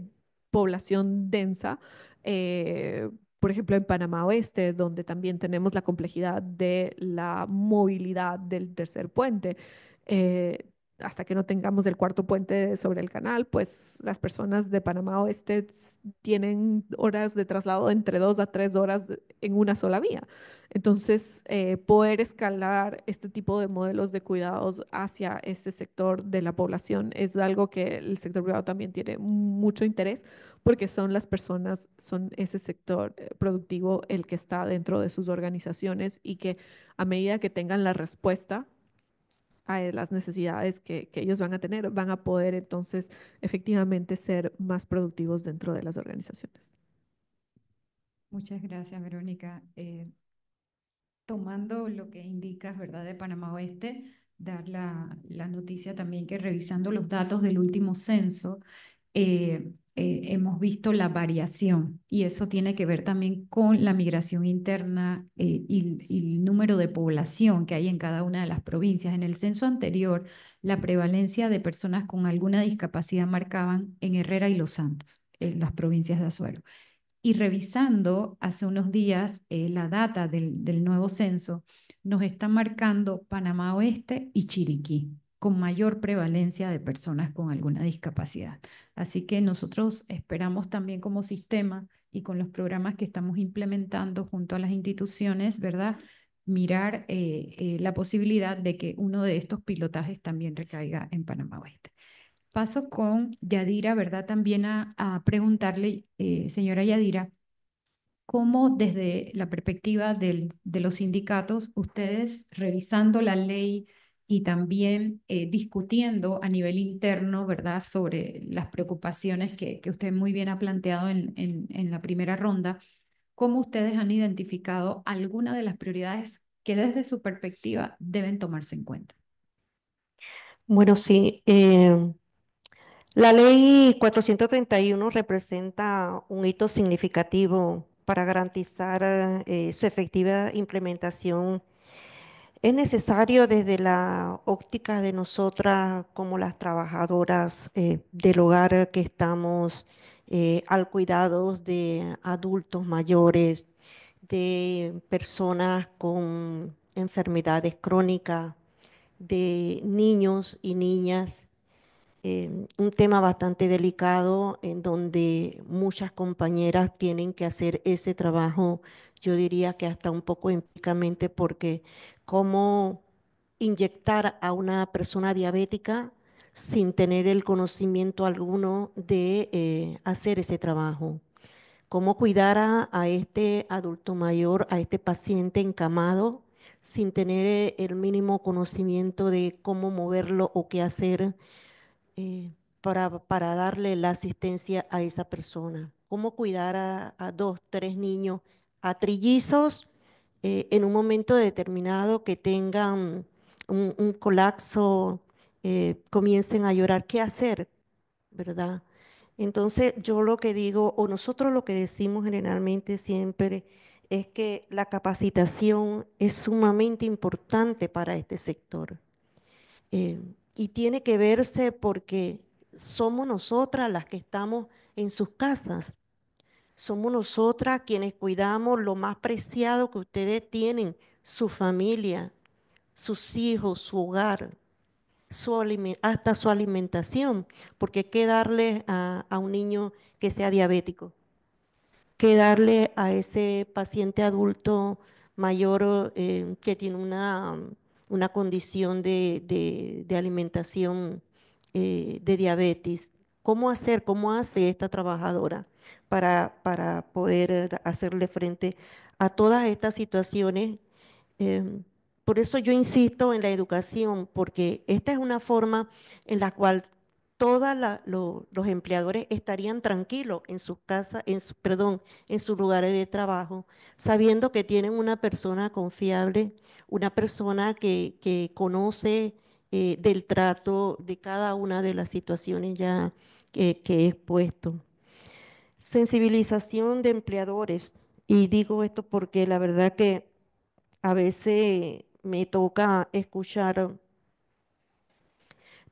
población densa. Eh, por ejemplo, en Panamá Oeste, donde también tenemos la complejidad de la movilidad del tercer puente. Eh, hasta que no tengamos el cuarto puente sobre el canal, pues las personas de Panamá Oeste tienen horas de traslado entre dos a tres horas en una sola vía. Entonces, eh, poder escalar este tipo de modelos de cuidados hacia este sector de la población es algo que el sector privado también tiene mucho interés porque son las personas, son ese sector eh, productivo el que está dentro de sus organizaciones y que a medida que tengan la respuesta a las necesidades que, ellos van a tener, van a poder entonces efectivamente ser más productivos dentro de las organizaciones. Muchas gracias, Verónica. Eh, tomando lo que indicas, ¿verdad?, de Panamá Oeste, dar la, la, noticia también que revisando los datos del último censo, eh, eh, hemos visto la variación y eso tiene que ver también con la migración interna eh, y, el número de población que hay en cada una de las provincias. En el censo anterior, la prevalencia de personas con alguna discapacidad marcaban en Herrera y Los Santos, en las provincias de Azuero. Y revisando hace unos días eh, la data del nuevo censo, nos está marcando Panamá Oeste y Chiriquí con mayor prevalencia de personas con alguna discapacidad. Así que nosotros esperamos también como sistema y con los programas que estamos implementando junto a las instituciones, ¿verdad? Mirar eh, eh, la posibilidad de que uno de estos pilotajes también recaiga en Panamá Oeste. Paso con Yadira, ¿verdad? También a, preguntarle, eh, señora Yadira, ¿cómo desde la perspectiva de los sindicatos, ustedes revisando la ley y también eh, discutiendo a nivel interno, ¿verdad?, sobre las preocupaciones que, usted muy bien ha planteado en, en, la primera ronda, cómo ustedes han identificado algunas de las prioridades que desde su perspectiva deben tomarse en cuenta. Bueno, sí. Eh, la ley 431 representa un hito significativo para garantizar eh, su efectiva implementación es necesario desde la óptica de nosotras como las trabajadoras eh, del hogar que estamos eh, al cuidado de adultos mayores, de personas con enfermedades crónicas, de niños y niñas. Eh, un tema bastante delicado en donde muchas compañeras tienen que hacer ese trabajo, yo diría que hasta un poco empíricamente, porque cómo inyectar a una persona diabética sin tener el conocimiento alguno de eh, hacer ese trabajo, cómo cuidar a, este adulto mayor, a este paciente encamado, sin tener eh, el mínimo conocimiento de cómo moverlo o qué hacer eh, para, darle la asistencia a esa persona, cómo cuidar a, a dos, tres niños, a trillizos eh, en un momento determinado que tengan un, colapso, eh, comiencen a llorar, ¿qué hacer? ¿Verdad? Entonces yo lo que digo, o nosotros lo que decimos generalmente siempre, es que la capacitación es sumamente importante para este sector. Eh, y tiene que verse porque somos nosotras las que estamos en sus casas somos nosotras quienes cuidamos lo más preciado que ustedes tienen, su familia, sus hijos, su hogar, hasta su alimentación, porque qué darle a, un niño que sea diabético, qué darle a ese paciente adulto mayor eh, que tiene una, condición de, alimentación eh, de diabetes, cómo hacer, cómo hace esta trabajadora para, para poder hacerle frente a todas estas situaciones. Em, por eso yo insisto en la educación, porque esta es una forma en la cual todos los empleadores estarían tranquilos en sus casas, en perdón, en sus lugares de trabajo, sabiendo que tienen una persona confiable, una persona que, que conoce eh, del trato de cada una de las situaciones ya que, he expuesto. Sensibilización de empleadores. Y digo esto porque la verdad que a veces me toca escuchar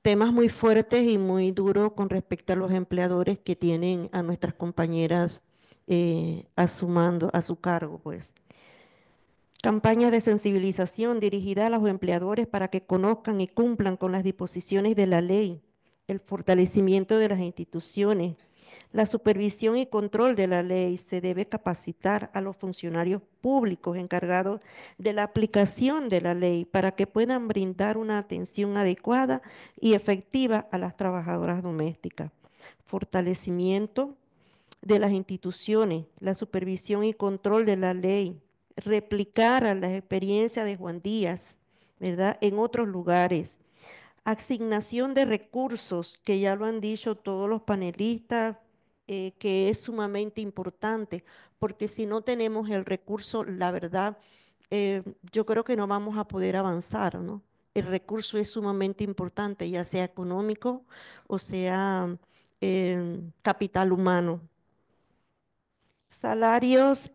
temas muy fuertes y muy duros con respecto a los empleadores que tienen a nuestras compañeras eh, asumando a su cargo, pues. Campañas de sensibilización dirigidas a los empleadores para que conozcan y cumplan con las disposiciones de la ley, el fortalecimiento de las instituciones, la supervisión y control de la ley se debe capacitar a los funcionarios públicos encargados de la aplicación de la ley para que puedan brindar una atención adecuada y efectiva a las trabajadoras domésticas. Fortalecimiento de las instituciones, la supervisión y control de la ley, a la experiencia de Juan Díaz, ¿verdad? En otros lugares. Asignación de recursos, que ya lo han dicho todos los panelistas, eh, que es sumamente importante, porque si no tenemos el recurso, la verdad, eh, yo creo que no vamos a poder avanzar, ¿no? El recurso es sumamente importante, ya sea económico o sea eh, capital humano. Salarios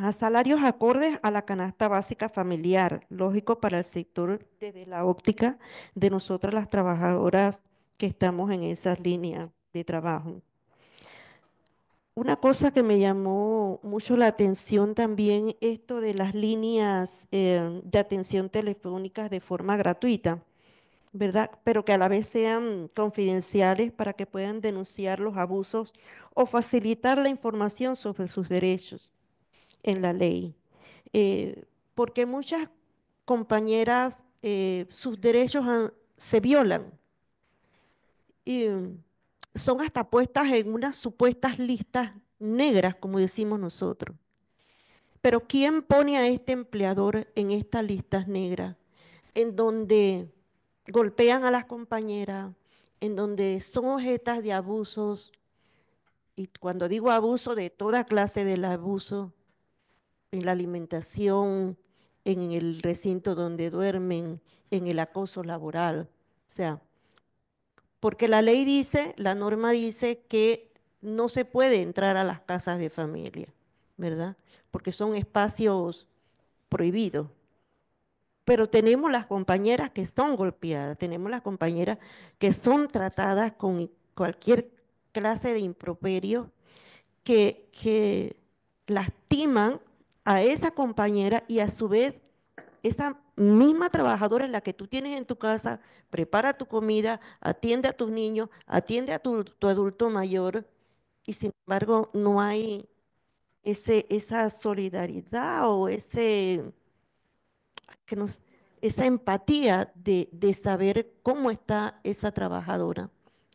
a salarios acordes a la canasta básica familiar, lógico para el sector desde la óptica de nosotras las trabajadoras que estamos en esas líneas de trabajo. Una cosa que me llamó mucho la atención también, esto de las líneas em, de atención telefónicas de forma gratuita, ¿verdad? Pero que a la vez sean confidenciales para que puedan denunciar los abusos o facilitar la información sobre sus derechos en la ley, eh, porque muchas compañeras, eh, sus derechos se violan. Y mm, son hasta puestas en unas supuestas listas negras, como decimos nosotros. Pero ¿quién pone a este empleador en estas listas negras? En donde golpean a las compañeras, en donde son objetas de abusos, y cuando digo abuso, de toda clase de abuso, en la alimentación, en el recinto donde duermen, en el acoso laboral. O sea, porque la ley dice, la norma dice que no se puede entrar a las casas de familia, ¿verdad? Porque son espacios prohibidos. Pero tenemos las compañeras que son golpeadas, tenemos las compañeras que son tratadas con cualquier clase de improperio que, que lastiman a esa compañera y a su vez esa misma trabajadora en la que tú tienes en tu casa, prepara tu comida, atiende a tus niños, atiende a tu, adulto mayor y sin embargo no hay ese, esa solidaridad o ese, que nos, esa empatía de, de saber cómo está esa trabajadora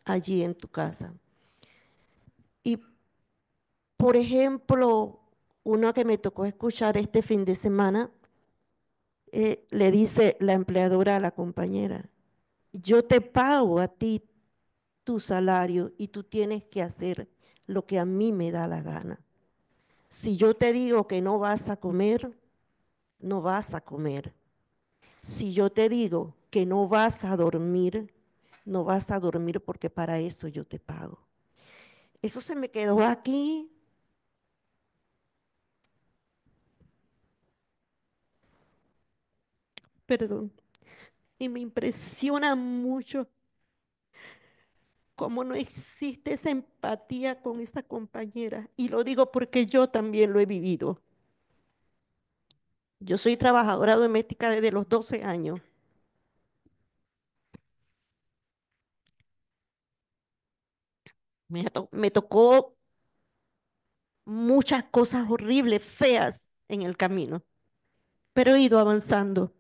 allí en tu casa. Y, por ejemplo, uno que me tocó escuchar este fin de semana, eh, le dice la empleadora a la compañera, yo te pago a ti tu salario y tú tienes que hacer lo que a mí me da la gana. Si yo te digo que no vas a comer, no vas a comer. Si yo te digo que no vas a dormir, no vas a dormir porque para eso yo te pago. Eso se me quedó aquí perdón. Y me impresiona mucho cómo no existe esa empatía con esta compañera. Y lo digo porque yo también lo he vivido. Yo soy trabajadora doméstica desde los 12 años. Me, me tocó muchas cosas horribles, feas en el camino, pero he ido avanzando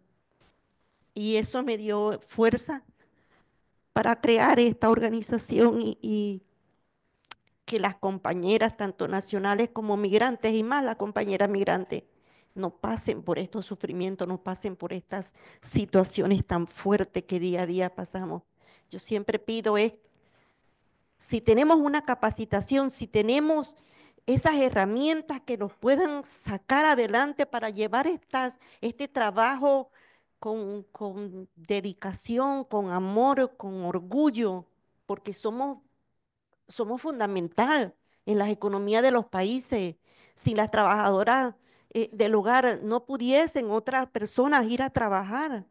y eso me dio fuerza para crear esta organización y, que las compañeras, tanto nacionales como migrantes, y más las compañeras migrantes, no pasen por estos sufrimientos, no pasen por estas situaciones tan fuertes que día a día pasamos. Yo siempre pido es, si tenemos una capacitación, si tenemos esas herramientas que nos puedan sacar adelante para llevar estas, este trabajo con, dedicación, con amor, con orgullo, porque somos, somos fundamental en las economías de los países. Si las trabajadoras eh, del hogar no pudiesen otras personas ir a trabajar,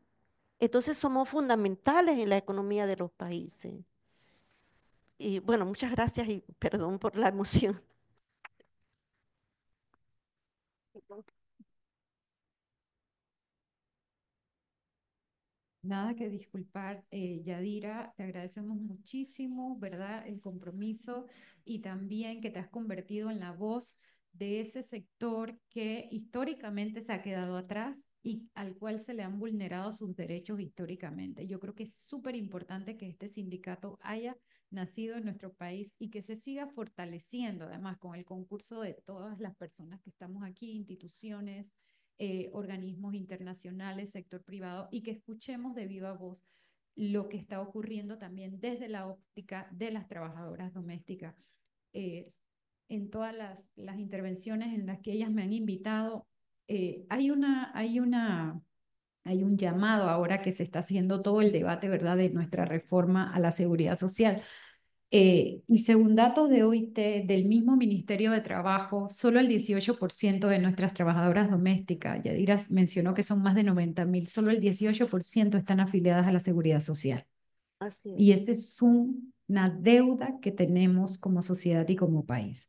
entonces somos fundamentales en la economía de los países. Y bueno, muchas gracias y perdón por la emoción. Nada que disculpar, eh, Yadira, te agradecemos muchísimo, ¿verdad? El compromiso y también que te has convertido en la voz de ese sector que históricamente se ha quedado atrás y al cual se le han vulnerado sus derechos históricamente. Yo creo que es súper importante que este sindicato haya nacido en nuestro país y que se siga fortaleciendo, además, con el concurso de todas las personas que estamos aquí, instituciones, eh, organismos internacionales, sector privado, y que escuchemos de viva voz lo que está ocurriendo también desde la óptica de las trabajadoras domésticas. Eh, en todas las, las, intervenciones en las que ellas me han invitado, eh, hay, una, hay, una, hay un llamado ahora que se está haciendo todo el debate, ¿verdad?, de nuestra reforma a la seguridad social, eh, y según datos de OIT del mismo Ministerio de Trabajo, solo el 18% de nuestras trabajadoras domésticas, Yadira mencionó que son más de 90 mil, solo el 18% están afiliadas a la seguridad social. Así es. Y esa es una deuda que tenemos como sociedad y como país.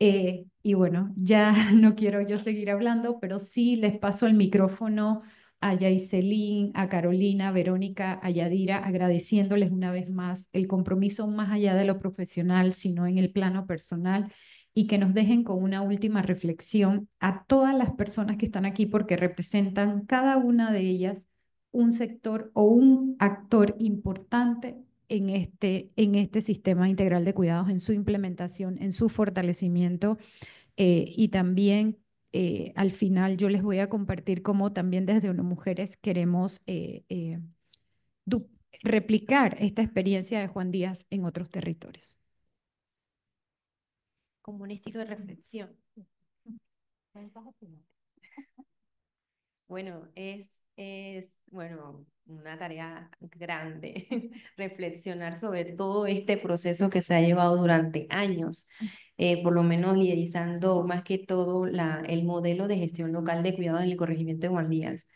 Eh, y bueno, ya no quiero yo seguir hablando, pero sí les paso el micrófono a Yaiselin, a Carolina, a Verónica, a Yadira, agradeciéndoles una vez más el compromiso más allá de lo profesional, sino en el plano personal y que nos dejen con una última reflexión a todas las personas que están aquí porque representan cada una de ellas un sector o un actor importante en este, en este sistema integral de cuidados, en su implementación, en su fortalecimiento eh, y también eh, al final yo les voy a compartir cómo también desde Uno mujeres queremos eh, eh, replicar esta experiencia de Juan Díaz en otros territorios. Como un estilo de reflexión. Bueno, es, es bueno, una tarea grande, reflexionar sobre todo este proceso que se ha llevado durante años, eh, por lo menos liderizando más que todo la, el modelo de gestión local de cuidado en el corregimiento de Juan Díaz.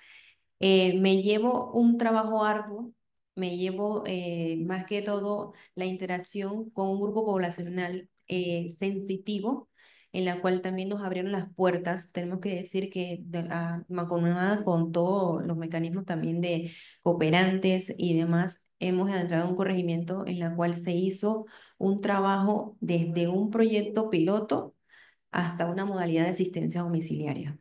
Eh, me llevo un trabajo arduo, me llevo eh, más que todo la interacción con un grupo poblacional sensitivo en la cual también nos abrieron las puertas. Tenemos que decir que Maconada, con todos los mecanismos también de cooperantes y demás, hemos adentrado un corregimiento en la cual se hizo un trabajo desde un proyecto piloto hasta una modalidad de asistencia domiciliaria.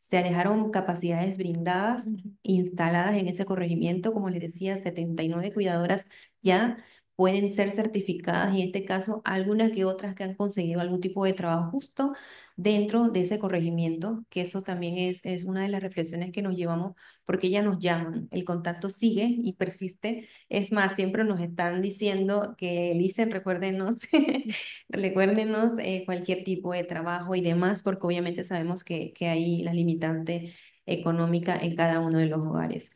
Se dejaron capacidades brindadas, instaladas en ese corregimiento, como les decía, 79 cuidadoras ya pueden ser certificadas, y en este caso algunas que otras que han conseguido algún tipo de trabajo justo dentro de ese corregimiento, que eso también es, es una de las reflexiones que nos llevamos, porque ya nos llaman, el contacto sigue y persiste, es más, siempre nos están diciendo que dicen, recuérdenos, recuérdenos eh, cualquier tipo de trabajo y demás, porque obviamente sabemos que, que hay la limitante económica en cada uno de los hogares.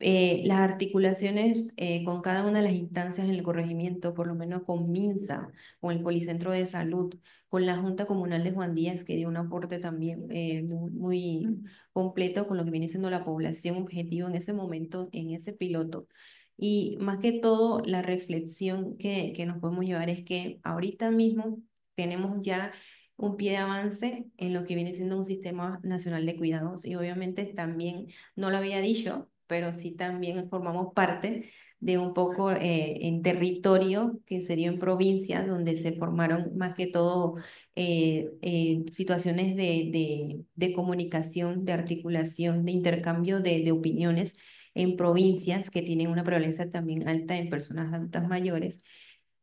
Eh, las articulaciones eh, con cada una de las instancias en el corregimiento, por lo menos con MINSA, con el Policentro de Salud, con la Junta Comunal de Juan Díaz, que dio un aporte también eh, muy, mm. completo con lo que viene siendo la población objetivo en ese momento, en ese piloto. Y más que todo, la reflexión que, que nos podemos llevar es que ahorita mismo tenemos ya un pie de avance en lo que viene siendo un sistema nacional de cuidados y obviamente también, no lo había dicho, pero sí también formamos parte de un poco eh, en territorio que se dio en provincias donde se formaron más que todo eh, eh, situaciones de, de, de, comunicación, de articulación, de intercambio de, de, opiniones en provincias que tienen una prevalencia también alta en personas adultas mayores.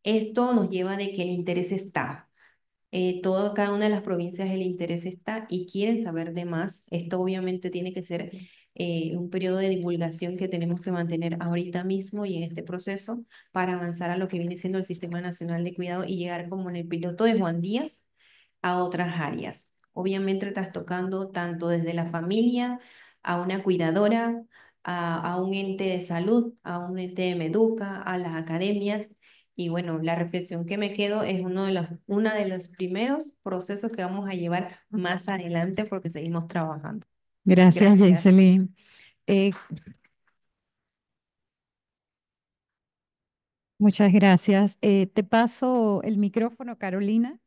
Esto nos lleva de que el interés está. todo, cada una de las provincias el interés está y quieren saber de más. Esto obviamente tiene que ser eh, un periodo de divulgación que tenemos que mantener ahorita mismo y en este proceso para avanzar a lo que viene siendo el Sistema Nacional de Cuidado y llegar como en el piloto de Juan Díaz a otras áreas. Obviamente tocando tanto desde la familia a una cuidadora, a, un ente de salud, a un ente de Meduca, a las academias, y bueno, la reflexión que me quedo es uno de los, una de los primeros procesos que vamos a llevar más adelante porque seguimos trabajando. Gracias, Gracias. Eh, muchas gracias. Eh, te paso el micrófono, Carolina,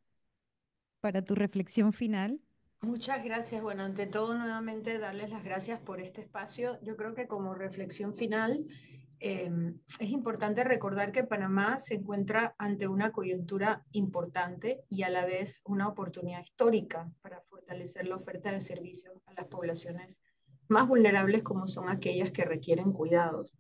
para tu reflexión final. Muchas gracias. Bueno, ante todo, nuevamente darles las gracias por este espacio. Yo creo que como reflexión final, Em, es importante recordar que Panamá se encuentra ante una coyuntura importante y a la vez una oportunidad histórica para fortalecer la oferta de servicios a las poblaciones más vulnerables como son aquellas que requieren cuidados.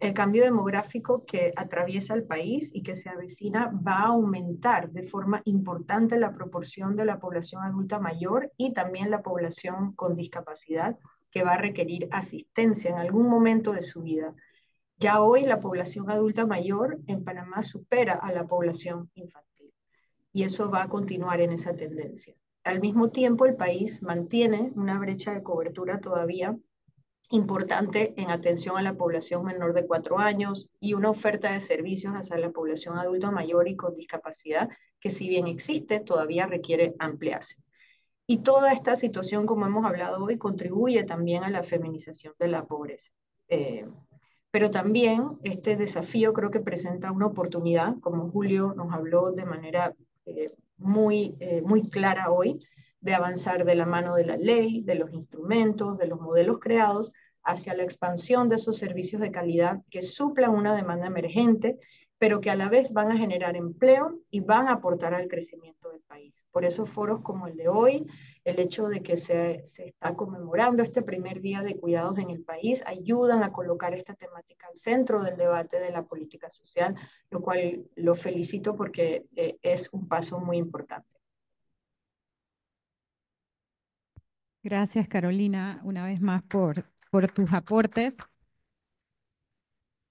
El cambio demográfico que atraviesa el país y que se avecina va a aumentar de forma importante la proporción de la población adulta mayor y también la población con discapacidad que va a requerir asistencia en algún momento de su vida ya hoy la población adulta mayor en Panamá supera a la población infantil y eso va a continuar en esa tendencia. Al mismo tiempo, el país mantiene una brecha de cobertura todavía importante en atención a la población menor de cuatro años y una oferta de servicios hacia la población adulta mayor y con discapacidad que si bien existe, todavía requiere ampliarse. Y toda esta situación, como hemos hablado hoy, contribuye también a la feminización de la pobreza. Eh, pero también este desafío creo que presenta una oportunidad, como Julio nos habló de manera eh, muy, eh, muy clara hoy, de avanzar de la mano de la ley, de los instrumentos, de los modelos creados hacia la expansión de esos servicios de calidad que suplan una demanda emergente pero que a la vez van a generar empleo y van a aportar al crecimiento del país. Por eso foros como el de hoy, el hecho de que se, está conmemorando este primer día de cuidados en el país, ayudan a colocar esta temática al centro del debate de la política social, lo cual lo felicito porque eh, es un paso muy importante. Gracias Carolina, una vez más por, por tus aportes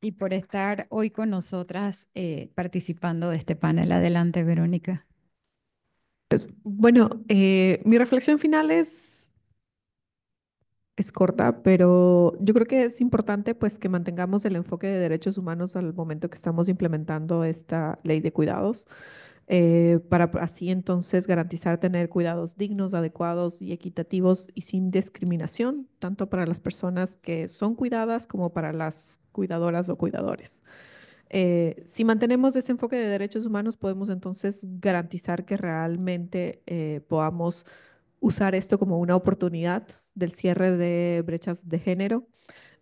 y por estar hoy con nosotras eh, participando de este panel. Adelante, Verónica. Pues, bueno, eh, mi reflexión final es, es corta, pero yo creo que es importante pues, que mantengamos el enfoque de derechos humanos al momento que estamos implementando esta ley de cuidados. Eh, para así entonces garantizar tener cuidados dignos, adecuados y equitativos y sin discriminación, tanto para las personas que son cuidadas como para las cuidadoras o cuidadores. Eh, si mantenemos ese enfoque de derechos humanos, podemos entonces garantizar que realmente eh, podamos usar esto como una oportunidad del cierre de brechas de género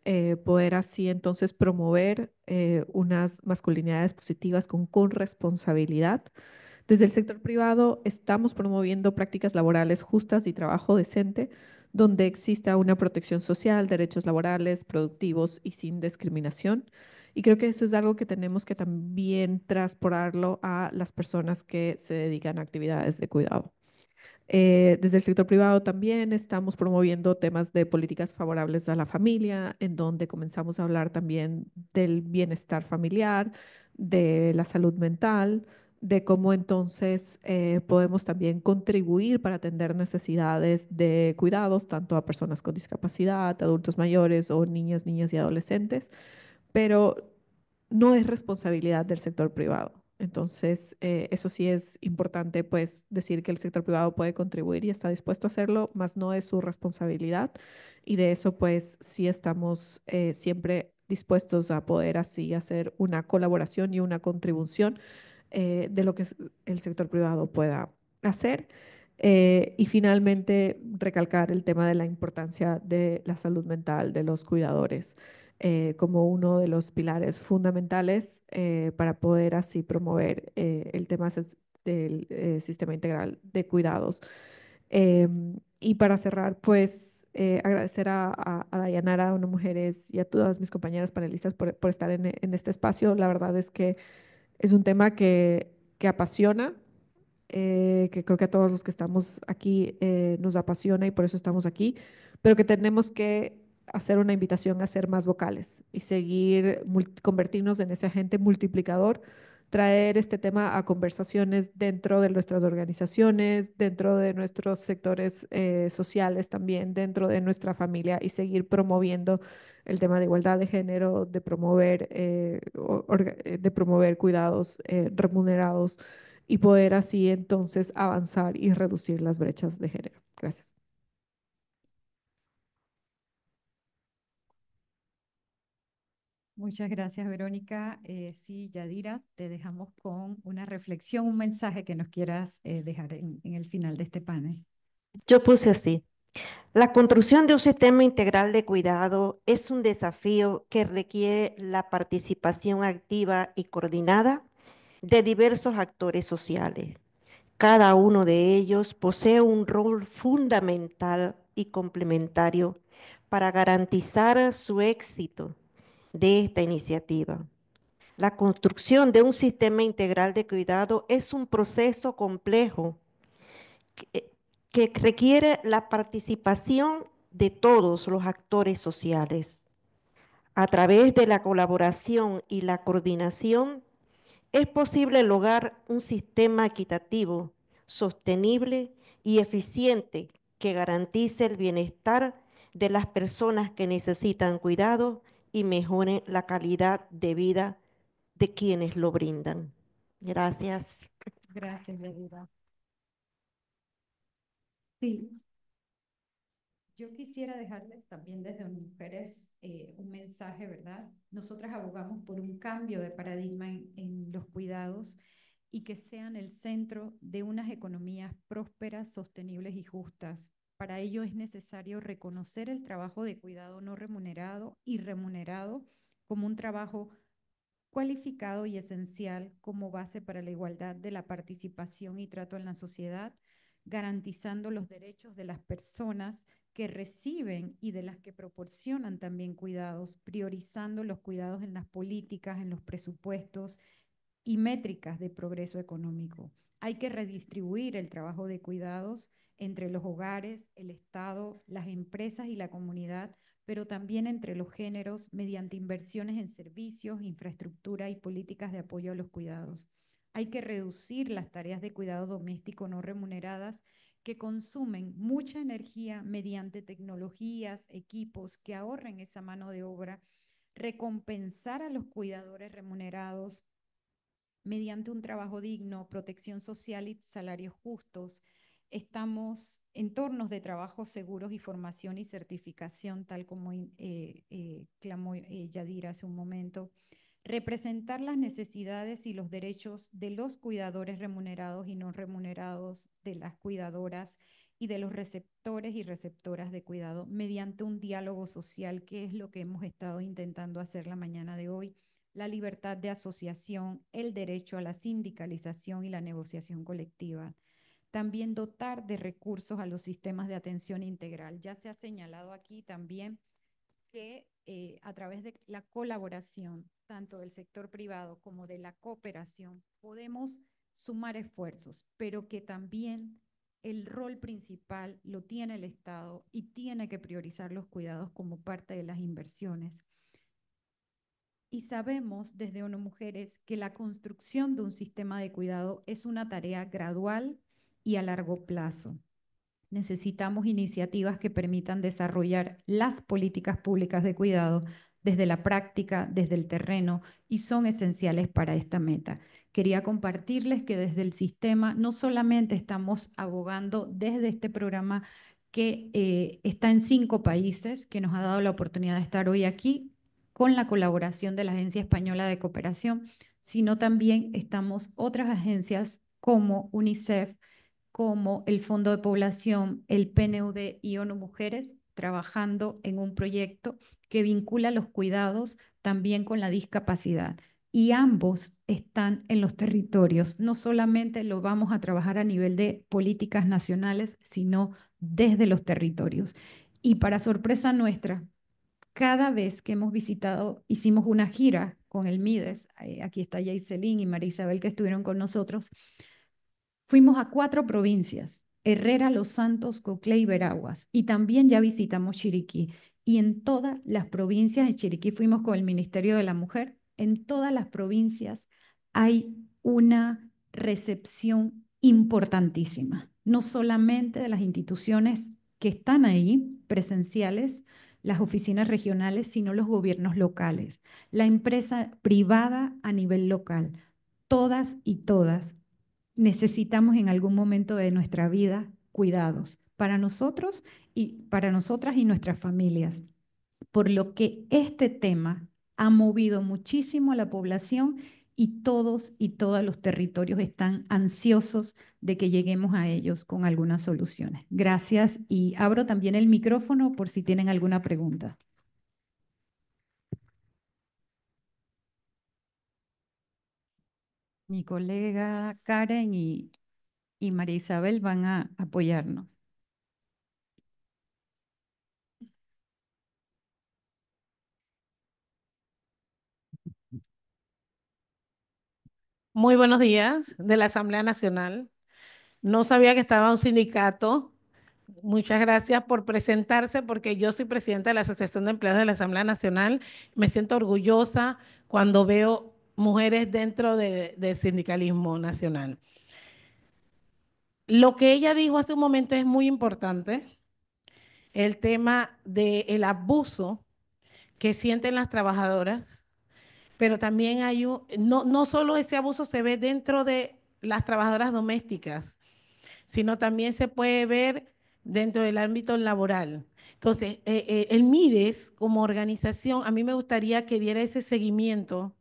eh, poder así entonces promover eh, unas masculinidades positivas con, con responsabilidad. Desde el sector privado estamos promoviendo prácticas laborales justas y trabajo decente, donde exista una protección social, derechos laborales, productivos y sin discriminación. Y creo que eso es algo que tenemos que también transportarlo a las personas que se dedican a actividades de cuidado. Eh, desde el sector privado también estamos promoviendo temas de políticas favorables a la familia, en donde comenzamos a hablar también del bienestar familiar, de la salud mental, de cómo entonces eh, podemos también contribuir para atender necesidades de cuidados, tanto a personas con discapacidad, adultos mayores o niñas, niñas y adolescentes, pero no es responsabilidad del sector privado. Entonces, eh, eso sí es importante, pues, decir que el sector privado puede contribuir y está dispuesto a hacerlo, más no es su responsabilidad. Y de eso, pues, sí estamos eh, siempre dispuestos a poder así hacer una colaboración y una contribución eh, de lo que el sector privado pueda hacer. y finalmente, recalcar el tema de la importancia de la salud mental de los cuidadores. Eh, como uno de los pilares fundamentales eh, para poder así promover eh, el tema del sistema integral de cuidados. Em, y para cerrar, pues agradecer a, a, Dayanara, a una mujeres y a todas mis compañeras panelistas por, estar en, este espacio. La verdad es que es un tema que, que apasiona, que creo que a todos los que estamos aquí nos apasiona y por eso estamos aquí, pero que tenemos que hacer una invitación a ser más vocales y seguir convertirnos en ese agente multiplicador, traer este tema a conversaciones dentro de nuestras organizaciones, dentro de nuestros sectores eh, sociales también, dentro de nuestra familia y seguir promoviendo el tema de igualdad de género, de promover, eh, eh, de promover cuidados remunerados y poder así entonces avanzar y reducir las brechas de género. Gracias. Muchas gracias, Verónica. Eh, sí, Yadira, te dejamos con una reflexión, un mensaje que nos quieras eh, dejar en, en el final de este panel. Yo puse así. La construcción de un sistema integral de cuidado es un desafío que requiere la participación activa y coordinada de diversos actores sociales. Cada uno de ellos posee un rol fundamental y complementario para garantizar su éxito de esta iniciativa. La construcción de un sistema integral de cuidado es un proceso complejo eh, que, requiere la participación de todos los actores sociales. A través de la colaboración y la coordinación es posible lograr un sistema equitativo, sostenible y eficiente que garantice el bienestar de las personas que necesitan cuidado y mejore la calidad de vida de quienes lo brindan. Gracias. Gracias, Yadira. Sí. Yo quisiera dejarles también desde Mujeres eh, un mensaje, ¿verdad? Nosotras abogamos por un cambio de paradigma en los cuidados y que sean el centro de unas economías prósperas, sostenibles y justas, para ello es necesario reconocer el trabajo de cuidado no remunerado y remunerado como un trabajo cualificado y esencial como base para la igualdad de la participación y trato en la sociedad, garantizando los derechos de las personas que reciben y de las que proporcionan también cuidados, priorizando los cuidados en las políticas, en los presupuestos y métricas de progreso económico. Hay que redistribuir el trabajo de cuidados entre los hogares, el Estado, las empresas y la comunidad, pero también entre los géneros mediante inversiones en servicios, infraestructura y políticas de apoyo a los cuidados. Hay que reducir las tareas de cuidado doméstico no remuneradas que consumen mucha energía mediante tecnologías, equipos que ahorren esa mano de obra, recompensar a los cuidadores remunerados mediante un trabajo digno, protección social y salarios justos, estamos en entornos de trabajos seguros y formación y certificación, tal como eh, eh, clamó eh, Yadira hace un momento, representar las necesidades y los derechos de los cuidadores remunerados y no remunerados, de las cuidadoras y de los receptores y receptoras de cuidado mediante un diálogo social, que es lo que hemos estado intentando hacer la mañana de hoy la libertad de asociación, el derecho a la sindicalización y la negociación colectiva también dotar de recursos a los sistemas de atención integral. Ya se ha señalado aquí también que eh, a través de la colaboración, tanto del sector privado como de la cooperación, podemos sumar esfuerzos, pero que también el rol principal lo tiene el Estado y tiene que priorizar los cuidados como parte de las inversiones. Y sabemos desde ONU Mujeres que la construcción de un sistema de cuidado es una tarea gradual y a largo plazo. Necesitamos iniciativas que permitan desarrollar las políticas públicas de cuidado desde la práctica, desde el terreno, y son esenciales para esta meta. Quería compartirles que desde el sistema no solamente estamos abogando desde este programa que eh, está en cinco países, que nos ha dado la oportunidad de estar hoy aquí con la colaboración de la Agencia Española de Cooperación, sino también estamos otras agencias como UNICEF, como el Fondo de Población, el PNUD y ONU Mujeres, trabajando en un proyecto que vincula los cuidados también con la discapacidad. Y ambos están en los territorios. No solamente lo vamos a trabajar a nivel de políticas nacionales, sino desde los territorios. Y para sorpresa nuestra, cada vez que hemos visitado, hicimos una gira con el MIDES, eh, aquí está Jaiselin y María Isabel que estuvieron con nosotros, Fuimos a cuatro provincias, Herrera, Los Santos, Cocle y Veraguas, y también ya visitamos Chiriquí. Y en todas las provincias de Chiriquí fuimos con el Ministerio de la Mujer, en todas las provincias hay una recepción importantísima, no solamente de las instituciones que están ahí presenciales, las oficinas regionales, sino los gobiernos locales, la empresa privada a nivel local. Todas y todas necesitamos en algún momento de nuestra vida cuidados para nosotros y para nosotras y nuestras familias. Por lo que este tema ha movido muchísimo a la población y todos y todos los territorios están ansiosos de que lleguemos a ellos con algunas soluciones. Gracias y abro también el micrófono por si tienen alguna pregunta. mi colega Karen y, María Isabel van a apoyarnos. Muy buenos días de la Asamblea Nacional. No sabía que estaba un sindicato. Muchas gracias por presentarse porque yo soy presidenta de la Asociación de Empleados de la Asamblea Nacional. Me siento orgullosa cuando veo mujeres dentro del sindicalismo nacional. Lo que ella dijo hace un momento es muy importante, el tema del el abuso que sienten las trabajadoras, pero también hay un, no, no solo ese abuso se ve dentro de las trabajadoras domésticas, sino también se puede ver dentro del ámbito laboral. Entonces, eh, eh, el MIDES como organización, a mí me gustaría que diera ese seguimiento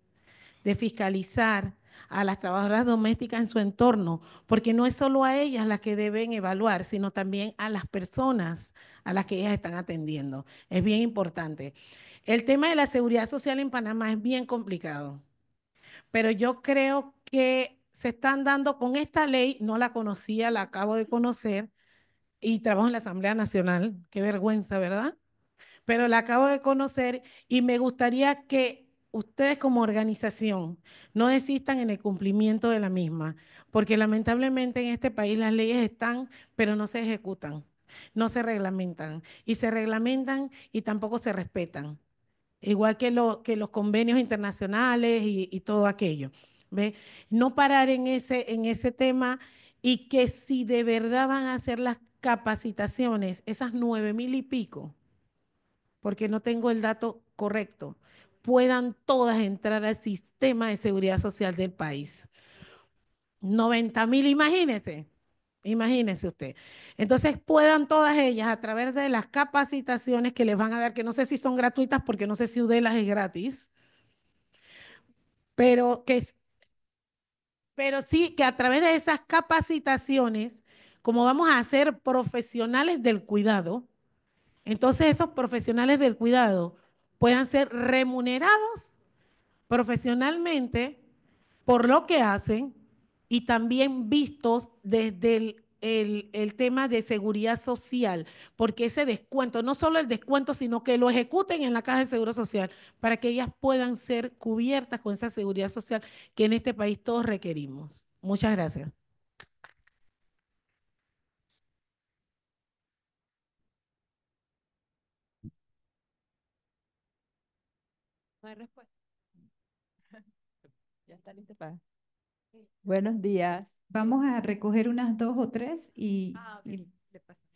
de fiscalizar a las trabajadoras domésticas en su entorno, porque no es solo a ellas las que deben evaluar, sino también a las personas a las que ellas están atendiendo. Es bien importante. El tema de la seguridad social en Panamá es bien complicado, pero yo creo que se están dando con esta ley, no la conocía, la acabo de conocer, y trabajo en la Asamblea Nacional, qué vergüenza, ¿verdad? Pero la acabo de conocer y me gustaría que ustedes como organización no desistan en el cumplimiento de la misma, porque lamentablemente en este país las leyes están, pero no se ejecutan, no se reglamentan, y se reglamentan y tampoco se respetan, igual que, lo, que los convenios internacionales y, todo aquello. ¿ve? No parar en ese, en ese tema y que si de verdad van a hacer las capacitaciones, esas nueve mil y pico, porque no tengo el dato correcto, puedan todas entrar al sistema de seguridad social del país. 90 mil, imagínense, imagínense usted. Entonces puedan todas ellas a través de las capacitaciones que les van a dar, que no sé si son gratuitas porque no sé si UDELA es gratis, pero que, pero sí que a través de esas capacitaciones, como vamos a ser profesionales del cuidado, entonces esos profesionales del cuidado puedan ser remunerados profesionalmente por lo que hacen y también vistos desde el, el, tema de seguridad social, porque ese descuento, no solo el descuento, sino que lo ejecuten en la caja de seguro social para que ellas puedan ser cubiertas con esa seguridad social que en este país todos requerimos. Muchas gracias. hay respuesta. ya está este, Buenos días. Vamos a recoger unas dos o tres y. Ah,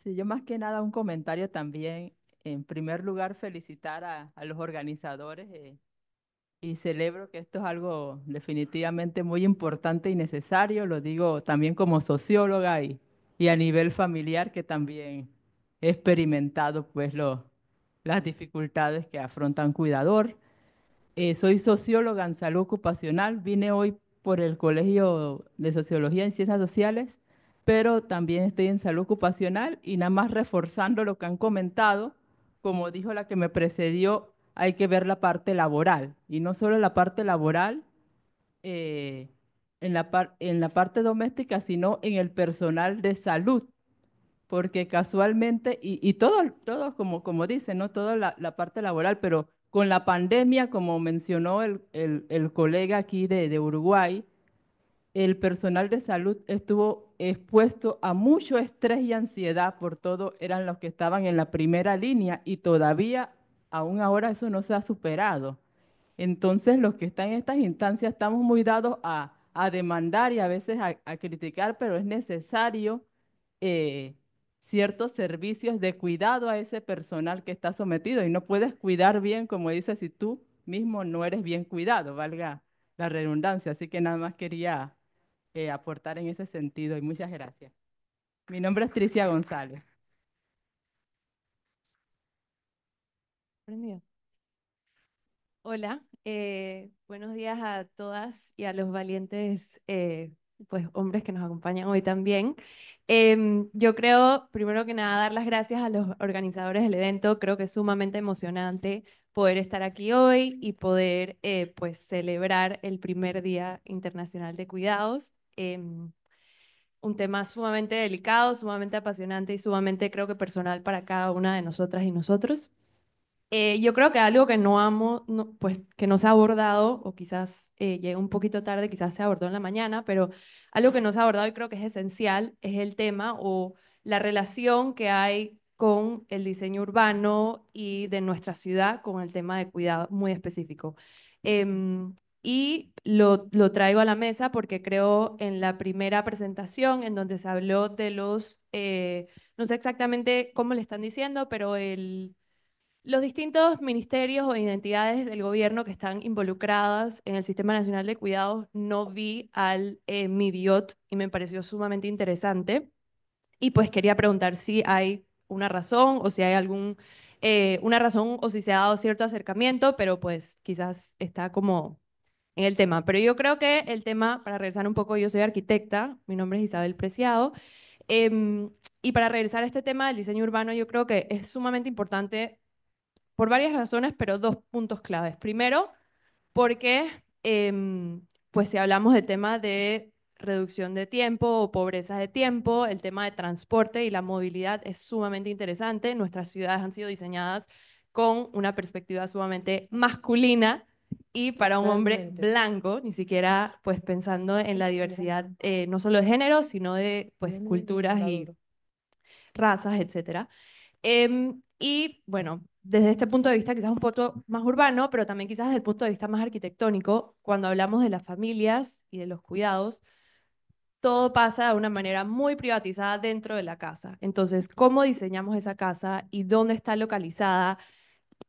sí, yo más que nada un comentario también. En primer lugar, felicitar a, los organizadores eh, y celebro que esto es algo definitivamente muy importante y necesario. Lo digo también como socióloga y, y a nivel familiar que también he experimentado pues las dificultades que afronta un cuidador. Eh, soy socióloga en salud ocupacional. Vine hoy por el Colegio de Sociología y Ciencias Sociales, pero también estoy en salud ocupacional y nada más reforzando lo que han comentado, como dijo la que me precedió, hay que ver la parte laboral y no solo la parte laboral. Eh, en la, en la parte doméstica, sino en el personal de salud, porque casualmente, y, todos todo, como, como dicen, ¿no? toda la, parte laboral, pero con la pandemia, como mencionó el, el, colega aquí de, de, Uruguay, el personal de salud estuvo expuesto a mucho estrés y ansiedad por todo, eran los que estaban en la primera línea y todavía, aún ahora, eso no se ha superado. Entonces, los que están en estas instancias estamos muy dados a, a demandar y a veces a, criticar, pero es necesario eh, ciertos servicios de cuidado a ese personal que está sometido y no puedes cuidar bien, como dices, si tú mismo no eres bien cuidado, valga la redundancia. Así que nada más quería eh, aportar en ese sentido y muchas gracias. Mi nombre es Tricia González. Hola, eh, buenos días a todas y a los valientes eh, pues, hombres que nos acompañan hoy también. Em, yo creo, primero que nada, dar las gracias a los organizadores del evento. Creo que es sumamente emocionante poder estar aquí hoy y poder eh, pues, celebrar el primer Día Internacional de Cuidados. Em, un tema sumamente delicado, sumamente apasionante y sumamente creo que personal para cada una de nosotras y nosotros. Eh, yo creo que algo que no amo, pues que no se ha abordado, o quizás eh, un poquito tarde, quizás se abordó en la mañana, pero algo que no se ha abordado y creo que es esencial es el tema o la relación que hay con el diseño urbano y de nuestra ciudad con el tema de cuidado muy específico. Em, y lo, lo, traigo a la mesa porque creo en la primera presentación en donde se habló de los, eh, no sé exactamente cómo le están diciendo, pero el los distintos ministerios o identidades del gobierno que están involucradas en el Sistema Nacional de Cuidados, no vi al eh, MIBIOT y me pareció sumamente interesante. Y pues quería preguntar si hay una razón o si hay algún, eh, una razón o si se ha dado cierto acercamiento, pero pues quizás está como en el tema. Pero yo creo que el tema, para regresar un poco, yo soy arquitecta, mi nombre es Isabel Preciado. Em, y para regresar a este tema del diseño urbano, yo creo que es sumamente importante por varias razones, pero dos puntos claves. Primero, porque em, pues si hablamos de tema de reducción de tiempo o pobreza de tiempo, el tema de transporte y la movilidad es sumamente interesante. Nuestras ciudades han sido diseñadas con una perspectiva sumamente masculina y para un hombre blanco, ni siquiera pues pensando en la diversidad eh, no solo de género, sino de pues culturas y razas, etcétera. Em, y bueno, desde este punto de vista quizás un poco más urbano, pero también quizás desde el punto de vista más arquitectónico, cuando hablamos de las familias y de los cuidados, todo pasa de una manera muy privatizada dentro de la casa. Entonces, ¿cómo diseñamos esa casa y dónde está localizada?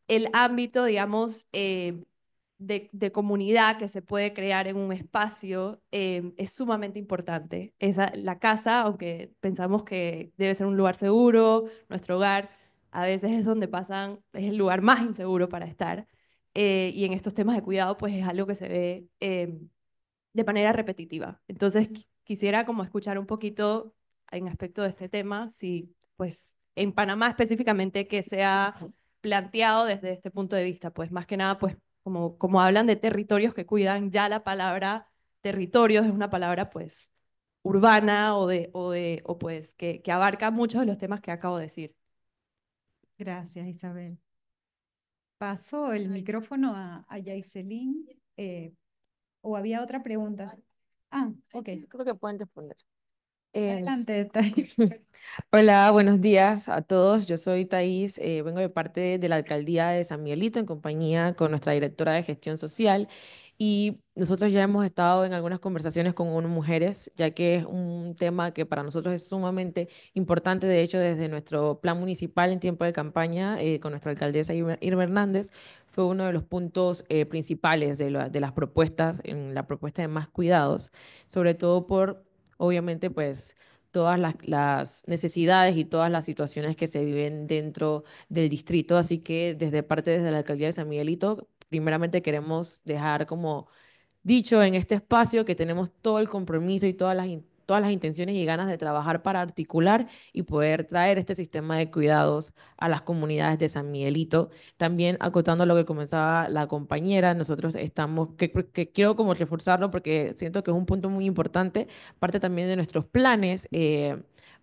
El ámbito, digamos, eh, de, comunidad que se puede crear en un espacio eh, es sumamente importante. Esa, la casa, aunque pensamos que debe ser un lugar seguro, nuestro hogar, a veces es donde pasan, es el lugar más inseguro para estar. Eh, y en estos temas de cuidado, pues es algo que se ve em, de manera repetitiva. Entonces, quisiera como escuchar un poquito en aspecto de este tema, si pues en Panamá específicamente que se ha planteado desde este punto de vista, pues más que nada, pues como, como hablan de territorios que cuidan, ya la palabra territorios es una palabra pues urbana o, de, o, de, o pues que, que abarca muchos de los temas que acabo de decir. Gracias, Isabel. Paso el micrófono a, a Yaiselin. Eh, ¿O había otra pregunta? Ah, ok. creo que pueden responder. Adelante, Hola, buenos días a todos. Yo soy Thais, eh, vengo de parte de la alcaldía de San Miguelito en compañía con nuestra directora de gestión social y nosotros ya hemos estado en algunas conversaciones con mujeres, ya que es un tema que para nosotros es sumamente importante. De hecho, desde nuestro plan municipal en tiempo de campaña eh, con nuestra alcaldesa Irma Hernández, fue uno de los puntos eh, principales de, las propuestas, en la propuesta de más cuidados, sobre todo por, obviamente, pues todas las, las, necesidades y todas las situaciones que se viven dentro del distrito. Así que desde parte desde la alcaldía de San Miguelito primeramente queremos dejar como dicho en este espacio que tenemos todo el compromiso y todas las, todas las intenciones y ganas de trabajar para articular y poder traer este sistema de cuidados a las comunidades de San Miguelito. También acotando lo que comenzaba la compañera, nosotros estamos, que, quiero como reforzarlo porque siento que es un punto muy importante, parte también de nuestros planes. Eh,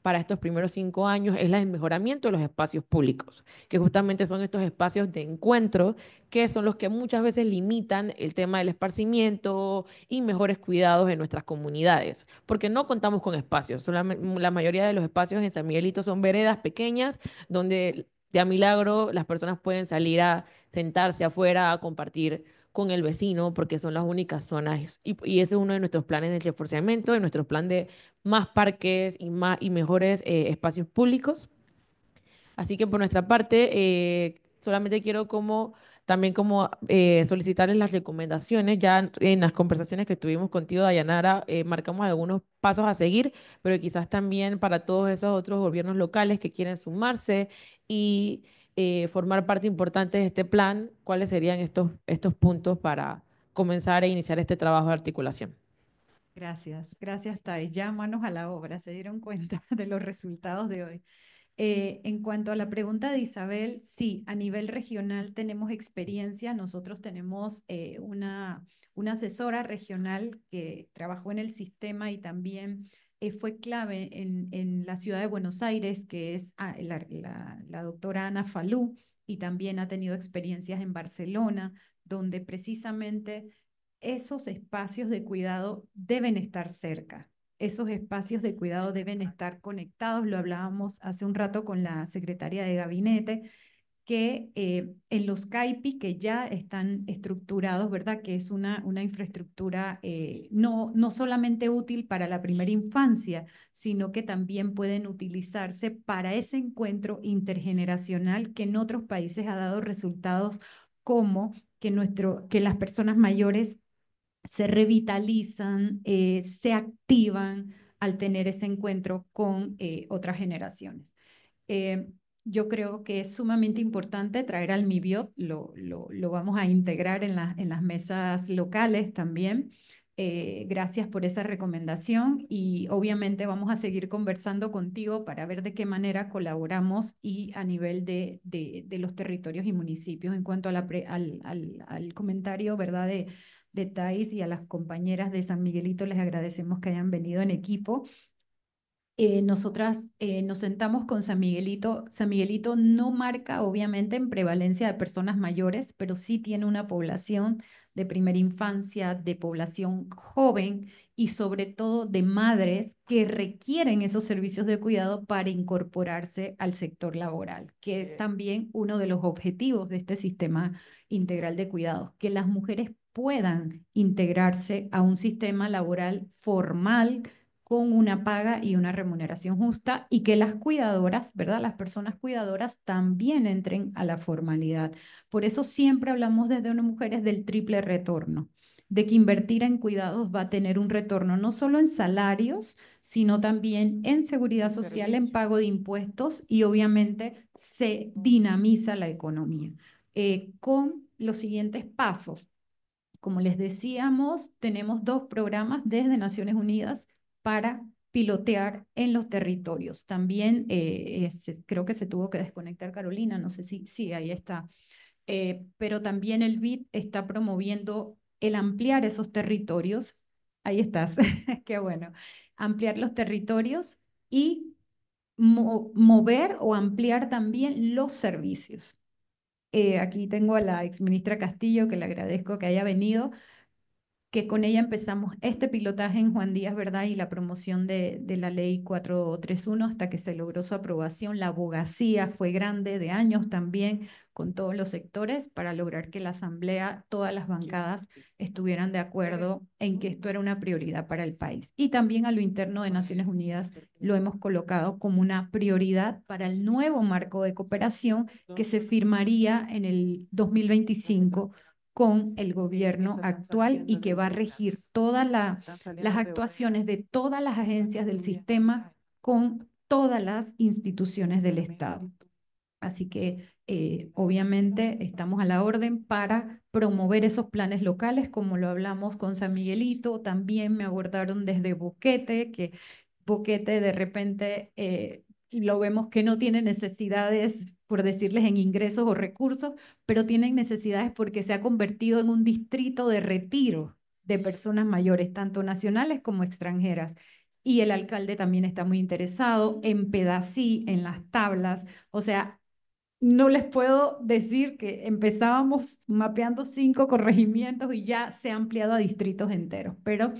para estos primeros cinco años es el mejoramiento de los espacios públicos, que justamente son estos espacios de encuentro que son los que muchas veces limitan el tema del esparcimiento y mejores cuidados en nuestras comunidades, porque no contamos con espacios. la mayoría de los espacios en San Miguelito son veredas pequeñas donde de a milagro las personas pueden salir a sentarse afuera a compartir con el vecino porque son las únicas zonas y, ese es uno de nuestros planes de reforzamiento, de nuestro plan de más parques y, más, y mejores eh, espacios públicos. Así que por nuestra parte, eh, solamente quiero como también como eh, solicitarles las recomendaciones. Ya en las conversaciones que tuvimos contigo, Dayanara, marcamos algunos pasos a seguir, pero quizás también para todos esos otros gobiernos locales que quieren sumarse y eh, formar parte importante de este plan, ¿cuáles serían estos, estos puntos para comenzar e iniciar este trabajo de articulación? Gracias, gracias Thais. Ya manos a la obra, se dieron cuenta de los resultados de hoy. Eh, en cuanto a la pregunta de Isabel, sí, a nivel regional tenemos experiencia. Nosotros tenemos eh, una, una asesora regional que trabajó en el sistema y también eh, fue clave en, la ciudad de Buenos Aires, que es ah, la, la, doctora Ana Falú, y también ha tenido experiencias en Barcelona, donde precisamente esos espacios de cuidado deben estar cerca. Esos espacios de cuidado deben estar conectados. Lo hablábamos hace un rato con la secretaria de gabinete que eh, en los CAIPI que ya están estructurados, ¿verdad? Que es una, una infraestructura eh, no, no solamente útil para la primera infancia, sino que también pueden utilizarse para ese encuentro intergeneracional que en otros países ha dado resultados como que, nuestro, que las personas mayores se revitalizan, eh, se activan al tener ese encuentro con otras generaciones. Eh, yo creo que es sumamente importante traer al MIBIOT, lo, lo, vamos a integrar en, en, las mesas locales también. Eh, gracias por esa recomendación y obviamente vamos a seguir conversando contigo para ver de qué manera colaboramos y a nivel de, de, los territorios y municipios en cuanto al, al, al, comentario, ¿verdad? De, de Thais y a las compañeras de San Miguelito les agradecemos que hayan venido en equipo eh, nosotras eh, nos sentamos con San Miguelito. San Miguelito no marca, obviamente, en prevalencia de personas mayores, pero sí tiene una población de primera infancia, de población joven y sobre todo de madres que requieren esos servicios de cuidado para incorporarse al sector laboral, que es también uno de los objetivos de este sistema integral de cuidados, que las mujeres puedan integrarse a un sistema laboral formal con una paga y una remuneración justa y que las cuidadoras, ¿verdad? Las personas cuidadoras también entren a la formalidad. Por eso siempre hablamos desde una mujeres del triple retorno, de que invertir en cuidados va a tener un retorno no solo en salarios, sino también en seguridad social, en pago de impuestos y obviamente se dinamiza la economía. Eh, con los siguientes pasos, como les decíamos, tenemos dos programas desde Naciones Unidas para pilotear en los territorios. También eh, eh, creo que se tuvo que desconectar Carolina, no sé si, sí, ahí está. Eh, pero también el BID está promoviendo el ampliar esos territorios. Ahí estás, qué bueno. Ampliar los territorios y mover o ampliar también los servicios. aquí tengo a la exministra Castillo, que le agradezco que haya venido que con ella empezamos este pilotaje en Juan Díaz, ¿verdad? Y la promoción de, la ley 431 hasta que se logró su aprobación. La abogacía fue grande de años también con todos los sectores para lograr que la Asamblea, todas las bancadas estuvieran de acuerdo en que esto era una prioridad para el país. Y también a lo interno de Naciones Unidas lo hemos colocado como una prioridad para el nuevo marco de cooperación que se firmaría en el 2025 con el gobierno actual y que va a regir todas las actuaciones de todas las agencias del sistema con todas las instituciones del Estado. Así que eh, obviamente estamos a la orden para promover esos planes locales, como lo hablamos con San Miguelito, también me abordaron desde Boquete, que Boquete de repente eh, lo vemos que no tiene necesidades por decirles en ingresos o recursos, pero tienen necesidades porque se ha convertido en un distrito de retiro de personas mayores, tanto nacionales como extranjeras. Y el alcalde también está muy interesado en pedací, en las tablas. O sea, no les puedo decir que empezábamos mapeando cinco corregimientos y ya se ha ampliado a distritos enteros, pero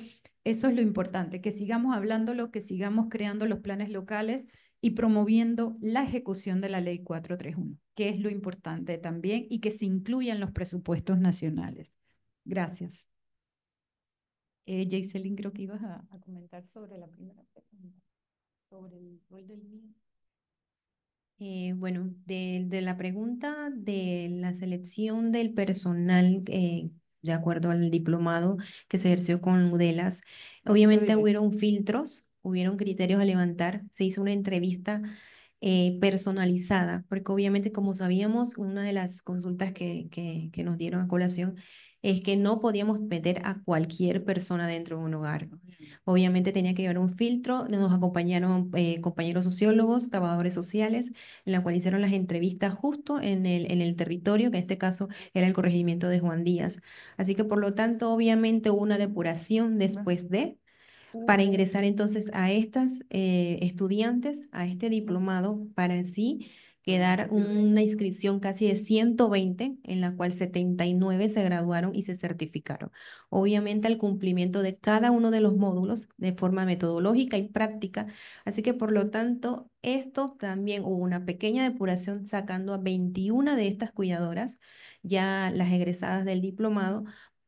eso es lo importante, que sigamos hablándolo, que sigamos creando los planes locales y promoviendo la ejecución de la ley 431, que es lo importante también y que se incluya en los presupuestos nacionales. Gracias. Eh, creo que ibas a, comentar sobre la primera pregunta, sobre el rol del eh, bueno, de, la pregunta de la selección del personal eh, de acuerdo al diplomado que se ejerció con mudelas obviamente hubieron filtros hubieron criterios a levantar, se hizo una entrevista eh, personalizada, porque obviamente como sabíamos, una de las consultas que, que, nos dieron a colación es que no podíamos meter a cualquier persona dentro de un hogar. Mm. Obviamente tenía que llevar un filtro, nos acompañaron eh, compañeros sociólogos, trabajadores sociales, en la cual hicieron las entrevistas justo en el, en el territorio, que en este caso era el corregimiento de Juan Díaz. Así que por lo tanto, obviamente hubo una depuración después de para ingresar entonces a estas eh, estudiantes, a este diplomado, para así quedar una inscripción casi de 120, en la cual 79 se graduaron y se certificaron. Obviamente al cumplimiento de cada uno de los módulos de forma metodológica y práctica, así que por lo tanto, esto también hubo una pequeña depuración sacando a 21 de estas cuidadoras, ya las egresadas del diplomado,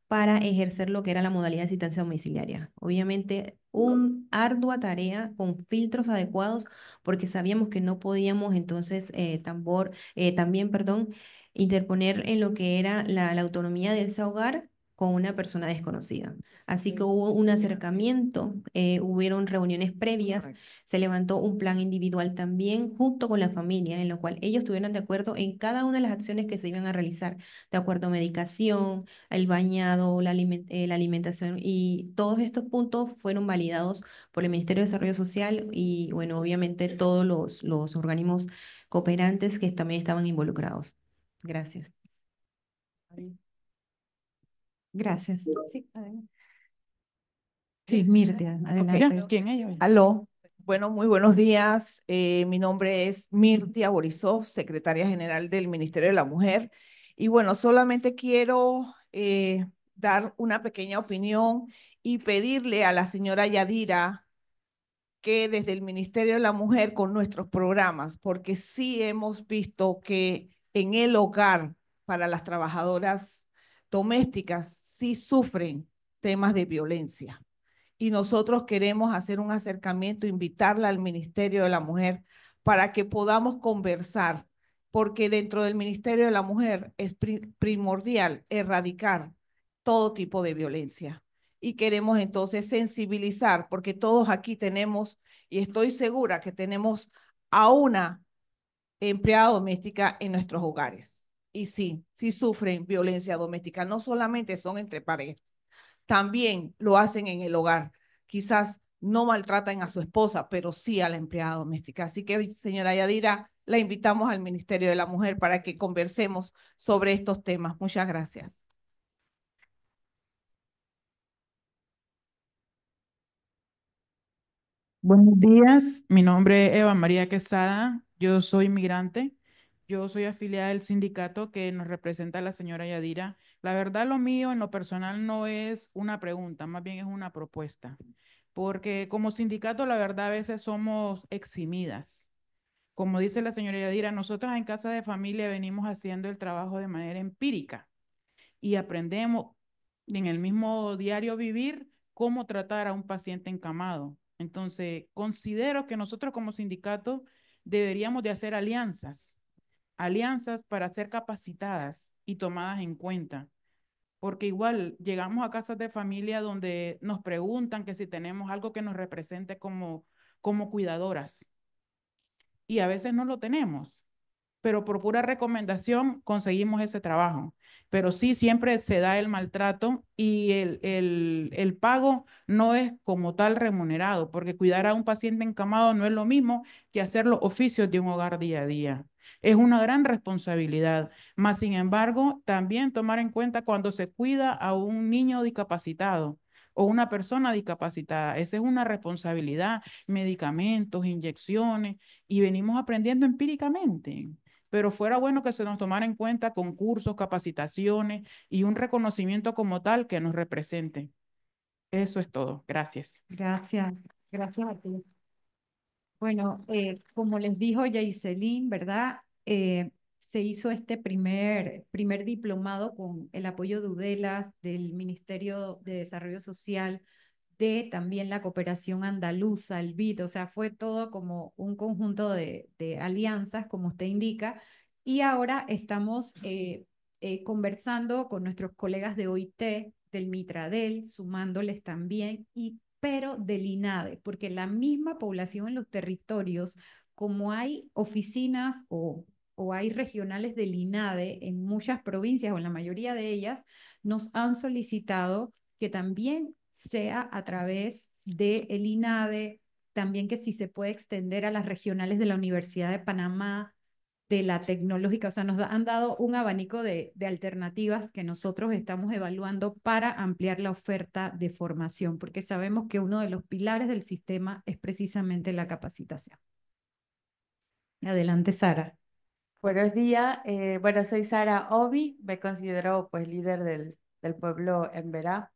para ejercer lo que era la modalidad de asistencia domiciliaria. Obviamente, una ardua tarea con filtros adecuados, porque sabíamos que no podíamos entonces eh, tambor, eh, también perdón, interponer en lo que era la, la autonomía de ese hogar con una persona desconocida. Así que hubo un acercamiento, eh, hubieron reuniones previas, se levantó un plan individual también junto con la familia, en lo cual ellos estuvieron de acuerdo en cada una de las acciones que se iban a realizar, de acuerdo a medicación, el bañado, la, eh, alimentación, y todos estos puntos fueron validados por el Ministerio de Desarrollo Social y, bueno, obviamente todos los, los organismos cooperantes que también estaban involucrados. Gracias. Gracias. Sí, Mirtia, adelante. ¿eh? ¿Quién es ella? Aló. Bueno, muy buenos días. Eh, mi nombre es Mirtia Borisov, secretaria general del Ministerio de la Mujer. Y bueno, solamente quiero eh, dar una pequeña opinión y pedirle a la señora Yadira que desde el Ministerio de la Mujer con nuestros programas, porque sí hemos visto que en el hogar para las trabajadoras domésticas sí sufren temas de violencia. Y nosotros queremos hacer un acercamiento, invitarla al Ministerio de la Mujer para que podamos conversar, porque dentro del Ministerio de la Mujer es primordial erradicar todo tipo de violencia. Y queremos entonces sensibilizar, porque todos aquí tenemos, y estoy segura que tenemos a una empleada doméstica en nuestros hogares y sí, sí sufren violencia doméstica. No solamente son entre parejas, también lo hacen en el hogar. Quizás no maltratan a su esposa, pero sí a la empleada doméstica. Así que, señora Yadira, la invitamos al Ministerio de la Mujer para que conversemos sobre estos temas. Muchas gracias. Buenos días, mi nombre es Eva María Quesada, yo soy inmigrante. Yo soy afiliada del sindicato que nos representa la señora Yadira. La verdad, lo mío en lo personal no es una pregunta, más bien es una propuesta, porque como sindicato, la verdad, a veces somos eximidas. Como dice la señora Yadira, nosotras en casa de familia venimos haciendo el trabajo de manera empírica y aprendemos en el mismo diario vivir cómo tratar a un paciente encamado. Entonces, considero que nosotros como sindicato deberíamos de hacer alianzas alianzas para ser capacitadas y tomadas en cuenta. Porque igual llegamos a casas de familia donde nos preguntan que si tenemos algo que nos represente como, como cuidadoras. Y a veces no lo tenemos, pero por pura recomendación conseguimos ese trabajo. Pero sí, siempre se da el maltrato y el, el, el, pago no es como tal remunerado, porque cuidar a un paciente encamado no es lo mismo que hacer los oficios de un hogar día a día. Es una gran responsabilidad, Más sin embargo, también tomar en cuenta cuando se cuida a un niño discapacitado o una persona discapacitada. Esa es una responsabilidad, medicamentos, inyecciones, y venimos aprendiendo empíricamente. Pero fuera bueno que se nos tomara en cuenta con cursos, capacitaciones y un reconocimiento como tal que nos represente. Eso es todo. Gracias. Gracias. Gracias a ti. Bueno, eh, como les dijo Yaiselin, ¿verdad? Eh, se hizo este primer, primer diplomado con el apoyo de UDELAS, del Ministerio de Desarrollo Social, de también la cooperación andaluza, el BID, o sea, fue todo como un conjunto de, alianzas, como usted indica, y ahora estamos eh, conversando con nuestros colegas de OIT, del Mitradel, sumándoles también, y pero del INADE, porque la misma población en los territorios, como hay oficinas o, hay regionales del INADE en muchas provincias o en la mayoría de ellas, nos han solicitado que también sea a través del de INADE, también que si se puede extender a las regionales de la Universidad de Panamá, de la tecnológica, o sea, nos han dado un abanico de, alternativas que nosotros estamos evaluando para ampliar la oferta de formación, porque sabemos que uno de los pilares del sistema es precisamente la capacitación. Adelante, Sara. Buenos días, eh, bueno, soy Sara Obi, me considero pues líder del, pueblo en Verá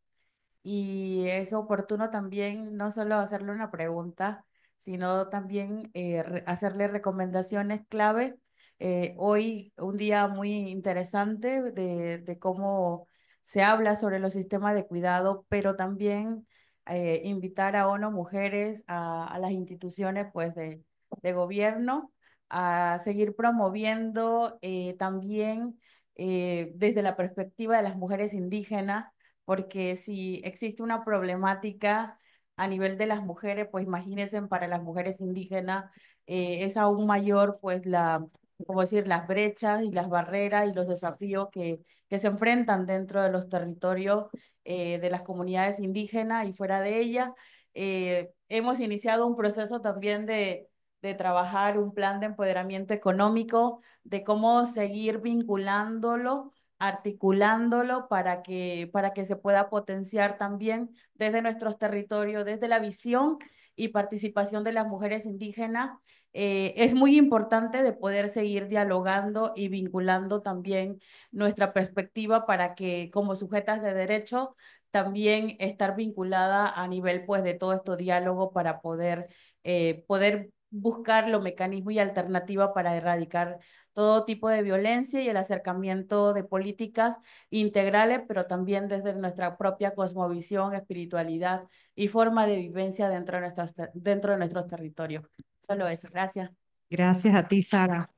y es oportuno también no solo hacerle una pregunta, sino también eh, hacerle recomendaciones clave eh, hoy un día muy interesante de, cómo se habla sobre los sistemas de cuidado, pero también eh, invitar a ONU Mujeres, a, a las instituciones pues, de, de, gobierno, a seguir promoviendo eh, también desde la perspectiva de las mujeres indígenas, porque si existe una problemática a nivel de las mujeres, pues imagínense para las mujeres indígenas, es aún mayor pues la, como decir, las brechas y las barreras y los desafíos que, que se enfrentan dentro de los territorios eh, de las comunidades indígenas y fuera de ellas. Eh, hemos iniciado un proceso también de, de trabajar un plan de empoderamiento económico, de cómo seguir vinculándolo, articulándolo para que, para que se pueda potenciar también desde nuestros territorios, desde la visión y participación de las mujeres indígenas eh, es muy importante de poder seguir dialogando y vinculando también nuestra perspectiva para que como sujetas de derecho también estar vinculada a nivel pues de todo esto diálogo para poder, eh, poder buscar los mecanismos y alternativas para erradicar todo tipo de violencia y el acercamiento de políticas integrales, pero también desde nuestra propia cosmovisión, espiritualidad y forma de vivencia dentro de, nuestras dentro de nuestros territorios. Solo eso, gracias. Gracias a ti, Sara.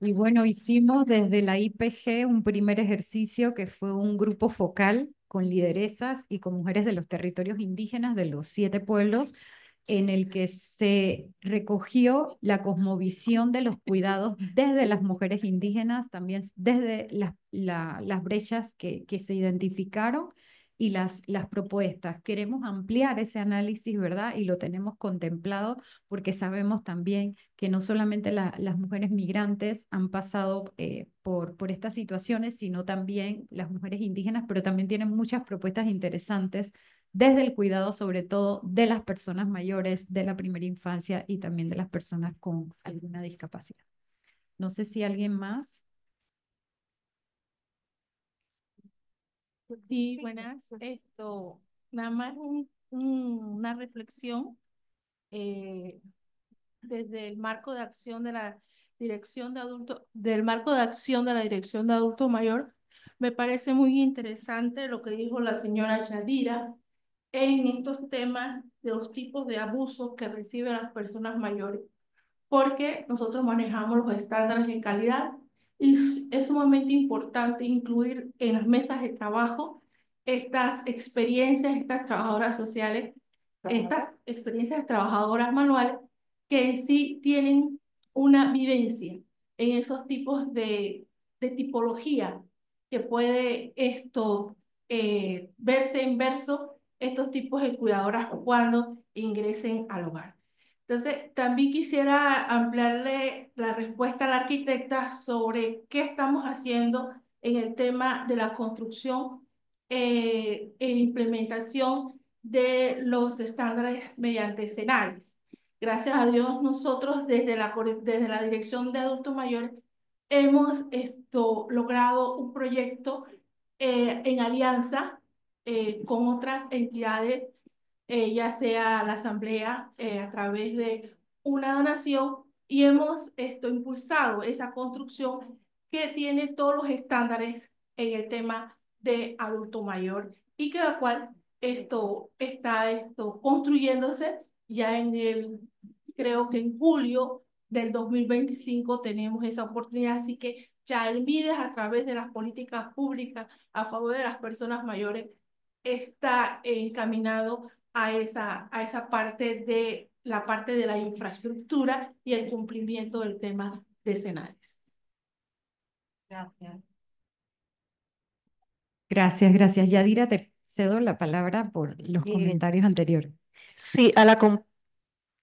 Y bueno, hicimos desde la IPG un primer ejercicio que fue un grupo focal con lideresas y con mujeres de los territorios indígenas de los siete pueblos, en el que se recogió la cosmovisión de los cuidados desde las mujeres indígenas, también desde las, brechas que se identificaron y las, las propuestas. Queremos ampliar ese análisis, ¿verdad? Y lo tenemos contemplado porque sabemos también que no solamente las mujeres migrantes han pasado eh, por, por estas situaciones, sino también las mujeres indígenas, pero también tienen muchas propuestas interesantes desde el cuidado sobre todo de las personas mayores, de la primera infancia y también de las personas con alguna discapacidad. No sé si alguien más. Sí, buenas. Esto, nada más un, una reflexión eh, desde el marco de acción de la dirección de adulto, del marco de acción de la dirección de adulto mayor. Me parece muy interesante lo que dijo la señora Yadira en estos temas de los tipos de abusos que reciben las personas mayores, porque nosotros manejamos los estándares de calidad y es sumamente importante incluir en las mesas de trabajo estas experiencias, estas trabajadoras sociales, estas experiencias de trabajadoras manuales que sí tienen una vivencia en esos tipos de, tipología que puede esto eh, verse en verso estos tipos de cuidadoras cuando ingresen al hogar. Entonces, también quisiera ampliarle la respuesta a la arquitecta sobre qué estamos haciendo en el tema de la construcción eh, e implementación de los estándares mediante escenarios. Gracias a Dios, nosotros desde la, desde la Dirección de Adultos Mayores hemos esto, logrado un proyecto eh, en alianza eh, con otras entidades eh, ya sea la asamblea eh, a través de una donación y hemos esto, impulsado esa construcción que tiene todos los estándares en el tema de adulto mayor y que la cual esto está esto construyéndose ya en el creo que en julio del 2025 tenemos esa oportunidad así que ya el MIDES a través de las políticas públicas a favor de las personas mayores está encaminado a esa, a esa parte de la parte de la infraestructura y el cumplimiento del tema de escenarios. Gracias. Gracias, gracias. Yadira, te cedo la palabra por los comentarios anteriores. Sí, a la...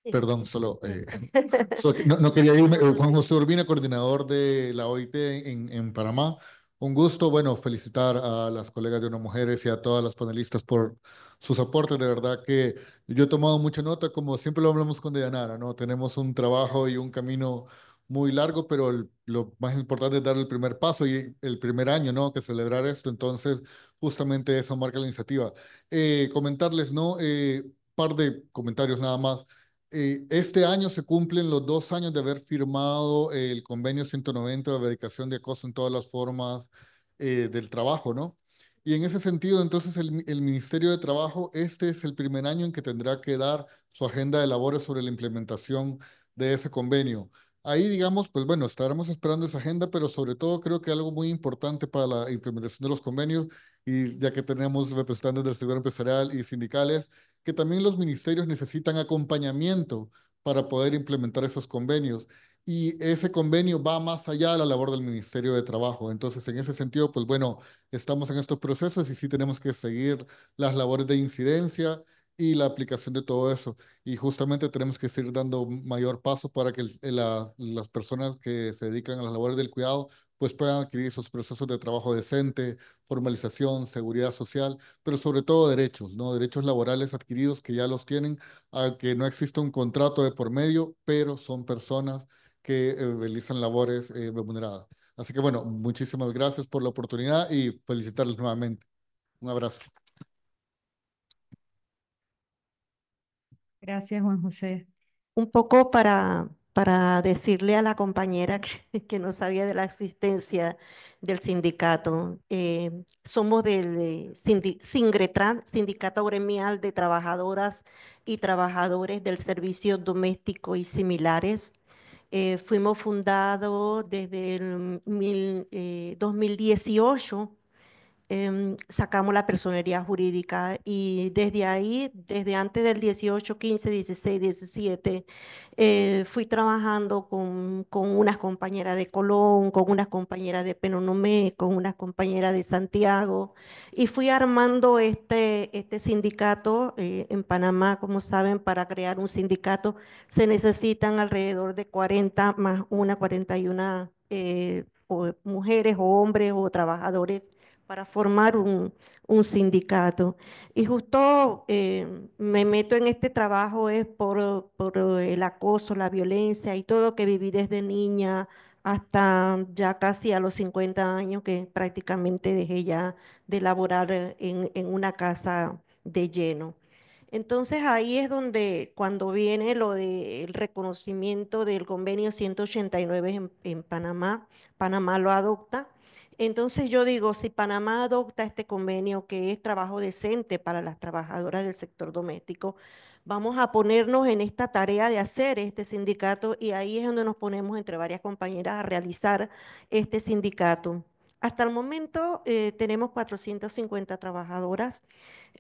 Perdón, solo... Eh, no, quería irme. Eh, Juan José Urbina, coordinador de la OIT en, en Panamá. Un gusto, bueno, felicitar a las colegas de Una Mujeres y a todas las panelistas por sus aportes. De verdad que yo he tomado mucha nota, como siempre lo hablamos con Deyanara, ¿no? Tenemos un trabajo y un camino muy largo, pero lo más importante es dar el primer paso y el primer año, ¿no? Que celebrar esto. Entonces, justamente eso marca la iniciativa. Eh, comentarles, ¿no? Un eh, par de comentarios nada más. Eh, este año se cumplen los dos años de haber firmado el convenio 190 de dedicación de acoso en todas las formas eh, del trabajo, ¿no? Y en ese sentido, entonces, el, el, Ministerio de Trabajo, este es el primer año en que tendrá que dar su agenda de labores sobre la implementación de ese convenio. Ahí, digamos, pues bueno, estaremos esperando esa agenda, pero sobre todo creo que algo muy importante para la implementación de los convenios y ya que tenemos representantes del sector empresarial y sindicales, que también los ministerios necesitan acompañamiento para poder implementar esos convenios. Y ese convenio va más allá de la labor del Ministerio de Trabajo. Entonces, en ese sentido, pues bueno, estamos en estos procesos y sí tenemos que seguir las labores de incidencia y la aplicación de todo eso. Y justamente tenemos que seguir dando mayor paso para que eh, las personas que se dedican a las labores del cuidado pues puedan adquirir esos procesos de trabajo decente, formalización, seguridad social, pero sobre todo derechos, ¿no? Derechos laborales adquiridos que ya los tienen, a que no existe un contrato de por medio, pero son personas que eh, realizan labores eh, remuneradas. Así que bueno, muchísimas gracias por la oportunidad y felicitarles nuevamente. Un abrazo. Gracias, Juan José. Un poco para para decirle a la compañera que, no sabía de la existencia del sindicato. Eh, somos del eh, Sindicato Gremial de Trabajadoras y Trabajadores del Servicio Doméstico y Similares. Eh, fuimos fundados desde el 2018 Em, sacamos la personería jurídica y desde ahí, desde antes del 18, 15, 16, 17, fui trabajando con, con unas compañeras de Colón, con unas compañeras de Penonomé, con unas compañeras de Santiago y fui armando este, este sindicato eh, en Panamá, como saben, para crear un sindicato se necesitan alrededor de 40 más una, 41 eh, mujeres o hombres o trabajadores para formar un, sindicato. Y justo eh, me meto en este trabajo es por, el acoso, la violencia y todo lo que viví desde niña hasta ya casi a los 50 años que prácticamente dejé ya de laborar en, una casa de lleno. Entonces ahí es donde cuando viene lo del reconocimiento del convenio 189 en Panamá, Panamá lo adopta entonces yo digo, si Panamá adopta este convenio que es trabajo decente para las trabajadoras del sector doméstico, vamos a ponernos en esta tarea de hacer este sindicato y ahí es donde nos ponemos entre varias compañeras a realizar este sindicato. Hasta el momento eh, tenemos 450 trabajadoras,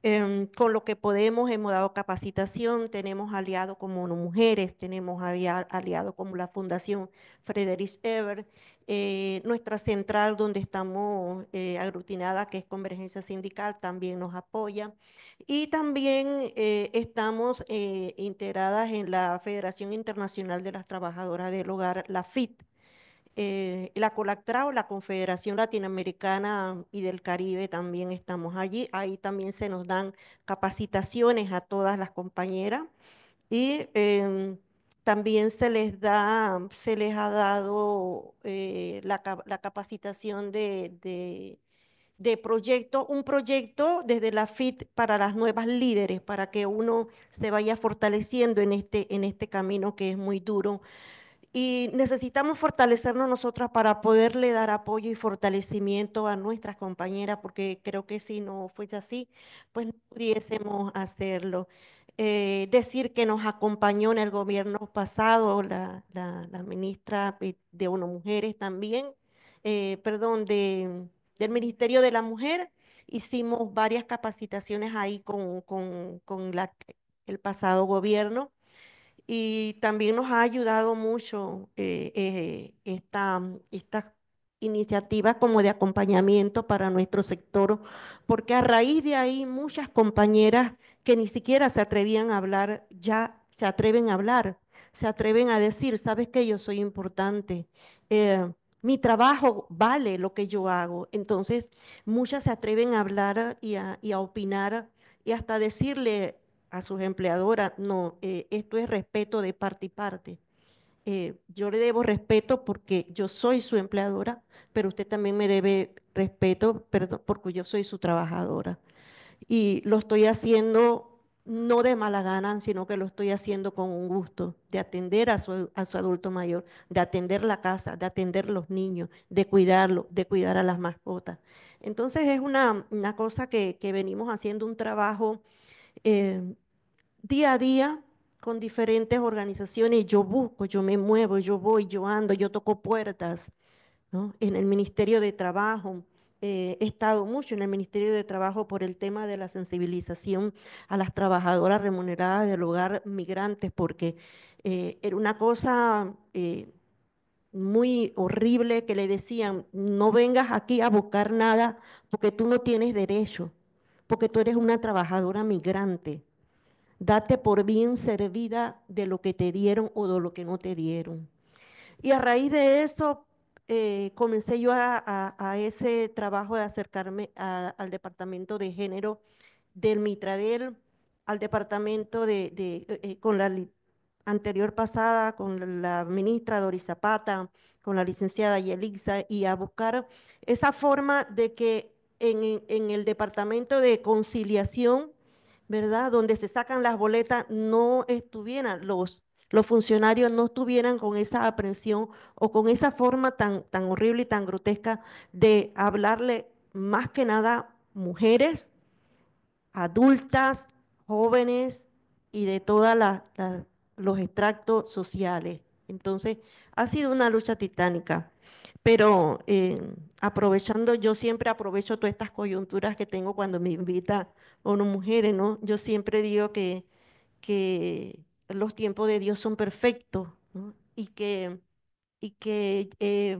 em, con lo que podemos, hemos dado capacitación, tenemos aliados como Mujeres, tenemos aliados como la Fundación Frederic Ever, eh, nuestra central donde estamos eh, aglutinada, que es Convergencia Sindical, también nos apoya. Y también estamos integradas en la Federación Internacional de las Trabajadoras del Hogar, la FIT eh, la COLACTRAO, la Confederación Latinoamericana y del Caribe, también estamos allí. Ahí también se nos dan capacitaciones a todas las compañeras y em, también se les, da, se les ha dado eh, la, capacitación de, de, proyecto, un proyecto desde la FIT para las nuevas líderes, para que uno se vaya fortaleciendo en este, en este camino que es muy duro y necesitamos fortalecernos nosotras para poderle dar apoyo y fortalecimiento a nuestras compañeras, porque creo que si no fuese así, pues no pudiésemos hacerlo. Eh, decir que nos acompañó en el gobierno pasado la, ministra de uno Mujeres también, eh, perdón, de, del Ministerio de la Mujer. Hicimos varias capacitaciones ahí con, con la, el pasado gobierno y también nos ha ayudado mucho eh, eh esta iniciativa como de acompañamiento para nuestro sector, porque a raíz de ahí muchas compañeras que ni siquiera se atrevían a hablar, ya se atreven a hablar, se atreven a decir, sabes que yo soy importante, eh, mi trabajo vale lo que yo hago. Entonces, muchas se atreven a hablar y a, y a opinar y hasta decirle a sus empleadoras. No, eh, esto es respeto de parte y parte. Eh, yo le debo respeto porque yo soy su empleadora, pero usted también me debe respeto porque yo soy su trabajadora. Y lo estoy haciendo no de mala gana, sino que lo estoy haciendo con un gusto, de atender a su, adulto mayor, de atender la casa, de atender los niños, de cuidarlo, de cuidar a las mascotas. Entonces es una, cosa que, que venimos haciendo un trabajo Em, día a día con diferentes organizaciones, yo busco, yo me muevo, yo voy, yo ando, yo toco puertas. ¿no? En el Ministerio de Trabajo, eh, he estado mucho en el Ministerio de Trabajo por el tema de la sensibilización a las trabajadoras remuneradas del hogar migrantes, porque eh, era una cosa eh, muy horrible que le decían, no vengas aquí a buscar nada porque tú no tienes derecho porque tú eres una trabajadora migrante. Date por bien servida de lo que te dieron o de lo que no te dieron. Y a raíz de eso, eh, comencé yo a, ese trabajo de acercarme al departamento de género del Mitradel, al departamento de, eh, con la anterior pasada, con la ministra Doris Zapata, con la licenciada Yelixa, y a buscar esa forma de que en, el departamento de conciliación, ¿verdad? Donde se sacan las boletas, no estuvieran los los funcionarios no estuvieran con esa aprensión o con esa forma tan, tan horrible y tan grotesca de hablarle más que nada mujeres, adultas, jóvenes y de todos los extractos sociales. Entonces, ha sido una lucha titánica pero eh, aprovechando, yo siempre aprovecho todas estas coyunturas que tengo cuando me invita una mujer, ¿no? Yo siempre digo que, que los tiempos de Dios son perfectos y que, y que eh,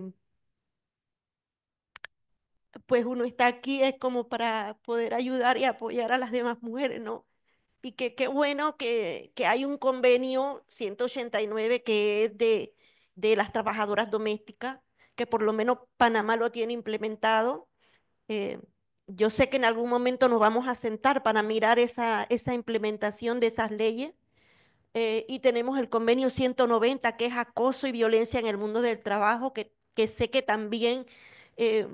pues uno está aquí es como para poder ayudar y apoyar a las demás mujeres, ¿no? Y que qué bueno que, hay un convenio 189 que es de, de las trabajadoras domésticas que por lo menos Panamá lo tiene implementado. Eh, yo sé que en algún momento nos vamos a sentar para mirar esa, esa implementación de esas leyes. Eh, y tenemos el convenio 190, que es acoso y violencia en el mundo del trabajo, que, sé que también eh,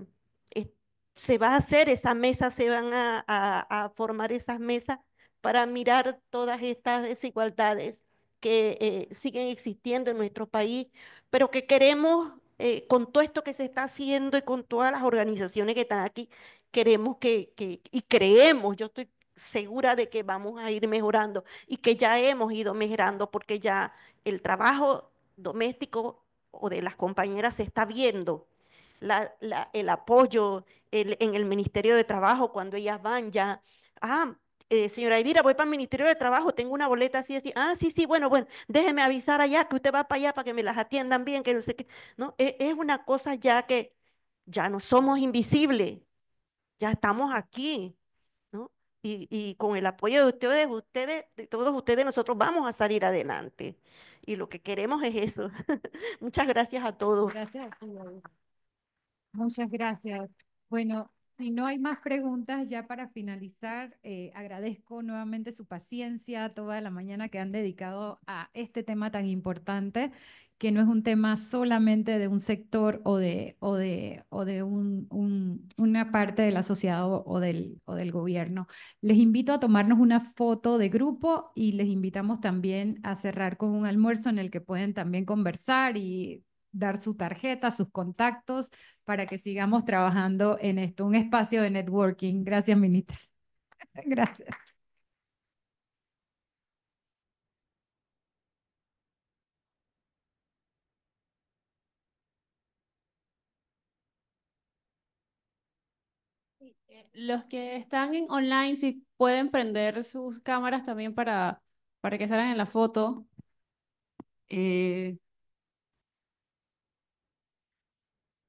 se va a hacer esa mesa, se van a, a, formar esas mesas para mirar todas estas desigualdades que siguen existiendo en nuestro país, pero que queremos eh, con todo esto que se está haciendo y con todas las organizaciones que están aquí, queremos que, y creemos, yo estoy segura de que vamos a ir mejorando y que ya hemos ido mejorando porque ya el trabajo doméstico o de las compañeras se está viendo. el apoyo en el Ministerio de Trabajo cuando ellas van ya, ah, eh, señora Ivira voy para el Ministerio de Trabajo, tengo una boleta así, así, ah, sí, sí, bueno, bueno, déjeme avisar allá que usted va para allá para que me las atiendan bien, que no sé qué, ¿no? E, es, una cosa ya que ya no somos invisibles, ya estamos aquí, ¿no? Y, con el apoyo de ustedes, ustedes, de todos ustedes, nosotros vamos a salir adelante. Y lo que queremos es eso. Muchas gracias a todos. Gracias. Muchas gracias. Bueno, y no hay más preguntas, ya para finalizar, eh, agradezco nuevamente su paciencia, toda la mañana que han dedicado a este tema tan importante, que no es un tema solamente de un sector o de, o de, o de un, una parte del asociado o, o, del, o del gobierno. Les invito a tomarnos una foto de grupo y les invitamos también a cerrar con un almuerzo en el que pueden también conversar y dar su tarjeta, sus contactos, para que sigamos trabajando en esto, un espacio de networking. Gracias, ministra. Gracias. Eh, los que están en online, si pueden prender sus cámaras también para, para que salgan en la foto. Eh,